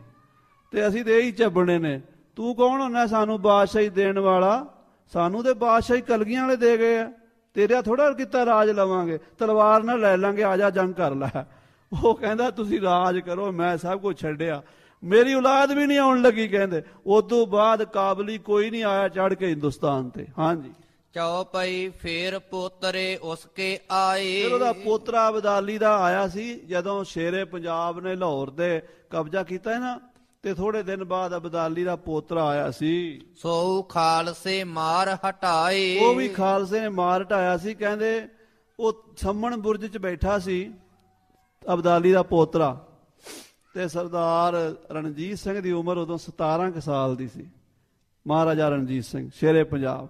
ਤੇ ਅਸੀਂ ਤੇ ਇਹੀ ਚੱਬਣੇ ਨੇ ਤੂੰ ਕੌਣ ਹੁੰਨਾ ਸਾਨੂੰ ਬਾਦਸ਼ਾਹੀ ਦੇਣ ਵਾਲਾ ਸਾਨੂੰ ਤੇ ਬਾਦਸ਼ਾਹੀ ਕਲਗੀਆਂ ਵਾਲੇ ਦੇ ਗਏ ਆ ਤੇਰਾ ਥੋੜਾ ਕੀਤਾ ਰਾਜ ਲਵਾਂਗੇ ਤਲਵਾਰ ਨਾਲ ਲੈ ਲਾਂਗੇ ਆ ਜਾ ਜੰਗ ਕਰ ਲੈ ਉਹ ਕਹਿੰਦਾ ਤੁਸੀਂ ਰਾਜ ਕਰੋ ਮੈਂ ਸਭ ਕੁਝ ਛੱਡਿਆ ਮੇਰੀ ਔਲਾਦ ਵੀ ਨਹੀਂ ਆਉਣ ਲੱਗੀ ਕਹਿੰਦੇ ਉਸ ਤੋਂ ਬਾਅਦ ਕਾਬਲੀ ਕੋਈ ਨਹੀਂ ਆਇਆ ਚੜ ਕੇ ਹਿੰਦੁਸਤਾਨ ਤੇ ਹਾਂਜੀ ਚੌਪਈ ਫੇਰ ਪੋਤਰੇ ਉਸਕੇ ਆਏ ਫਿਰ ਉਹਦਾ ਪੋਤਰਾ ਅਬਦਾਲੀ ਦਾ ਆਇਆ ਸੀ ਜਦੋਂ ਸ਼ੇਰੇ ਪੰਜਾਬ ਨੇ ਲਾਹੌਰ ਦੇ ਕਬਜ਼ਾ ਕੀਤਾ ਨਾ ਤੇ ਥੋੜੇ ਦਿਨ ਬਾਅਦ ਅਬਦਾਲੀ ਦਾ ਪੋਤਰਾ ਆਇਆ ਸੀ ਸੋ ਖਾਲਸੇ ਮਾਰ ਹਟਾਏ ਉਹ ਵੀ ਖਾਲਸੇ ਨੇ ਮਾਰ ਹਟਾਇਆ ਸੀ ਕਹਿੰਦੇ ਉਹ ਸੰਮਣ ਬੁਰਜ 'ਚ ਬੈਠਾ ਸੀ ਅਬਦਾਲੀ ਦਾ ਪੋਤਰਾ ਤੇ ਸਰਦਾਰ ਰਣਜੀਤ ਸਿੰਘ ਦੀ ਉਮਰ ਉਦੋਂ 17 ਕ ਸਾਲ ਦੀ ਸੀ ਮਹਾਰਾਜਾ ਰਣਜੀਤ ਸਿੰਘ ਸ਼ੇਰੇ ਪੰਜਾਬ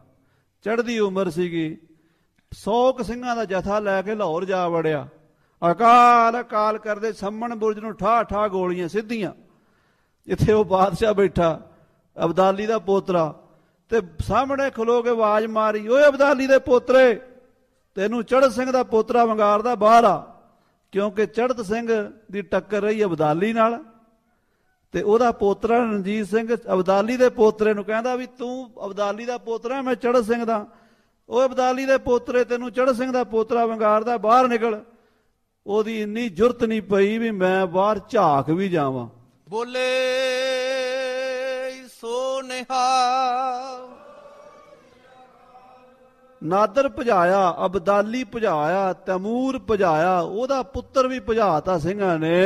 ਚੜ੍ਹਦੀ ਉਮਰ ਸੀਗੀ 100 ਕ ਸਿੰਘਾਂ ਦਾ ਜਥਾ ਲੈ ਕੇ ਲਾਹੌਰ ਜਾ ਵੜਿਆ ਅਕਾਲ ਅਕਾਲ ਕਰਦੇ ਸੰਮਣ ਬੁਰਜ ਨੂੰ ਠਾ ਠਾ ਗੋਲੀਆਂ ਸਿੱਧੀਆਂ ਜਿੱਥੇ ਉਹ ਬਾਦਸ਼ਾਹ ਬੈਠਾ ਅਬਦਾਲੀ ਦਾ ਪੋਤਰਾ ਤੇ ਸਾਹਮਣੇ ਖਲੋ ਕੇ ਆਵਾਜ਼ ਮਾਰੀ ਓਏ ਅਬਦਾਲੀ ਦੇ ਪੋਤਰੇ ਤੈਨੂੰ ਚੜ੍ਹ ਸਿੰਘ ਦਾ ਪੋਤਰਾ ਵੰਗਾਰਦਾ ਬਾਹਰ ਆ ਕਿਉਂਕਿ ਚੜਤ ਸਿੰਘ ਦੀ ਟੱਕਰ ਰਹੀ ਅਬਦਾਲੀ ਨਾਲ ਤੇ ਉਹਦਾ ਪੋਤਰਾ ਰਣਜੀਤ ਸਿੰਘ ਅਬਦਾਲੀ ਦੇ ਪੋਤਰੇ ਨੂੰ ਕਹਿੰਦਾ ਵੀ ਤੂੰ ਅਬਦਾਲੀ ਦਾ ਪੋਤਰਾ ਮੈਂ ਚੜਤ ਸਿੰਘ ਦਾ ਉਹ ਅਬਦਾਲੀ ਦੇ ਪੋਤਰੇ ਤੈਨੂੰ ਚੜਤ ਸਿੰਘ ਦਾ ਪੋਤਰਾ ਵੰਗਾਰਦਾ ਬਾਹਰ ਨਿਕਲ ਉਹਦੀ ਇੰਨੀ ਜੁਰਤ ਨਹੀਂ ਪਈ ਵੀ ਮੈਂ ਬਾਹਰ ਝਾਕ ਵੀ ਜਾਵਾਂ ਬੋਲੇ ਸੋ ਨਿਹਾਲ ਨਾਦਰ ਭਜਾਇਆ ਅਬਦਾਲੀ ਭਜਾਇਆ ਤੈਮੂਰ ਭਜਾਇਆ ਉਹਦਾ ਪੁੱਤਰ ਵੀ ਭਜਾਤਾ ਸਿੰਘਾਂ ਨੇ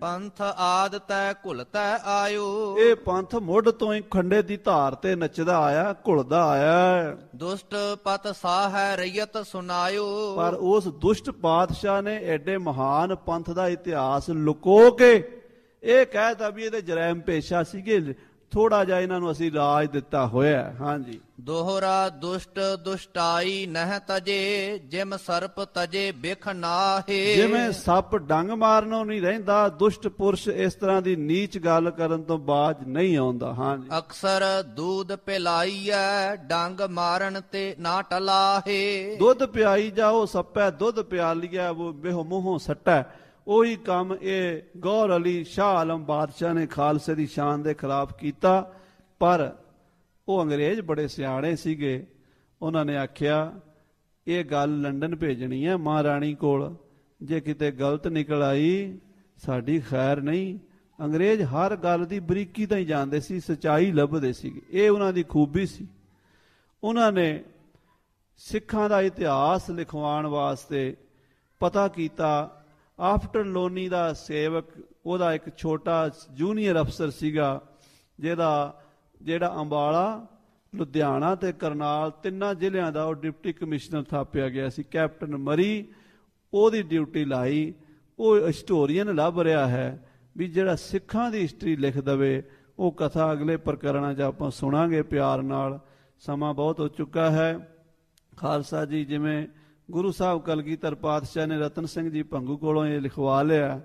ਪੰਥ ਆਦ ਤੈ ਤੈ ਆਇਓ ਇਹ ਪੰਥ ਮੁੱਢ ਤੋਂ ਹੀ ਖੰਡੇ ਦੀ ਧਾਰ ਤੇ ਨੱਚਦਾ ਆਇਆ ਘੁਲਦਾ ਆਇਆ ਦੁਸ਼ਟ ਪਤ ਸਾਹ ਹੈ ਰਈਤ ਸੁਨਾਇਓ ਪਰ ਉਸ ਦੁਸ਼ਟ ਪਾਤਸ਼ਾਹ ਨੇ ਐਡੇ ਮਹਾਨ ਪੰਥ ਦਾ ਇਤਿਹਾਸ ਲੁਕੋ ਕੇ ਇਹ ਕਹਿਤਾ ਵੀ ਇਹਦੇ ਜਰਾਇਮ ਪੇਸ਼ਾ ਸੀਗੇ ਥੋੜਾ ਜਿਹਾ ਇਹਨਾਂ ਨੂੰ ਅਸੀਂ ਰਾਜ ਦਿੱਤਾ ਹੋਇਆ ਹਾਂਜੀ ਦੋਹਰਾ ਦੁਸ਼ਟ ਦੁਸ਼ਟਾਈ ਨਹ ਤਜੇ ਜਿਮ ਸਰਪ ਤਜੇ ਬਿਖ ਨਾਹੇ ਜਿਵੇਂ ਸੱਪ ਡੰਗ ਮਾਰਨੋਂ ਨਹੀਂ ਰਹਿੰਦਾ ਦੁਸ਼ਟ ਪੁਰਸ਼ ਇਸ ਤਰ੍ਹਾਂ ਦੀ ਨੀਚ ਗੱਲ ਕਰਨ ਤੋਂ ਬਾਅਦ ਨਹੀਂ ਆਉਂਦਾ ਹਾਂਜੀ ਅਕਸਰ ਦੁੱਧ ਪਿਲਾਈਐ ਡੰਗ ਮਾਰਨ ਤੇ ਨਾ ਟਲਾਹੇ ਦੁੱਧ ਪਿਆਈ ਜਾਓ ਸੱਪੈ ਦੁੱਧ ਪਿਆ ਲਿਆ ਉਹ ਮੂੰਹੋਂ ਸੱਟਾ ਉਹੀ ਕੰਮ ਇਹ ਗੌਰ ਅਲੀ ਸ਼ਾਹ ਆਲਮ ਬਾਦਸ਼ਾਹ ਨੇ ਖਾਲਸੇ ਦੀ ਸ਼ਾਨ ਦੇ ਖਿਲਾਫ ਕੀਤਾ ਪਰ ਉਹ ਅੰਗਰੇਜ਼ ਬੜੇ ਸਿਆਣੇ ਸੀਗੇ ਉਹਨਾਂ ਨੇ ਆਖਿਆ ਇਹ ਗੱਲ ਲੰਡਨ ਭੇਜਣੀ ਹੈ ਮਹਾਰਾਣੀ ਕੋਲ ਜੇ ਕਿਤੇ ਗਲਤ ਨਿਕਲ ਆਈ ਸਾਡੀ ਖੈਰ ਨਹੀਂ ਅੰਗਰੇਜ਼ ਹਰ ਗੱਲ ਦੀ ਬਰੀਕੀ ਤਾਂ ਹੀ ਜਾਣਦੇ ਸੀ ਸਚਾਈ ਲੱਭਦੇ ਸੀਗੇ ਇਹ ਉਹਨਾਂ ਦੀ ਖੂਬੀ ਸੀ ਉਹਨਾਂ ਨੇ ਸਿੱਖਾਂ ਦਾ ਇਤਿਹਾਸ ਲਿਖਵਾਉਣ ਵਾਸਤੇ ਪਤਾ ਕੀਤਾ ਆਫਟਰ ਲੋਨੀ ਦਾ ਸੇਵਕ ਉਹਦਾ ਇੱਕ ਛੋਟਾ ਜੂਨੀਅਰ ਅਫਸਰ ਸੀਗਾ ਜਿਹਦਾ ਜਿਹੜਾ ਅੰਬਾਲਾ ਲੁਧਿਆਣਾ ਤੇ ਕਰਨਾਲ ਤਿੰਨਾਂ ਜ਼ਿਲ੍ਹਿਆਂ ਦਾ ਉਹ ਡਿਪਟੀ ਕਮਿਸ਼ਨਰ ਥਾਪਿਆ ਗਿਆ ਸੀ ਕੈਪਟਨ ਮਰੀ ਉਹਦੀ ਡਿਊਟੀ ਲਾਈ ਉਹ ਹਿਸਟੋਰੀਅਨ ਲੱਭ ਰਿਹਾ ਹੈ ਵੀ ਜਿਹੜਾ ਸਿੱਖਾਂ ਦੀ ਹਿਸਟਰੀ ਲਿਖ ਦਵੇ ਉਹ ਕਥਾ ਅਗਲੇ ਪ੍ਰਕਰਣਾ 'ਚ ਆਪਾਂ ਸੁਣਾਂਗੇ ਪਿਆਰ ਨਾਲ ਸਮਾਂ ਬਹੁਤ ਹੋ ਚੁੱਕਾ ਹੈ ਖਾਲਸਾ ਜੀ ਜਿਵੇਂ ਗੁਰੂ ਸਾਹਿਬ ਕਲਗੀਧਰ ਪਾਤਸ਼ਾਹ ਨੇ ਰਤਨ ਸਿੰਘ ਜੀ ਭੰਗੂ ਕੋਲੋਂ ਇਹ ਲਿਖਵਾ ਲਿਆ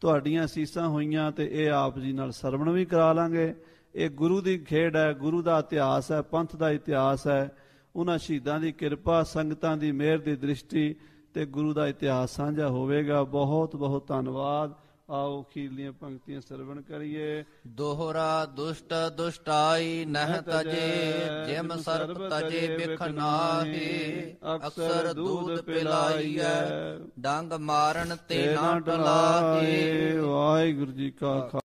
ਤੁਹਾਡੀਆਂ ਅਸੀਸਾਂ ਹੋਈਆਂ ਤੇ ਇਹ ਆਪ ਜੀ ਨਾਲ ਸਰਵਣ ਵੀ ਕਰਾ ਲਾਂਗੇ ਇਹ ਗੁਰੂ ਦੀ ਖੇਡ ਹੈ ਗੁਰੂ ਦਾ ਇਤਿਹਾਸ ਹੈ ਪੰਥ ਦਾ ਇਤਿਹਾਸ ਹੈ ਉਹਨਾਂ ਸ਼ਹੀਦਾਂ ਦੀ ਕਿਰਪਾ ਸੰਗਤਾਂ ਦੀ ਮਿਹਰ ਦੀ ਦ੍ਰਿਸ਼ਟੀ ਤੇ ਗੁਰੂ ਦਾ ਇਤਿਹਾਸ ਸਾਂਝਾ ਹੋਵੇਗਾ ਬਹੁਤ ਬਹੁਤ ਧੰਨਵਾਦ ਆਓ ਖੀਲੀਆਂ ਪੰਕਤੀਆਂ ਸਰਵਣ ਕਰੀਏ ਦੋਹਰਾ ਦੁਸ਼ਟ ਦੁਸ਼ਟਾਈ ਨਹ ਤਜੇ ਜਿਮ ਸਰਬ ਤਜੇ ਬਿਖ ਨਾਹੀ ਅਕਸਰ ਦੂਧ ਪਿਲਾਈਐ ਡੰਗ ਮਾਰਨ ਤੇ ਨਾ ਟਲਾਹੀ ਵਾਹਿਗੁਰੂ ਜੀ ਕਾ